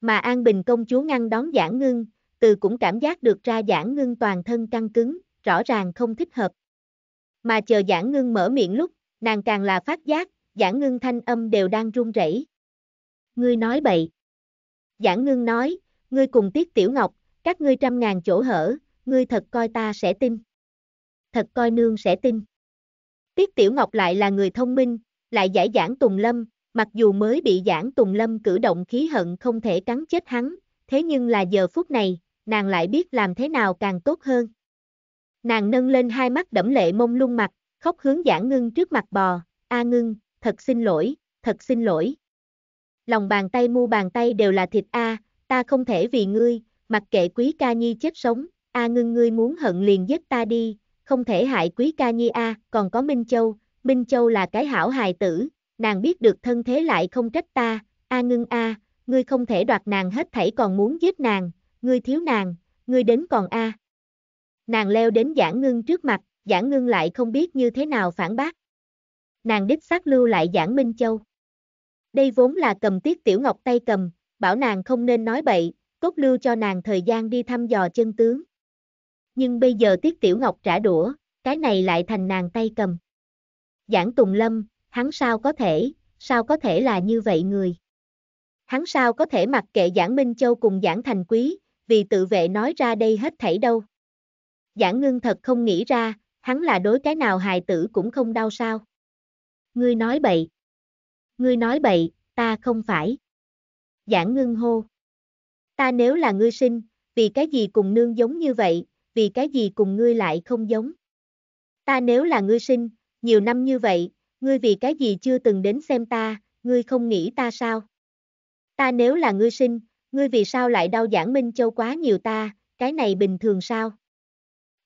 Mà An Bình công chúa ngăn đón giảng ngưng, từ cũng cảm giác được ra giảng ngưng toàn thân căng cứng, rõ ràng không thích hợp. Mà chờ giảng ngưng mở miệng lúc, nàng càng là phát giác, giảng ngưng thanh âm đều đang run rẩy. Ngươi nói bậy. Giảng ngưng nói, ngươi cùng tiết tiểu ngọc, các ngươi trăm ngàn chỗ hở, ngươi thật coi ta sẽ tin. Thật coi nương sẽ tin. Tiết Tiểu Ngọc lại là người thông minh, lại giải giảng Tùng Lâm, mặc dù mới bị giảng Tùng Lâm cử động khí hận không thể cắn chết hắn, thế nhưng là giờ phút này, nàng lại biết làm thế nào càng tốt hơn. Nàng nâng lên hai mắt đẫm lệ mông lung mặt, khóc hướng giảng ngưng trước mặt bò, a ngưng, thật xin lỗi, thật xin lỗi. Lòng bàn tay mu bàn tay đều là thịt a, ta không thể vì ngươi, mặc kệ quý ca nhi chết sống, a ngưng ngươi muốn hận liền giết ta đi, không thể hại quý ca nhi a, còn có Minh Châu, Minh Châu là cái hảo hài tử, nàng biết được thân thế lại không trách ta, a ngưng a, ngươi không thể đoạt nàng hết thảy còn muốn giết nàng, ngươi thiếu nàng, ngươi đến còn a. Nàng leo đến giảng ngưng trước mặt, giảng ngưng lại không biết như thế nào phản bác. Nàng đích xác lưu lại giảng Minh Châu. Đây vốn là cầm tiết tiểu ngọc tay cầm, bảo nàng không nên nói bậy, cốt lưu cho nàng thời gian đi thăm dò chân tướng nhưng bây giờ Tiết Tiểu Ngọc trả đũa, cái này lại thành nàng tay cầm. Giảng Tùng Lâm, hắn sao có thể, sao có thể là như vậy người? Hắn sao có thể mặc kệ Giảng Minh Châu cùng Giảng Thành Quý, vì tự vệ nói ra đây hết thảy đâu. Giảng Ngưng thật không nghĩ ra, hắn là đối cái nào hài tử cũng không đau sao. Ngươi nói bậy. Ngươi nói bậy, ta không phải. Giảng Ngưng hô. Ta nếu là ngươi sinh, vì cái gì cùng nương giống như vậy, vì cái gì cùng ngươi lại không giống. Ta nếu là ngươi sinh, nhiều năm như vậy, ngươi vì cái gì chưa từng đến xem ta, ngươi không nghĩ ta sao? Ta nếu là ngươi sinh, ngươi vì sao lại đau giảng Minh Châu quá nhiều ta, cái này bình thường sao?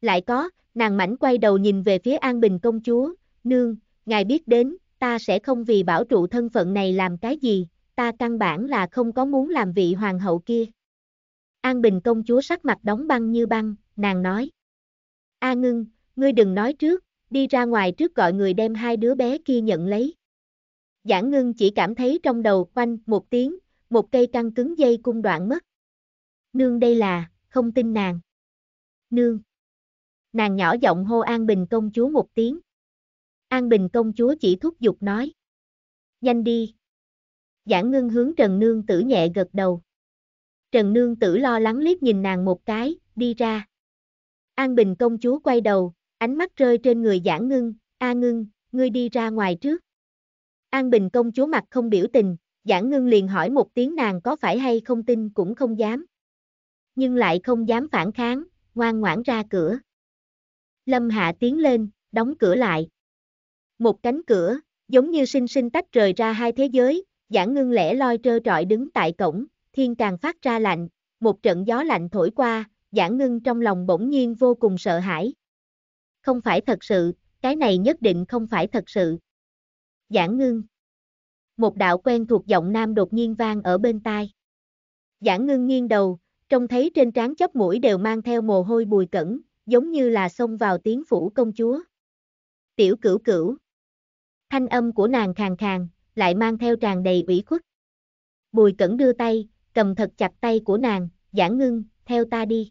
Lại có, nàng mảnh quay đầu nhìn về phía An Bình công chúa, nương, ngài biết đến, ta sẽ không vì bảo trụ thân phận này làm cái gì, ta căn bản là không có muốn làm vị hoàng hậu kia. An Bình công chúa sắc mặt đóng băng như băng, nàng nói. A ngưng, ngươi đừng nói trước, đi ra ngoài trước gọi người đem hai đứa bé kia nhận lấy. Giảng ngưng chỉ cảm thấy trong đầu quanh một tiếng, một cây căng cứng dây cung đoạn mất. Nương đây là, không tin nàng. Nương. Nàng nhỏ giọng hô An Bình công chúa một tiếng. An Bình công chúa chỉ thúc giục nói. Nhanh đi. Giảng ngưng hướng Trần Nương tử nhẹ gật đầu. Trần Nương tử lo lắng liếc nhìn nàng một cái, đi ra. An Bình công chúa quay đầu, ánh mắt rơi trên người Giản Ngưng, A Ngưng, ngươi đi ra ngoài trước. An Bình công chúa mặt không biểu tình, Giản Ngưng liền hỏi một tiếng nàng có phải hay không tin cũng không dám. Nhưng lại không dám phản kháng, ngoan ngoãn ra cửa. Lâm Hạ tiến lên, đóng cửa lại. Một cánh cửa, giống như sinh sinh tách rời ra hai thế giới, Giản Ngưng lẻ loi trơ trọi đứng tại cổng, thiên càng phát ra lạnh, một trận gió lạnh thổi qua, Giảng ngưng trong lòng bỗng nhiên vô cùng sợ hãi. Không phải thật sự, cái này nhất định không phải thật sự. Giảng ngưng. Một đạo quen thuộc giọng nam đột nhiên vang ở bên tai. Giảng ngưng nghiêng đầu, trông thấy trên trán chóp mũi đều mang theo mồ hôi bùi cẩn, giống như là xông vào tiếng phủ công chúa. Tiểu cửu cửu. Thanh âm của nàng khàn khàn, lại mang theo tràn đầy ủy khuất. Bùi cẩn đưa tay, cầm thật chặt tay của nàng, giảng ngưng, theo ta đi.